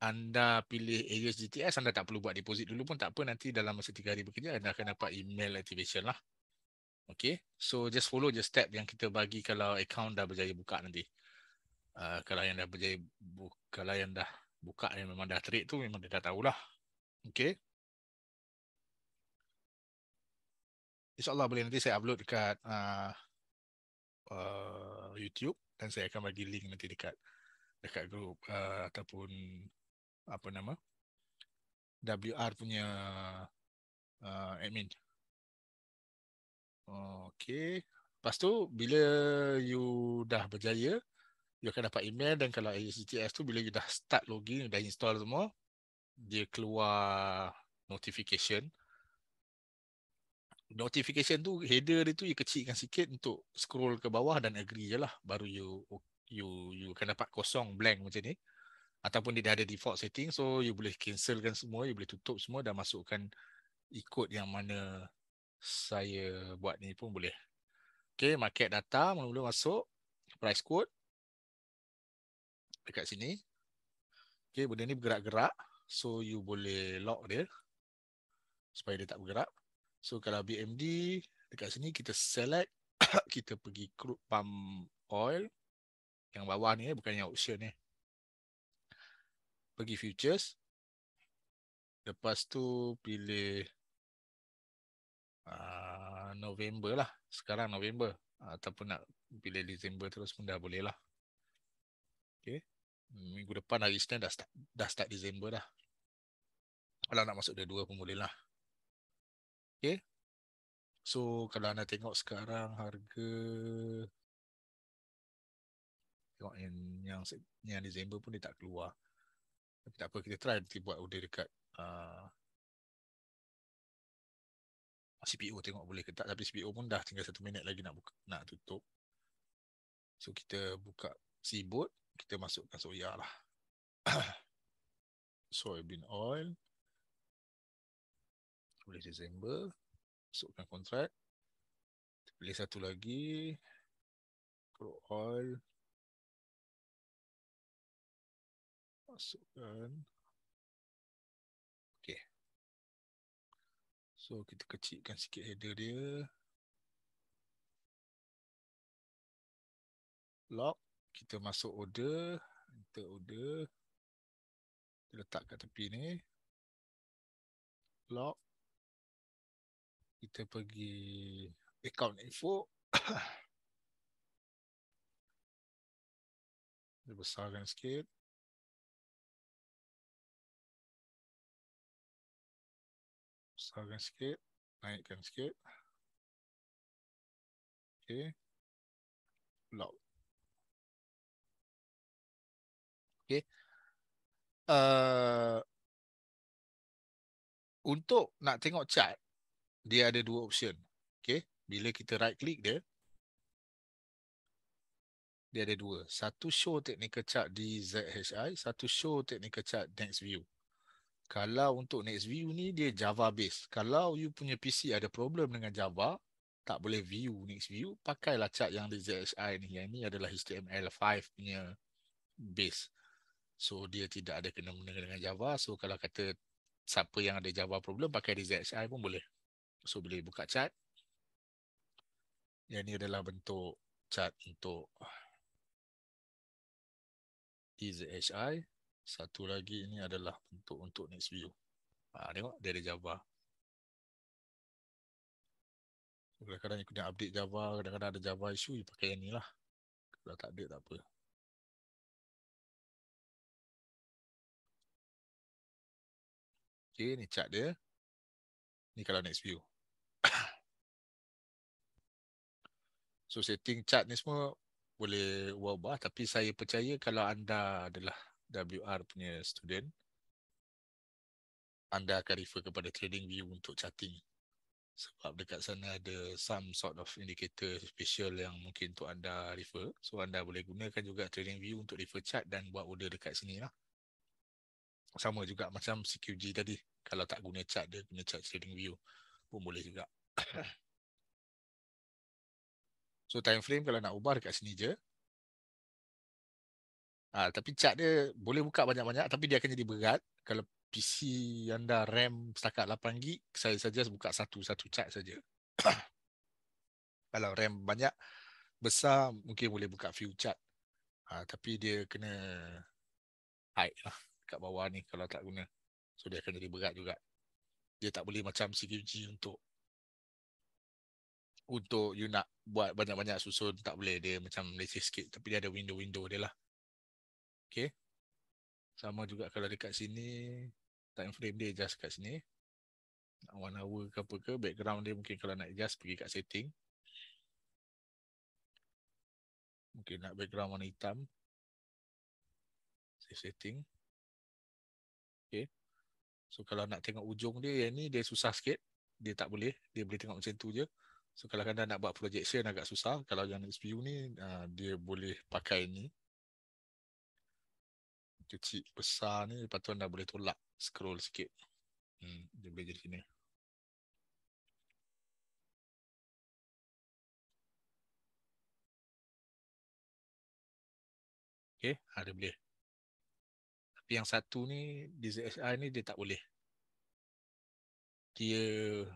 anda pilih Aries GTS anda tak perlu buat deposit dulu pun tak apa nanti dalam masa tiga hari bekerja anda akan dapat email activation lah Okay, so just follow the step yang kita bagi kalau account dah berjaya buka nanti uh, kalau yang dah berjaya bu, kalau yang dah buka yang memang dah trade tu memang dia dah tahulah okey InsyaAllah boleh nanti saya upload dekat uh, uh, YouTube dan saya akan bagi link nanti dekat dekat group uh, ataupun apa nama WR punya uh, admin. Okey. Pastu bila you dah berjaya you akan dapat email dan kalau HTTPS tu bila you dah start login dah install semua dia keluar notification notification tu header dia tu you kecilkan sikit untuk scroll ke bawah dan agree je lah baru you you you akan dapat kosong blank macam ni ataupun dia ada default setting so you boleh cancelkan semua you boleh tutup semua dan masukkan ikut yang mana saya buat ni pun boleh okay market data mula-mula masuk price quote dekat sini. Okey, benda ni bergerak-gerak. So you boleh lock dia supaya dia tak bergerak. So kalau BMD dekat sini kita select kita pergi crude pump oil yang bawah ni eh, bukan yang option ni. Pergi futures. Lepas tu pilih ah, November lah. Sekarang November. Ah, ataupun nak pilih December terus pun dah boleh lah. Okay. Minggu depan hari Senin dah start, dah start Disember dah. Kalau nak masuk dia dua pun boleh lah. Okay. So kalau anda tengok sekarang harga tengok yang yang, yang Disember pun dia tak keluar. Tapi tak apa kita try nanti buat order dekat uh, ah, CPO tengok boleh ke tak. Tapi CPO pun dah tinggal satu minit lagi nak buka, nak tutup. So kita buka Seaboard kita masukkan soya lah. Soybean oil. Boleh Disember. Masukkan kontrak. Pilih satu lagi. Crude oil. Masukkan. Okay. So kita kecilkan sikit header dia. Lock kita masuk order enter order kita letak kat tepi ni lock kita pergi account info dia besarkan sikit besarkan sikit naikkan sikit okay lock Eh, untuk nak tengok chart, dia ada dua option. Okay. Bila kita right click dia, dia ada dua. Satu show technical chart di ZHI, satu show technical chart next view. Kalau untuk next view ni, dia Java based. Kalau you punya PC ada problem dengan Java, tak boleh view next view, pakailah chart yang di ZHI ni. Yang ni adalah HTML5 punya base. So dia tidak ada kena mengenai dengan Java. So kalau kata siapa yang ada Java problem pakai di DZSI pun boleh. So boleh buka chat. Yang ini adalah bentuk chat untuk DZSI. Satu lagi ini adalah bentuk untuk NextView. Ha, tengok dia ada Java. Kadang-kadang ikut update Java, kadang-kadang ada Java issue, pakai yang ni lah. Kalau tak ada, tak apa. Okay, ni chat dia. Ni kalau next view. so setting chat ni semua boleh ubah-ubah tapi saya percaya kalau anda adalah WR punya student anda akan refer kepada trading view untuk chatting. sebab dekat sana ada some sort of indicator special yang mungkin untuk anda refer so anda boleh gunakan juga trading view untuk refer chat dan buat order dekat sini lah sama juga macam CQG tadi kalau tak guna chat, dia guna chat trading view pun boleh juga so time frame kalau nak ubah dekat sini je ah ha, tapi chat dia boleh buka banyak-banyak tapi dia akan jadi berat kalau PC anda RAM setakat 8 GB saya saja buka satu-satu chat saja kalau RAM banyak besar mungkin boleh buka few chart ha, tapi dia kena high lah kat bawah ni kalau tak guna. So dia akan jadi berat juga. Dia tak boleh macam CQG untuk untuk you nak buat banyak-banyak susun tak boleh dia macam leceh sikit tapi dia ada window-window dia lah. Okay. Sama juga kalau dekat sini time frame dia just kat sini. Nak one hour ke apa ke background dia mungkin kalau nak adjust pergi kat setting. Mungkin nak background warna hitam. Save setting. Okay. So kalau nak tengok ujung dia yang ni dia susah sikit. Dia tak boleh. Dia boleh tengok macam tu je. So kalau anda nak buat projection agak susah. Kalau yang XPU ni uh, dia boleh pakai ni. Cuci besar ni. Lepas tu anda boleh tolak scroll sikit. Hmm, dia boleh jadi sini. Okay, ada ah, boleh yang satu ni di DZSR ni dia tak boleh dia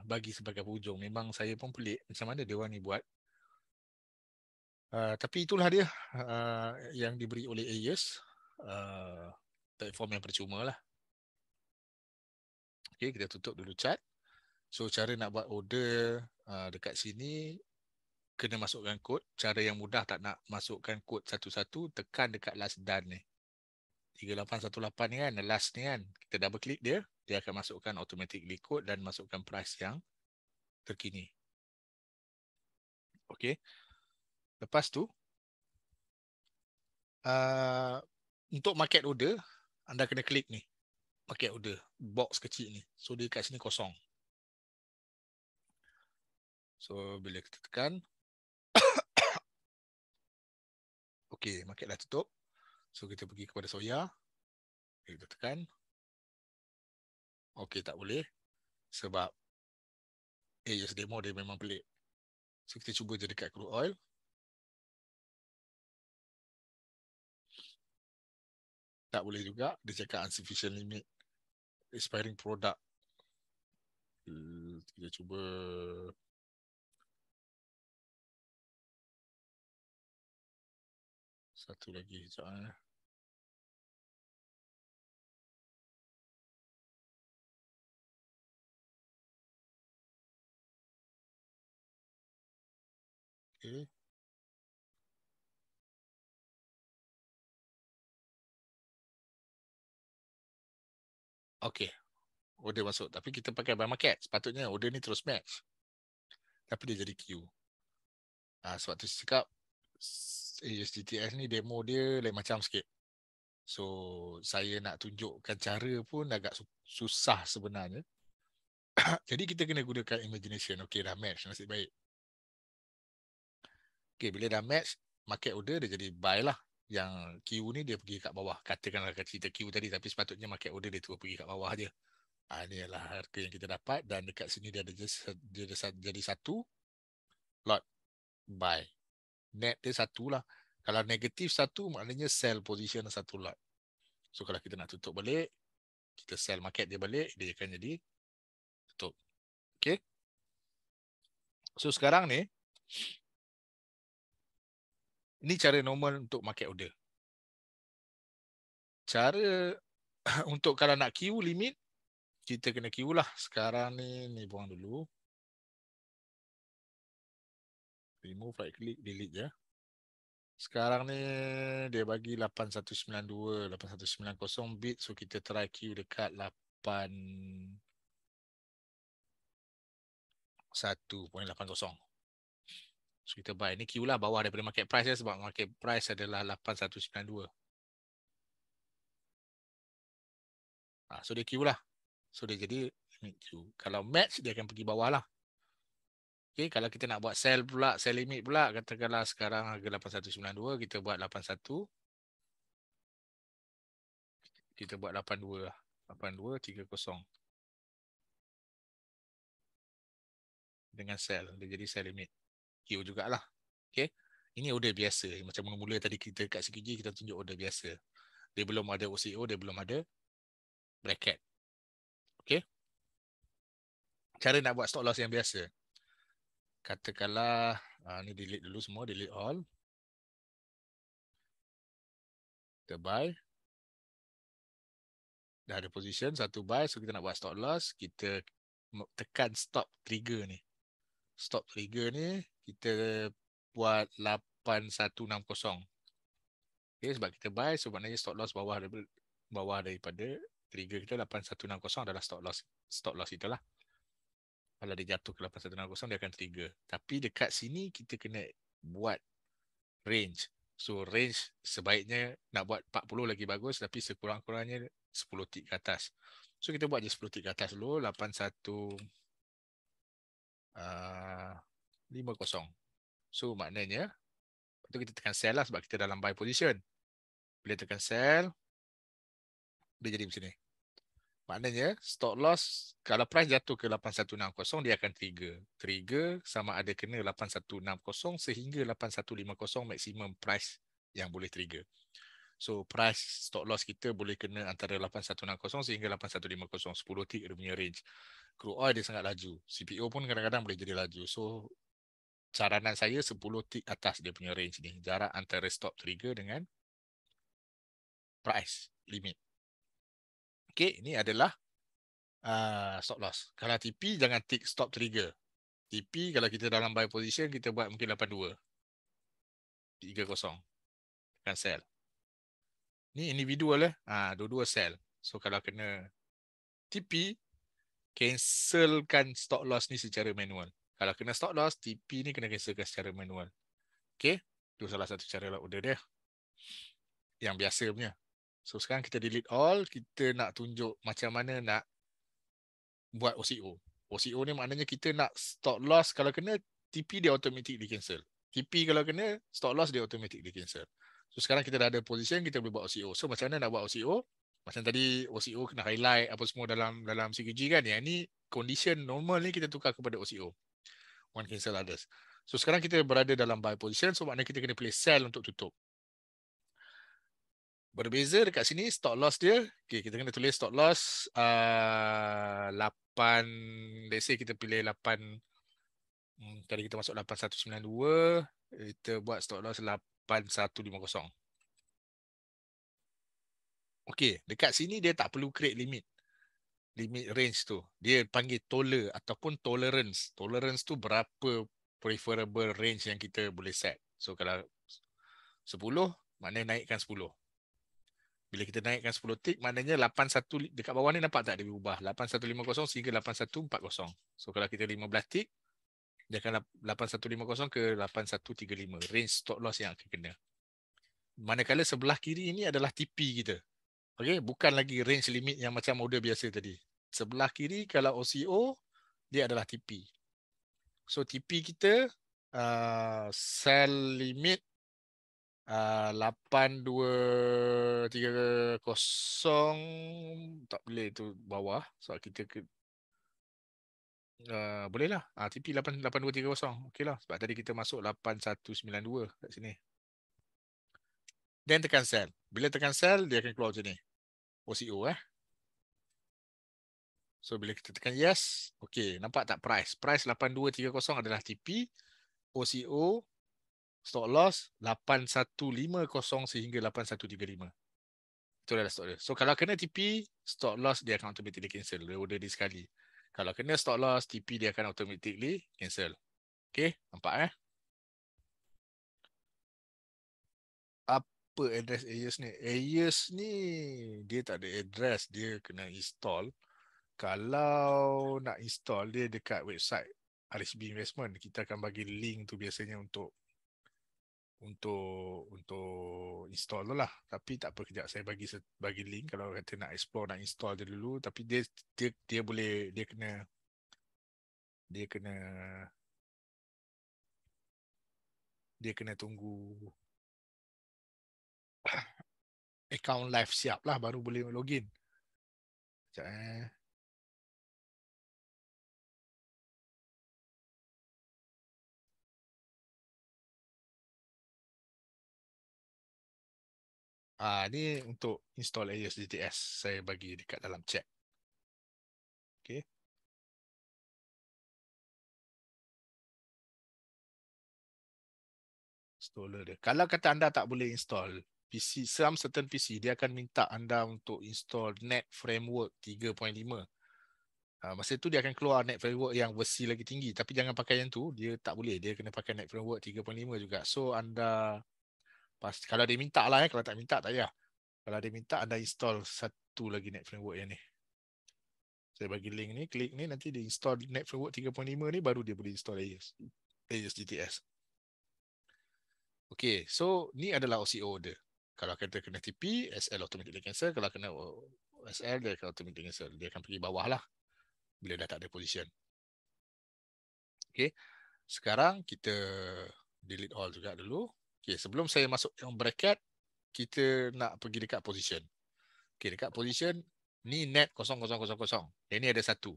bagi sebagai hujung memang saya pun pelik macam mana dia orang ni buat uh, tapi itulah dia uh, yang diberi oleh AES uh, ah, platform yang percuma lah okay, kita tutup dulu chat so cara nak buat order uh, dekat sini kena masukkan kod cara yang mudah tak nak masukkan kod satu-satu tekan dekat last done ni 3818 ni kan, last ni kan, kita double click dia, dia akan masukkan automatically code dan masukkan price yang terkini. Okay. Lepas tu, uh, untuk market order, anda kena klik ni. Market order. Box kecil ni. So, dia kat sini kosong. So, bila kita tekan. okay, market dah tutup. So kita pergi kepada soya. Kita tekan. Okey tak boleh. Sebab AES eh, demo dia memang pelik. So kita cuba je dekat crude oil. Tak boleh juga. Dia cakap insufficient limit. Expiring product. Hmm, kita cuba. Satu lagi sekejap. Eh. Okey. Order masuk. Tapi kita pakai by market. Sepatutnya order ni terus match. Tapi dia jadi queue. Ha, sebab tu saya cakap ASDTS eh, ni demo dia lain macam sikit. So saya nak tunjukkan cara pun agak susah sebenarnya. jadi kita kena gunakan imagination. okay, dah match. Nasib baik. Okay, bila dah match, market order dia jadi buy lah. Yang Q ni dia pergi kat bawah. Katakanlah cerita Q tadi tapi sepatutnya market order dia tu pergi kat bawah je. Ha, ah, ini adalah harga yang kita dapat dan dekat sini dia ada just, dia ada jadi satu lot buy. Net dia satu lah. Kalau negatif satu maknanya sell position satu lot. So kalau kita nak tutup balik, kita sell market dia balik, dia akan jadi tutup. Okay. So sekarang ni, ini cara normal untuk market order. Cara untuk kalau nak queue limit, kita kena queue lah. Sekarang ni, ni buang dulu. Remove, right click, delete je. Ya. Sekarang ni dia bagi 8192, 8190 bit. So kita try queue dekat 8... So kita buy. Ni Q lah bawah daripada market price ya, sebab market price adalah 8192. Ha, ah, so dia Q lah. So dia jadi Q. Kalau match dia akan pergi bawah lah. Okay, kalau kita nak buat sell pula, sell limit pula, katakanlah sekarang harga 8192, kita buat 81. Kita buat 82 lah. 8230. Dengan sell, dia jadi sell limit queue jugalah. Okay. Ini order biasa. Macam mula-mula tadi kita kat CQG, kita tunjuk order biasa. Dia belum ada OCO, dia belum ada bracket. Okay. Cara nak buat stop loss yang biasa. Katakanlah, uh, ni delete dulu semua, delete all. Kita buy. Dah ada position, satu buy. So kita nak buat stop loss, kita tekan stop trigger ni. Stop trigger ni, kita buat 8160. Okay, sebab kita buy sebenarnya stop loss bawah bawah daripada trigger kita 8160 adalah stop loss stop loss itulah. Kalau dia jatuh ke 8160 dia akan trigger. Tapi dekat sini kita kena buat range. So range sebaiknya nak buat 40 lagi bagus tapi sekurang-kurangnya 10 tick ke atas. So kita buat je 10 tick ke atas dulu 81 50. So maknanya itu kita tekan sell lah sebab kita dalam buy position. Bila tekan sell dia jadi macam ni. Maknanya stop loss kalau price jatuh ke 8160 dia akan trigger. Trigger sama ada kena 8160 sehingga 8150 maksimum price yang boleh trigger. So price stop loss kita boleh kena antara 8160 sehingga 8150 10 tick dia punya range. Crude oil dia sangat laju. CPO pun kadang-kadang boleh jadi laju. So caranan saya 10 tick atas dia punya range ni. Jarak antara stop trigger dengan price limit. Okay, ini adalah uh, stop loss. Kalau TP, jangan tick stop trigger. TP, kalau kita dalam buy position, kita buat mungkin 82. 30. Kan sell. Ni individual lah. Eh? Dua-dua sell. So, kalau kena TP, cancelkan stop loss ni secara manual. Kalau kena stop loss, TP ni kena cancelkan secara manual. Okay? Itu salah satu cara lah order dia. Yang biasa punya. So sekarang kita delete all. Kita nak tunjuk macam mana nak buat OCO. OCO ni maknanya kita nak stop loss. Kalau kena, TP dia di cancel. TP kalau kena, stop loss dia di cancel. So sekarang kita dah ada position, kita boleh buat OCO. So macam mana nak buat OCO? Macam tadi OCO kena highlight apa semua dalam dalam CQG kan. Yang ni condition normal ni kita tukar kepada OCO one cancel others. So sekarang kita berada dalam buy position, so maknanya kita kena pilih sell untuk tutup. Berbeza dekat sini, stop loss dia, okay, kita kena tulis stop loss uh, 8, let's say kita pilih 8, hmm, tadi kita masuk 8192, kita buat stop loss 8150. Okay, dekat sini dia tak perlu create limit limit range tu. Dia panggil toler ataupun tolerance. Tolerance tu berapa preferable range yang kita boleh set. So kalau 10, maknanya naikkan 10. Bila kita naikkan 10 tick, maknanya 81 dekat bawah ni nampak tak dia berubah? 8150 sehingga 8140. So kalau kita 15 tick, dia akan 8150 ke 8135. Range stop loss yang akan kena. Manakala sebelah kiri ini adalah TP kita. Okey, bukan lagi range limit yang macam model biasa tadi. Sebelah kiri kalau OCO dia adalah TP. So TP kita uh, sell limit uh, ah, 8230 tak boleh itu bawah. So kita ke Uh, bolehlah. Ah uh, TP 88230. Okeylah sebab tadi kita masuk 8192 kat sini. Then tekan sell. Bila tekan sell, dia akan keluar macam ni. OCO eh. So bila kita tekan yes, okay, nampak tak price? Price 8230 adalah TP, OCO, stock loss 8150 sehingga 8135. Itu adalah stock dia. So kalau kena TP, stock loss dia akan automatically cancel. Dia order di sekali. Kalau kena stock loss, TP dia akan automatically cancel. Okay, nampak eh? apa address AES ni? AES ni dia tak ada address, dia kena install. Kalau nak install dia dekat website RSB Investment, kita akan bagi link tu biasanya untuk untuk untuk install tu lah. Tapi tak apa kejap saya bagi bagi link kalau kata nak explore nak install dia dulu tapi dia dia, dia boleh dia kena dia kena dia kena tunggu account live siap lah baru boleh login. Sekejap eh. Ah, ini untuk install AES DTS. Saya bagi dekat dalam chat. Okay. Installer dia. Kalau kata anda tak boleh install PC, some certain PC dia akan minta anda untuk install net framework 3.5. Uh, ah, masa itu dia akan keluar net framework yang versi lagi tinggi tapi jangan pakai yang tu, dia tak boleh. Dia kena pakai net framework 3.5 juga. So anda pas kalau dia minta lah ya, kalau tak minta tak ya. Kalau dia minta anda install satu lagi net framework yang ni. Saya bagi link ni, klik ni nanti dia install net framework 3.5 ni baru dia boleh install AES. AES DTS. Okay, so ni adalah OCO dia kalau kereta kena TP, SL automatic dia cancel. Kalau kena oh, SL, dia akan automatic cancel. Dia akan pergi bawah lah. Bila dah tak ada position. Okay. Sekarang kita delete all juga dulu. Okay. Sebelum saya masuk yang bracket, kita nak pergi dekat position. Okay. Dekat position, ni net 0000. Yang eh, ni ada satu.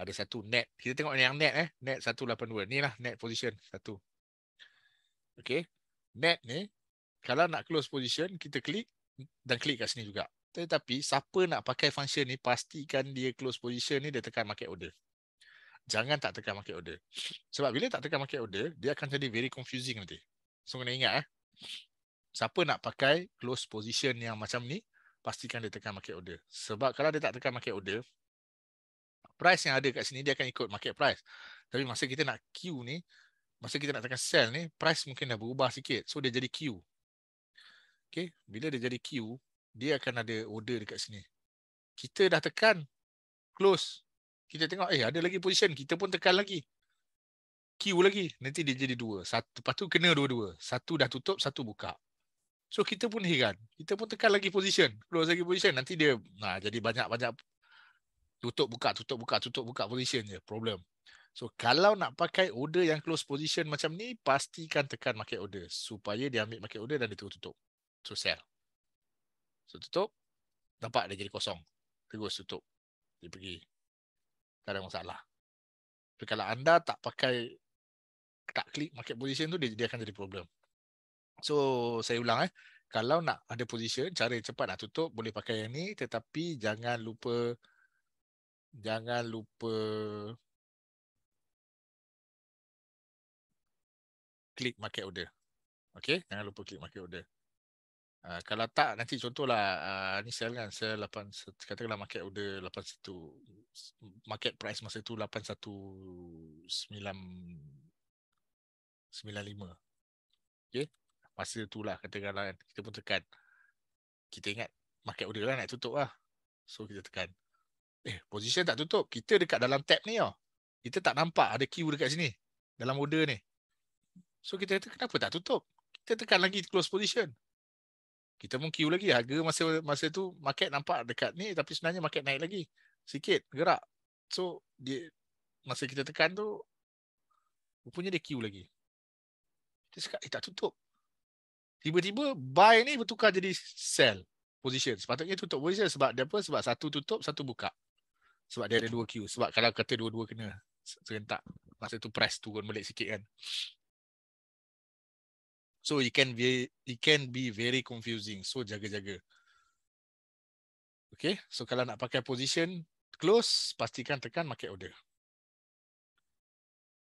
Ada satu net. Kita tengok yang net eh. Net 182. Ni lah net position. Satu. Okay. Net ni, kalau nak close position kita klik dan klik kat sini juga tetapi siapa nak pakai function ni pastikan dia close position ni dia tekan market order jangan tak tekan market order sebab bila tak tekan market order dia akan jadi very confusing nanti so kena ingat eh siapa nak pakai close position yang macam ni pastikan dia tekan market order sebab kalau dia tak tekan market order price yang ada kat sini dia akan ikut market price tapi masa kita nak queue ni masa kita nak tekan sell ni price mungkin dah berubah sikit so dia jadi queue Okay. Bila dia jadi queue, dia akan ada order dekat sini. Kita dah tekan close. Kita tengok, eh ada lagi position. Kita pun tekan lagi. Queue lagi. Nanti dia jadi dua. Satu, lepas tu kena dua-dua. Satu dah tutup, satu buka. So kita pun heran. Kita pun tekan lagi position. Close lagi position. Nanti dia nah, jadi banyak-banyak tutup buka, tutup buka, tutup buka position je. Problem. So kalau nak pakai order yang close position macam ni, pastikan tekan market order. Supaya dia ambil market order dan dia tutup to sell. So tutup. Nampak dia jadi kosong. Terus tutup. Dia pergi. Tak ada masalah. Tapi kalau anda tak pakai, tak klik market position tu, dia, dia akan jadi problem. So saya ulang eh. Kalau nak ada position, cara cepat nak tutup, boleh pakai yang ni. Tetapi jangan lupa, jangan lupa klik market order. Okay, jangan lupa klik market order. Uh, kalau tak nanti contohlah uh, ni sell kan sell 8 katakanlah market order 81 market price masa tu 8195 95 okey masa tu lah katakanlah kita pun tekan kita ingat market order lah nak tutup lah so kita tekan eh position tak tutup kita dekat dalam tab ni oh. kita tak nampak ada queue dekat sini dalam order ni so kita kata kenapa tak tutup kita tekan lagi close position kita pun queue lagi harga masa masa tu market nampak dekat ni tapi sebenarnya market naik lagi sikit gerak so dia masa kita tekan tu rupanya dia queue lagi dia cakap eh tak tutup tiba-tiba buy ni bertukar jadi sell position sepatutnya tutup position sebab dia apa sebab satu tutup satu buka sebab dia ada dua queue sebab kalau kata dua-dua kena serentak masa tu price turun balik sikit kan So it can be it can be very confusing. So jaga-jaga. Okay. So kalau nak pakai position close, pastikan tekan market order.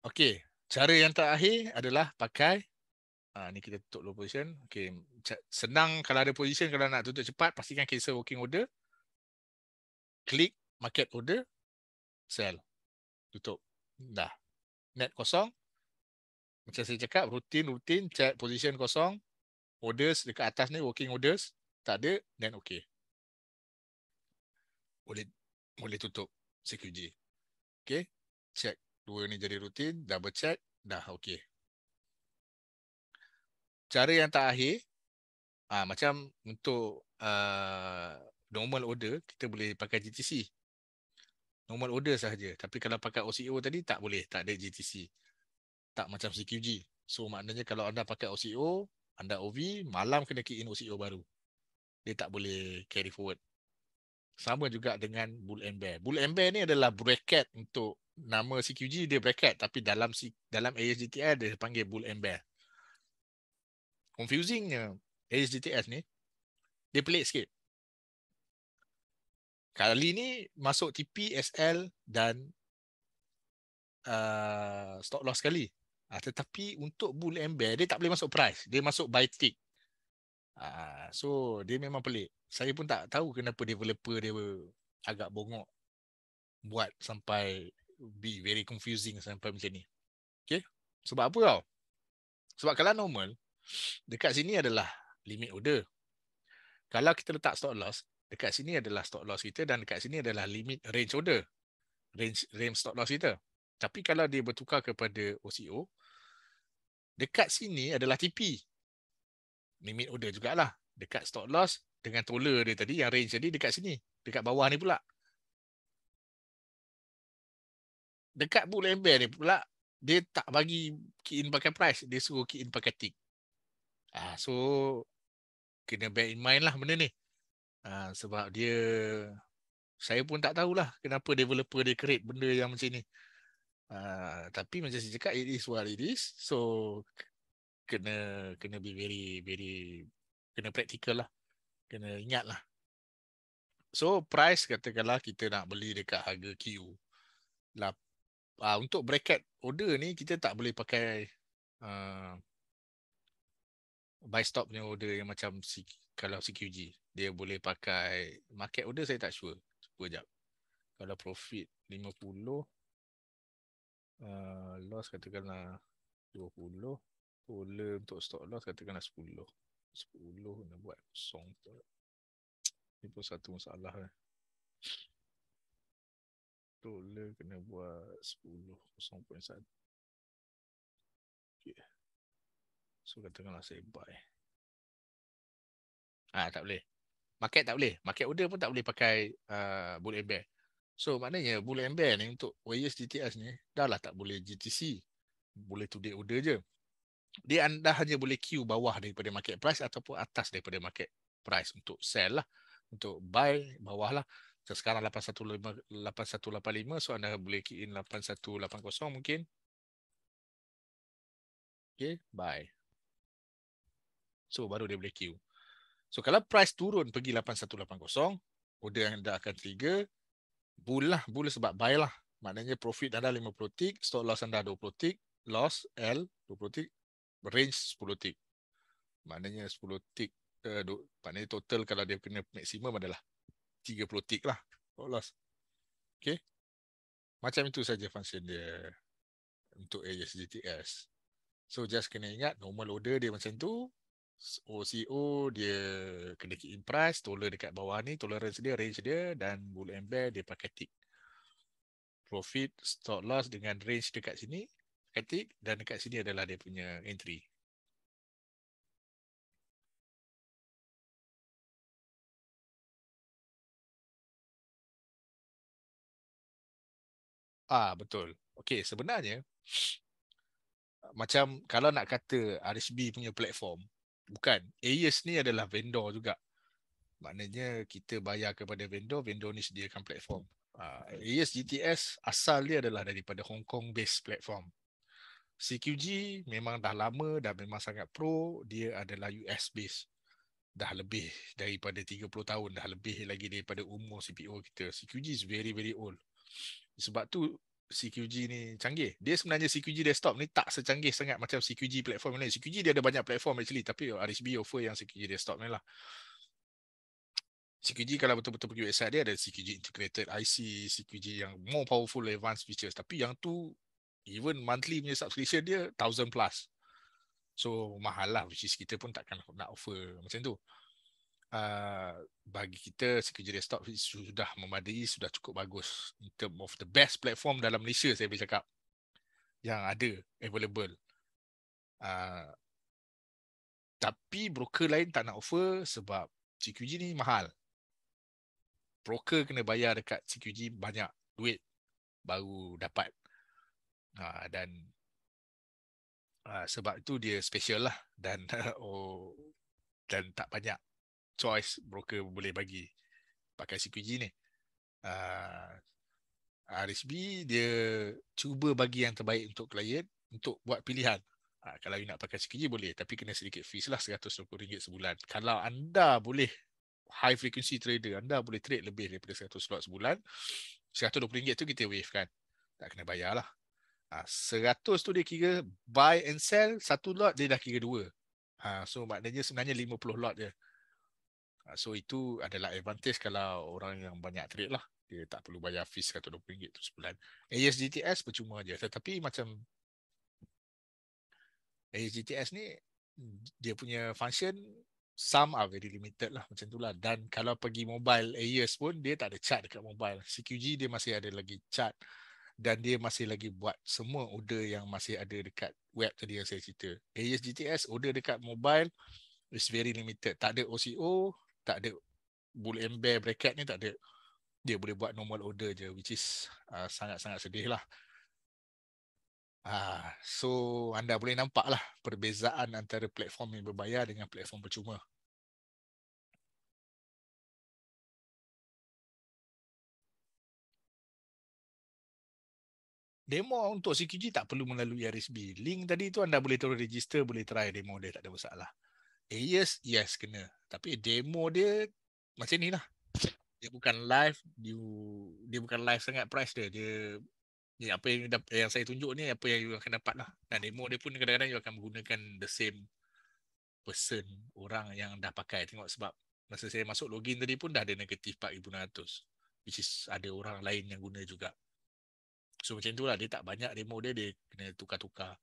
Okay. Cara yang terakhir adalah pakai. Ha, ni kita tutup low position. Okay. Senang kalau ada position, kalau nak tutup cepat, pastikan cancel working order. Klik market order. Sell. Tutup. Dah. Net kosong macam saya cakap rutin rutin chat position kosong orders dekat atas ni working orders tak ada then okay boleh boleh tutup CQG okay check dua ni jadi rutin double check dah okay cara yang tak akhir ha, ah, macam untuk uh, normal order kita boleh pakai GTC normal order sahaja tapi kalau pakai OCO tadi tak boleh tak ada GTC tak macam CQG. So maknanya kalau anda pakai OCO, anda OV, malam kena key in OCO baru. Dia tak boleh carry forward. Sama juga dengan bull and bear. Bull and bear ni adalah bracket untuk nama CQG dia bracket tapi dalam C, dalam ASDTL dia panggil bull and bear. Confusingnya ASDTS ni dia pelik sikit. Kali ni masuk TP, SL dan uh, stop loss sekali. Uh, tetapi untuk bull and bear dia tak boleh masuk price, dia masuk buy tick. Uh, so dia memang pelik. Saya pun tak tahu kenapa developer dia agak bongok buat sampai be very confusing sampai macam ni. Okay? Sebab apa kau? Sebab kalau normal, dekat sini adalah limit order. Kalau kita letak stop loss, dekat sini adalah stop loss kita dan dekat sini adalah limit range order. Range, range stop loss kita. Tapi kalau dia bertukar kepada OCO, dekat sini adalah TP. Limit order jugalah. Dekat stop loss dengan toller dia tadi yang range tadi dekat sini. Dekat bawah ni pula. Dekat bull and bear ni pula, dia tak bagi key in pakai price. Dia suruh key in pakai tick. Ah, so, kena bear in mind lah benda ni. Ah, sebab dia, saya pun tak tahulah kenapa developer dia create benda yang macam ni. Uh, tapi macam saya cakap it is what it is so kena kena be very very kena practical lah kena ingat lah so price katakanlah kita nak beli dekat harga Q lah uh, untuk bracket order ni kita tak boleh pakai uh, buy stop punya order yang macam si kalau CQG dia boleh pakai market order saya tak sure sekejap kalau profit 50 uh, loss katakanlah 20 pola untuk stop loss katakanlah 10 10 kena buat kosong tu ni pun satu masalah eh. Lah. Tole kena buat 10 0.1 okay. So katakanlah saya buy Ah ha, tak boleh Market tak boleh Market order pun tak boleh pakai uh, ah, Bullet bear So maknanya boleh and bear ni untuk Warriors GTS ni dah lah tak boleh GTC. Boleh to date order je. Dia anda hanya boleh queue bawah daripada market price ataupun atas daripada market price untuk sell lah. Untuk buy bawah lah. So, sekarang 815, 8185 so anda boleh key in 8180 mungkin. Okay, buy. So baru dia boleh queue. So kalau price turun pergi 8180, order anda akan trigger bull lah. Bull sebab buy lah. Maknanya profit anda 50 tick, stop loss anda 20 tick, loss L 20 tick, range 10 tick. Maknanya 10 tick, uh, maknanya total kalau dia kena maksimum adalah 30 tick lah. Stop loss. Okay. Macam itu saja function dia untuk ASGTS. So just kena ingat normal order dia macam tu. OCO dia kena keep in price toler dekat bawah ni tolerance dia range dia dan bull and bear dia pakai tick profit stop loss dengan range dekat sini pakai tick dan dekat sini adalah dia punya entry Ah betul. Okey sebenarnya macam kalau nak kata RSB punya platform bukan Aes ni adalah vendor juga maknanya kita bayar kepada vendor vendor ni sediakan platform uh, ah, Aes GTS asal dia adalah daripada Hong Kong based platform CQG memang dah lama dan memang sangat pro dia adalah US based dah lebih daripada 30 tahun dah lebih lagi daripada umur CPO kita CQG is very very old sebab tu CQG ni canggih. Dia sebenarnya CQG desktop ni tak secanggih sangat macam CQG platform ni. CQG dia ada banyak platform actually tapi RSB offer yang CQG desktop ni lah. CQG kalau betul-betul pergi website dia ada CQG integrated IC, CQG yang more powerful advanced features tapi yang tu even monthly punya subscription dia 1000 plus. So mahal lah which is kita pun takkan nak offer macam tu. Ah, bagi kita Secretary Stop sudah memadai sudah cukup bagus in term of the best platform dalam Malaysia saya boleh cakap yang ada available uh, tapi broker lain tak nak offer sebab CQG ni mahal broker kena bayar dekat CQG banyak duit baru dapat uh, dan uh, sebab tu dia special lah dan oh, dan tak banyak choice broker boleh bagi pakai CQG ni. Uh, ah, RSB ah, dia cuba bagi yang terbaik untuk klien untuk buat pilihan. Uh, kalau nak pakai CQG boleh tapi kena sedikit fees lah RM120 sebulan. Kalau anda boleh high frequency trader anda boleh trade lebih daripada 100 slot sebulan RM120 tu kita waive kan. Tak kena bayar lah. Uh, 100 tu dia kira buy and sell satu lot dia dah kira dua. Ha, so maknanya sebenarnya 50 lot je. Ah, so itu adalah advantage kalau orang yang banyak trade lah. Dia tak perlu bayar fees RM120 tu sebulan. ASGTS percuma je. Tetapi macam ASGTS ni, dia punya function, some are very limited lah macam tu lah. Dan kalau pergi mobile AES pun, dia tak ada chat dekat mobile. CQG dia masih ada lagi chat dan dia masih lagi buat semua order yang masih ada dekat web tadi yang saya cerita. AES order dekat mobile, is very limited. Tak ada OCO, tak ada bull and bear bracket ni tak ada dia boleh buat normal order je which is uh, sangat-sangat sedih lah uh, so anda boleh nampak lah perbezaan antara platform yang berbayar dengan platform percuma Demo untuk CQG tak perlu melalui RSB. Link tadi tu anda boleh terus register, boleh try demo dia, tak ada masalah. Ayers yes kena tapi demo dia macam ni lah dia bukan live dia dia bukan live sangat price dia dia, dia apa yang yang saya tunjuk ni apa yang you akan dapat lah dan demo dia pun kadang-kadang you akan menggunakan the same person orang yang dah pakai tengok sebab masa saya masuk login tadi pun dah ada negatif 4,600 which is ada orang lain yang guna juga so macam tu lah dia tak banyak demo dia dia kena tukar-tukar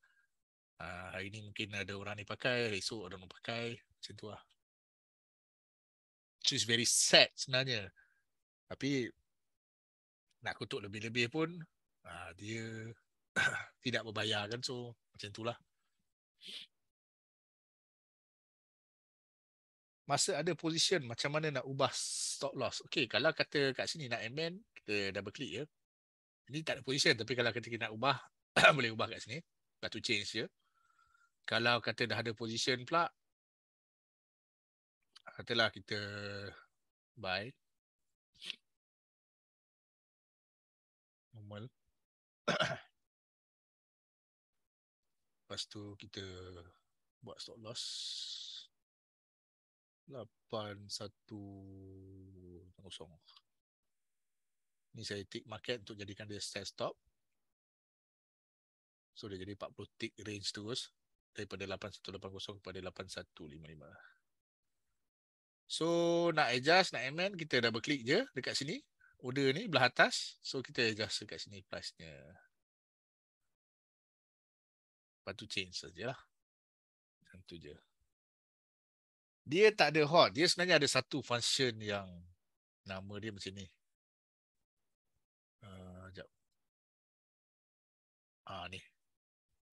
Uh, hari ni mungkin ada orang ni pakai, esok ada orang pakai. Macam tu lah. Which is very sad sebenarnya. Tapi nak kutuk lebih-lebih pun uh, dia tidak berbayar kan. So macam tu lah. Masa ada position, macam mana nak ubah stop loss? Okay, kalau kata kat sini nak amend, kita double click ya. Ini tak ada position tapi kalau kita nak ubah, boleh ubah kat sini. kita tu change je. Ya. Kalau kata dah ada position pula, katalah kita buy. Normal. Lepas tu kita buat stop loss. 8.1.0. Ini saya tick market untuk jadikan dia set stop. So dia jadi 40 tick range terus daripada 8180 kepada 8155. So nak adjust, nak amend, kita double click je dekat sini. Order ni belah atas. So kita adjust dekat sini plusnya. Lepas tu change sajalah. Macam tu je. Dia tak ada hot. Dia sebenarnya ada satu function yang nama dia macam ni. Uh, ah, sekejap. Ah, ni.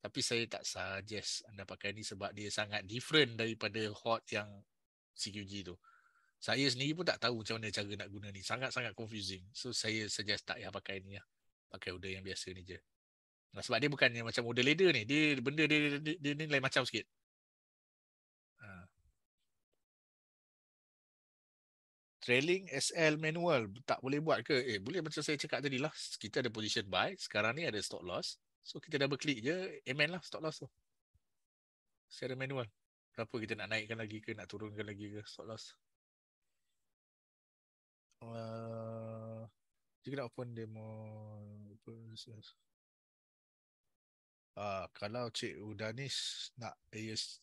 Tapi saya tak suggest anda pakai ni sebab dia sangat different daripada hot yang CQG tu. Saya sendiri pun tak tahu macam mana cara nak guna ni. Sangat-sangat confusing. So saya suggest tak payah pakai ni lah. Pakai udara yang biasa ni je. Nah, sebab dia bukan macam udara leather ni. Dia benda dia, dia, dia, dia ni lain macam sikit. Ha. Trailing SL manual tak boleh buat ke? Eh boleh macam saya cakap tadi lah. Kita ada position buy. Sekarang ni ada stop loss. So kita double klik je Amen lah stop loss tu Secara manual Berapa kita nak naikkan lagi ke Nak turunkan lagi ke stop loss Uh, juga open demo Ah, uh, kalau Cik Udanis nak AS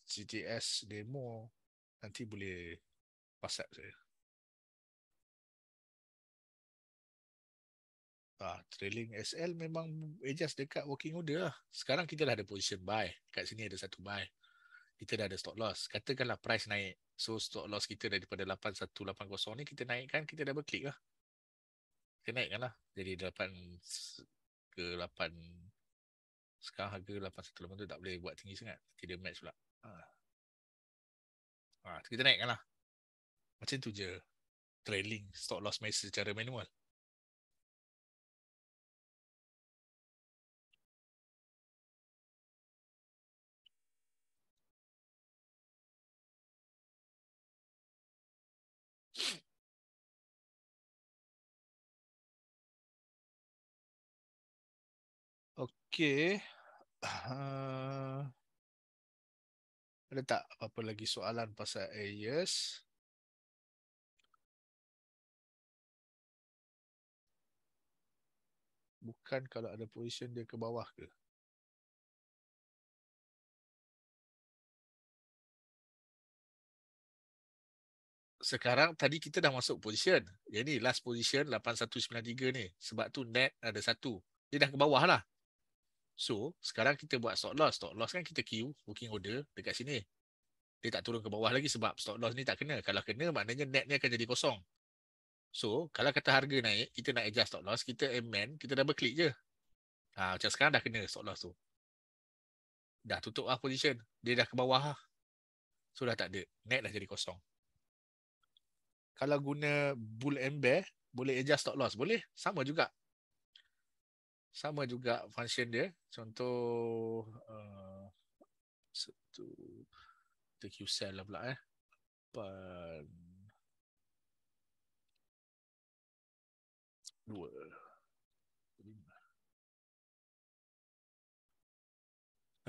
demo nanti boleh WhatsApp saya. ah, trailing SL memang adjust dekat working order lah. Sekarang kita dah ada position buy. Kat sini ada satu buy. Kita dah ada stop loss. Katakanlah price naik. So stop loss kita daripada 8180 ni kita naikkan, kita double click lah. Kita naikkan lah. Jadi 8 ke 8 sekarang harga 8180 tu tak boleh buat tinggi sangat. Tidak match pula. Ah. Ah, kita naikkan lah. Macam tu je trailing stop loss message secara manual. Okey. Uh, ah. ada tak apa-apa lagi soalan pasal AES? Bukan kalau ada position dia ke bawah ke? Sekarang tadi kita dah masuk position. Jadi last position 8193 ni. Sebab tu net ada satu. Dia dah ke bawah lah. So, sekarang kita buat stock loss. Stock loss kan kita queue booking order dekat sini. Dia tak turun ke bawah lagi sebab stock loss ni tak kena. Kalau kena, maknanya net ni akan jadi kosong. So, kalau kata harga naik, kita nak adjust stock loss, kita amend, kita double click je. Ha, macam sekarang dah kena stock loss tu. Dah tutup lah position. Dia dah ke bawah lah. So, dah tak ada. Net dah jadi kosong. Kalau guna bull and bear, boleh adjust stock loss. Boleh. Sama juga sama juga function dia. Contoh satu uh, satu cell lah pula eh. Pan dua.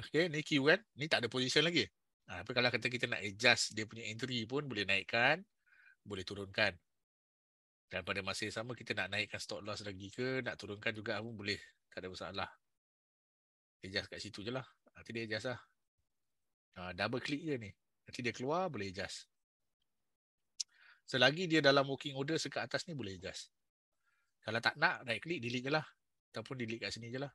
Okay, ni Q kan? Ni tak ada position lagi. Ha, tapi kalau kata kita nak adjust dia punya entry pun boleh naikkan, boleh turunkan. Dan pada masa yang sama kita nak naikkan stop loss lagi ke, nak turunkan juga pun boleh. Tak ada masalah. Adjust kat situ je lah. Nanti dia adjust lah. Uh, double click je ni. Nanti dia keluar, boleh adjust. Selagi dia dalam working order sekat atas ni, boleh adjust. Kalau tak nak, right click, delete je lah. Ataupun delete kat sini je lah.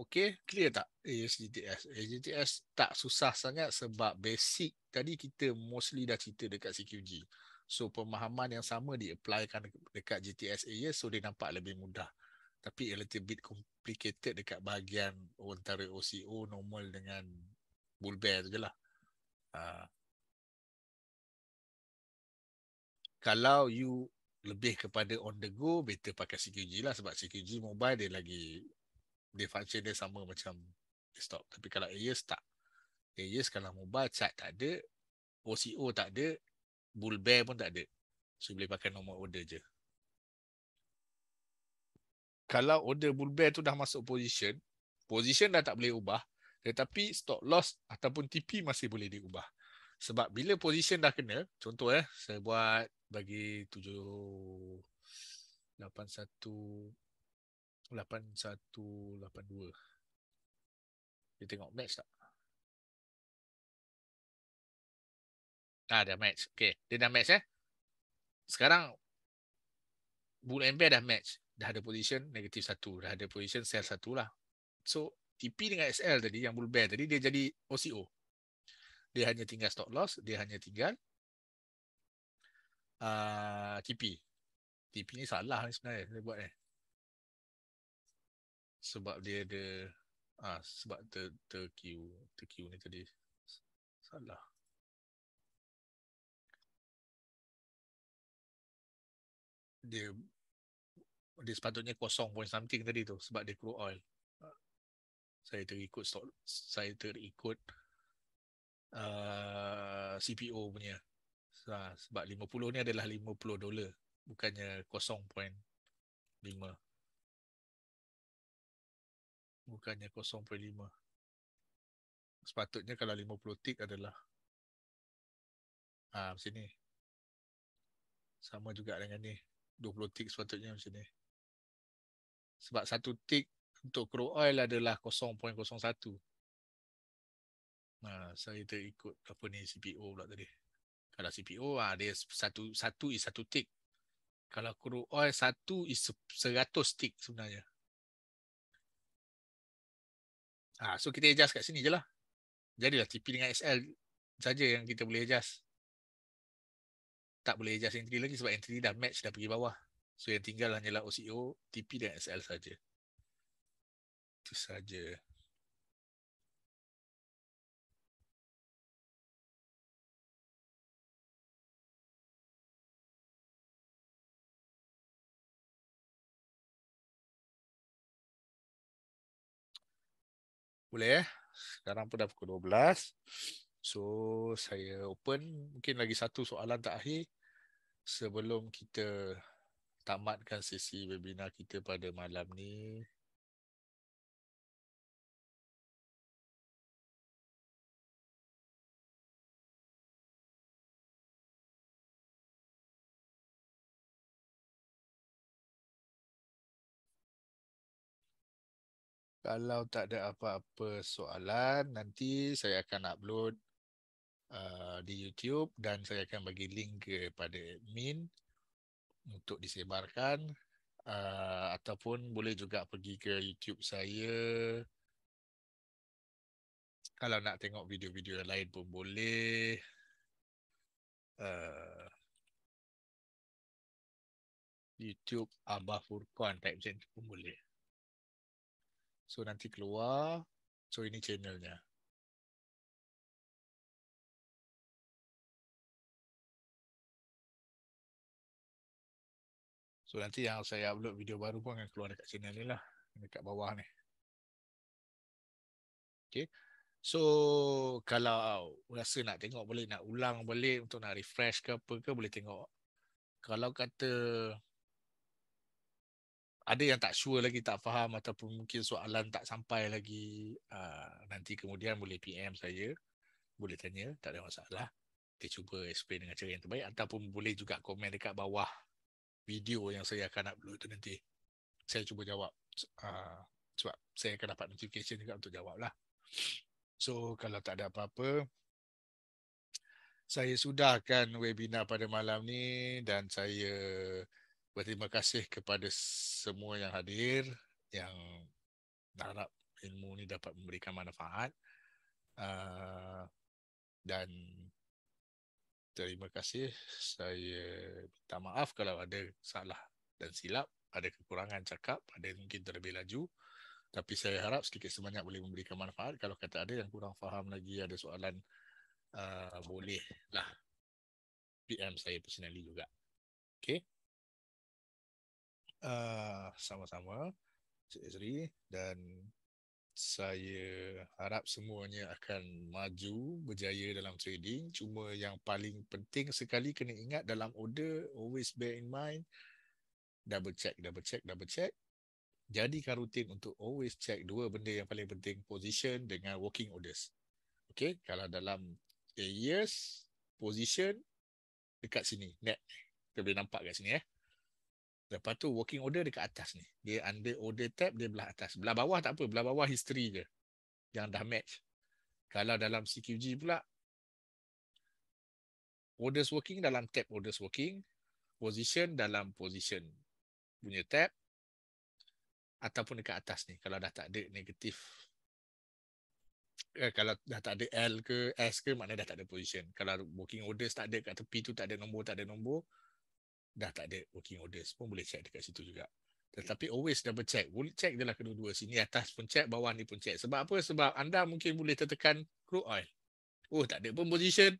Okey, clear tak ASGTS? Eh, ASGTS tak susah sangat sebab basic tadi kita mostly dah cerita dekat CQG. So, pemahaman yang sama di-applykan dekat GTS AA ya, so dia nampak lebih mudah. Tapi a little bit complicated dekat bahagian antara OCO normal dengan bull bear je lah. Uh, kalau you lebih kepada on the go, better pakai CQG lah sebab CQG mobile dia lagi dia function dia sama macam desktop. Tapi kalau AES tak. AES kalau mobile chat tak ada, OCO tak ada, bull bear pun tak ada. So boleh pakai nombor order je. Kalau order bull bear tu dah masuk position, position dah tak boleh ubah, tetapi stop loss ataupun TP masih boleh diubah. Sebab bila position dah kena, contoh eh, saya buat bagi 7, 8, 1, 8182. Kita tengok match tak? Ah, dah match. Okay. Dia dah match eh. Sekarang, Bull and Bear dah match. Dah ada position negatif satu. Dah ada position sell satu lah. So, TP dengan SL tadi, yang Bull Bear tadi, dia jadi OCO. Dia hanya tinggal stop loss. Dia hanya tinggal uh, ah, TP. TP ni salah ni sebenarnya. Dia buat Eh sebab dia ada ah sebab ter ter queue ter queue ni tadi salah dia dia sepatutnya kosong point something tadi tu sebab dia crude oil saya terikut stock saya terikut uh, ah, CPO punya ha, sebab 50 ni adalah 50 dolar bukannya kosong 0.5 bukannya 0.5 sepatutnya kalau 50 tick adalah ah sini sama juga dengan ni 20 tick sepatutnya macam ni sebab satu tick untuk crude oil adalah 0.01 nah saya tak ikut apa ni CPO pula tadi kalau CPO ah dia satu satu is satu tick kalau crude oil satu is 100 tick sebenarnya Ha, so kita adjust kat sini je lah. Jadilah TP dengan SL saja yang kita boleh adjust. Tak boleh adjust entry lagi sebab entry dah match dah pergi bawah. So yang tinggal hanyalah OCO, TP dan SL saja. Itu saja. Boleh eh? Sekarang pun dah pukul 12. So saya open mungkin lagi satu soalan terakhir sebelum kita tamatkan sesi webinar kita pada malam ni. Kalau tak ada apa-apa soalan, nanti saya akan upload uh, di YouTube dan saya akan bagi link kepada admin untuk disebarkan uh, ataupun boleh juga pergi ke YouTube saya. Kalau nak tengok video-video yang lain pun boleh. Uh, YouTube Abah Furqan type macam tu pun boleh. So nanti keluar. So ini channelnya. So nanti yang saya upload video baru pun akan keluar dekat channel ni lah. Dekat bawah ni. Okay. So kalau rasa nak tengok boleh nak ulang boleh untuk nak refresh ke apa ke boleh tengok. Kalau kata ada yang tak sure lagi tak faham ataupun mungkin soalan tak sampai lagi uh, nanti kemudian boleh PM saya boleh tanya tak ada masalah kita cuba explain dengan cara yang terbaik ataupun boleh juga komen dekat bawah video yang saya akan upload tu nanti saya cuba jawab uh, sebab saya akan dapat notification juga untuk jawab lah so kalau tak ada apa-apa saya sudahkan webinar pada malam ni dan saya berterima kasih kepada semua yang hadir yang harap ilmu ini dapat memberikan manfaat uh, dan terima kasih saya minta maaf kalau ada salah dan silap ada kekurangan cakap ada mungkin terlebih laju tapi saya harap sedikit sebanyak boleh memberikan manfaat kalau kata ada yang kurang faham lagi ada soalan uh, bolehlah PM saya personally juga okey uh, sama-sama Cik Ezri dan saya harap semuanya akan maju berjaya dalam trading cuma yang paling penting sekali kena ingat dalam order always bear in mind double check double check double check jadikan rutin untuk always check dua benda yang paling penting position dengan working orders okey kalau dalam years position dekat sini net kita boleh nampak kat sini eh ya. Lepas tu working order dekat atas ni. Dia under order tab dia belah atas. Belah bawah tak apa, belah bawah history je. Yang dah match. Kalau dalam CQG pula orders working dalam tab orders working, position dalam position punya tab ataupun dekat atas ni kalau dah tak ada negatif eh, kalau dah tak ada L ke S ke maknanya dah tak ada position kalau working orders tak ada kat tepi tu tak ada nombor tak ada nombor dah tak ada working orders pun boleh check dekat situ juga. Tetapi always double check. Boleh check adalah kedua-dua sini. Atas pun check, bawah ni pun check. Sebab apa? Sebab anda mungkin boleh tertekan crude oil. Oh, tak ada pun position.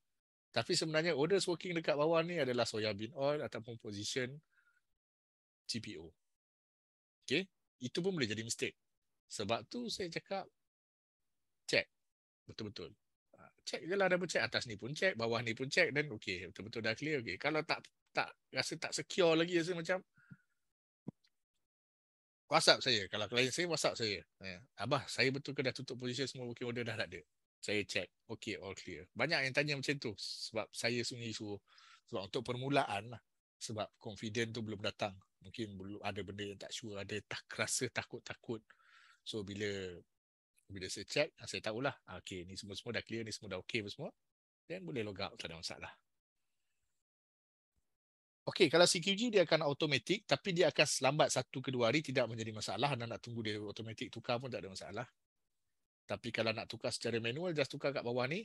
Tapi sebenarnya orders working dekat bawah ni adalah soya bean oil ataupun position CPO. Okay? Itu pun boleh jadi mistake. Sebab tu saya cakap check. Betul-betul. Ah, check je lah double check. Atas ni pun check, bawah ni pun check. Dan okay, betul-betul dah clear. Okay. Kalau tak tak rasa tak secure lagi rasa macam WhatsApp saya. Kalau klien saya, WhatsApp saya. Ya. Abah, saya betul ke dah tutup position semua working order dah tak ada? Saya check. Okay, all clear. Banyak yang tanya macam tu. Sebab saya sunyi suruh. Sebab untuk permulaan lah. Sebab confident tu belum datang. Mungkin belum ada benda yang tak sure. Ada tak rasa takut-takut. So, bila bila saya check, saya tahulah. Ah, okay, ni semua-semua dah clear. Ni semua dah okay semua. Then boleh log out. Tak ada masalah. Okey, kalau CQG dia akan automatik, tapi dia akan selambat satu ke dua hari tidak menjadi masalah. Anda nak tunggu dia automatik tukar pun tak ada masalah. Tapi kalau nak tukar secara manual, just tukar kat bawah ni.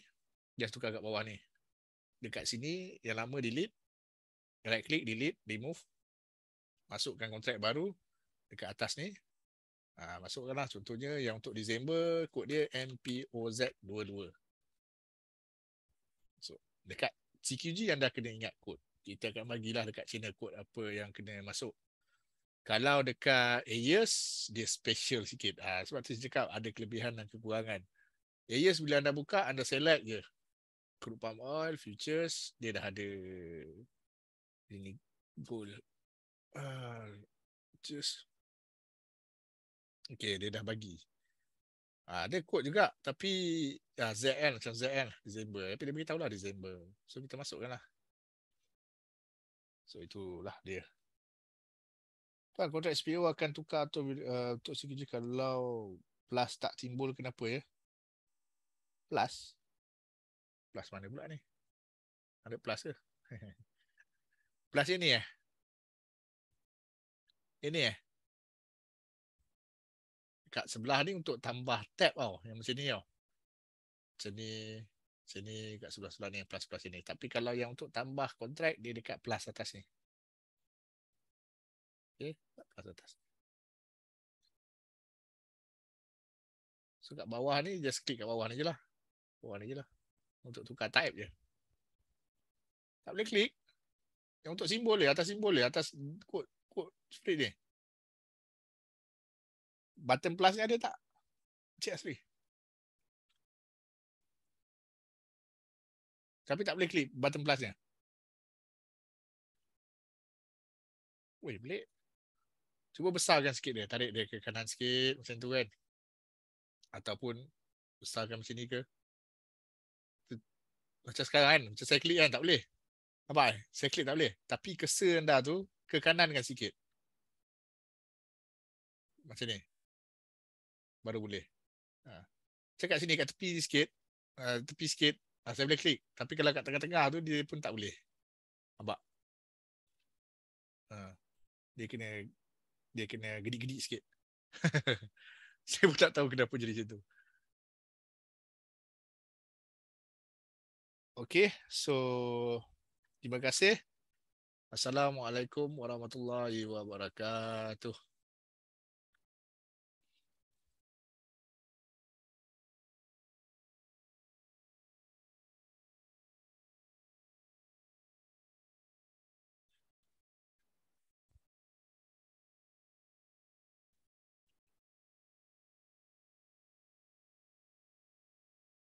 Just tukar kat bawah ni. Dekat sini, yang lama delete. Right click, delete, remove. Masukkan kontrak baru dekat atas ni. Ha, masukkanlah contohnya yang untuk Disember, kod dia NPOZ22. So, dekat CQG anda kena ingat kod kita akan bagilah dekat China code apa yang kena masuk. Kalau dekat AES, dia special sikit. Ha, sebab tu saya cakap ada kelebihan dan kekurangan. AES bila anda buka, anda select je. Crude palm oil, futures, dia dah ada ini gold. Uh, ah, futures. Okay, dia dah bagi. Ha, ada kod juga, tapi ha, ZN macam ZN, Disember. Tapi dia beritahu lah Disember. So kita masukkan lah. So itulah dia. Tuan, kontrak SPO akan tukar atau uh, untuk segi kalau plus tak timbul kenapa ya? Plus? Plus mana pula ni? Ada plus ke? plus ini ya? Ini ya? Eh? Dekat sebelah ni untuk tambah tab tau. Yang macam ni tau. Macam ni sini dekat sebelah-sebelah ni plus-plus sini. Tapi kalau yang untuk tambah kontrak dia dekat plus atas ni. Okey, eh, plus atas. So kat bawah ni just klik kat bawah ni jelah. Bawah ni jelah. Untuk tukar type je. Tak boleh klik. Yang untuk simbol ni, atas simbol ni, atas kod kod split ni. Button plus ni ada tak? Cik Asri. Tapi tak boleh klik button plusnya. Weh, boleh. Cuba besarkan sikit dia. Tarik dia ke kanan sikit macam tu kan. Ataupun besarkan macam ni ke. Macam sekarang kan. Macam saya klik kan, tak boleh. Nampak kan? Saya klik tak boleh. Tapi kesa anda tu ke kanan kan sikit. Macam ni. Baru boleh. Ha. Cakap sini kat tepi sikit. Uh, tepi sikit. Ha, saya boleh klik. Tapi kalau kat tengah-tengah tu, dia pun tak boleh. Nampak? Ha, dia kena dia kena gedik-gedik sikit. saya pun tak tahu kenapa jadi macam tu. Okay, so terima kasih. Assalamualaikum warahmatullahi wabarakatuh.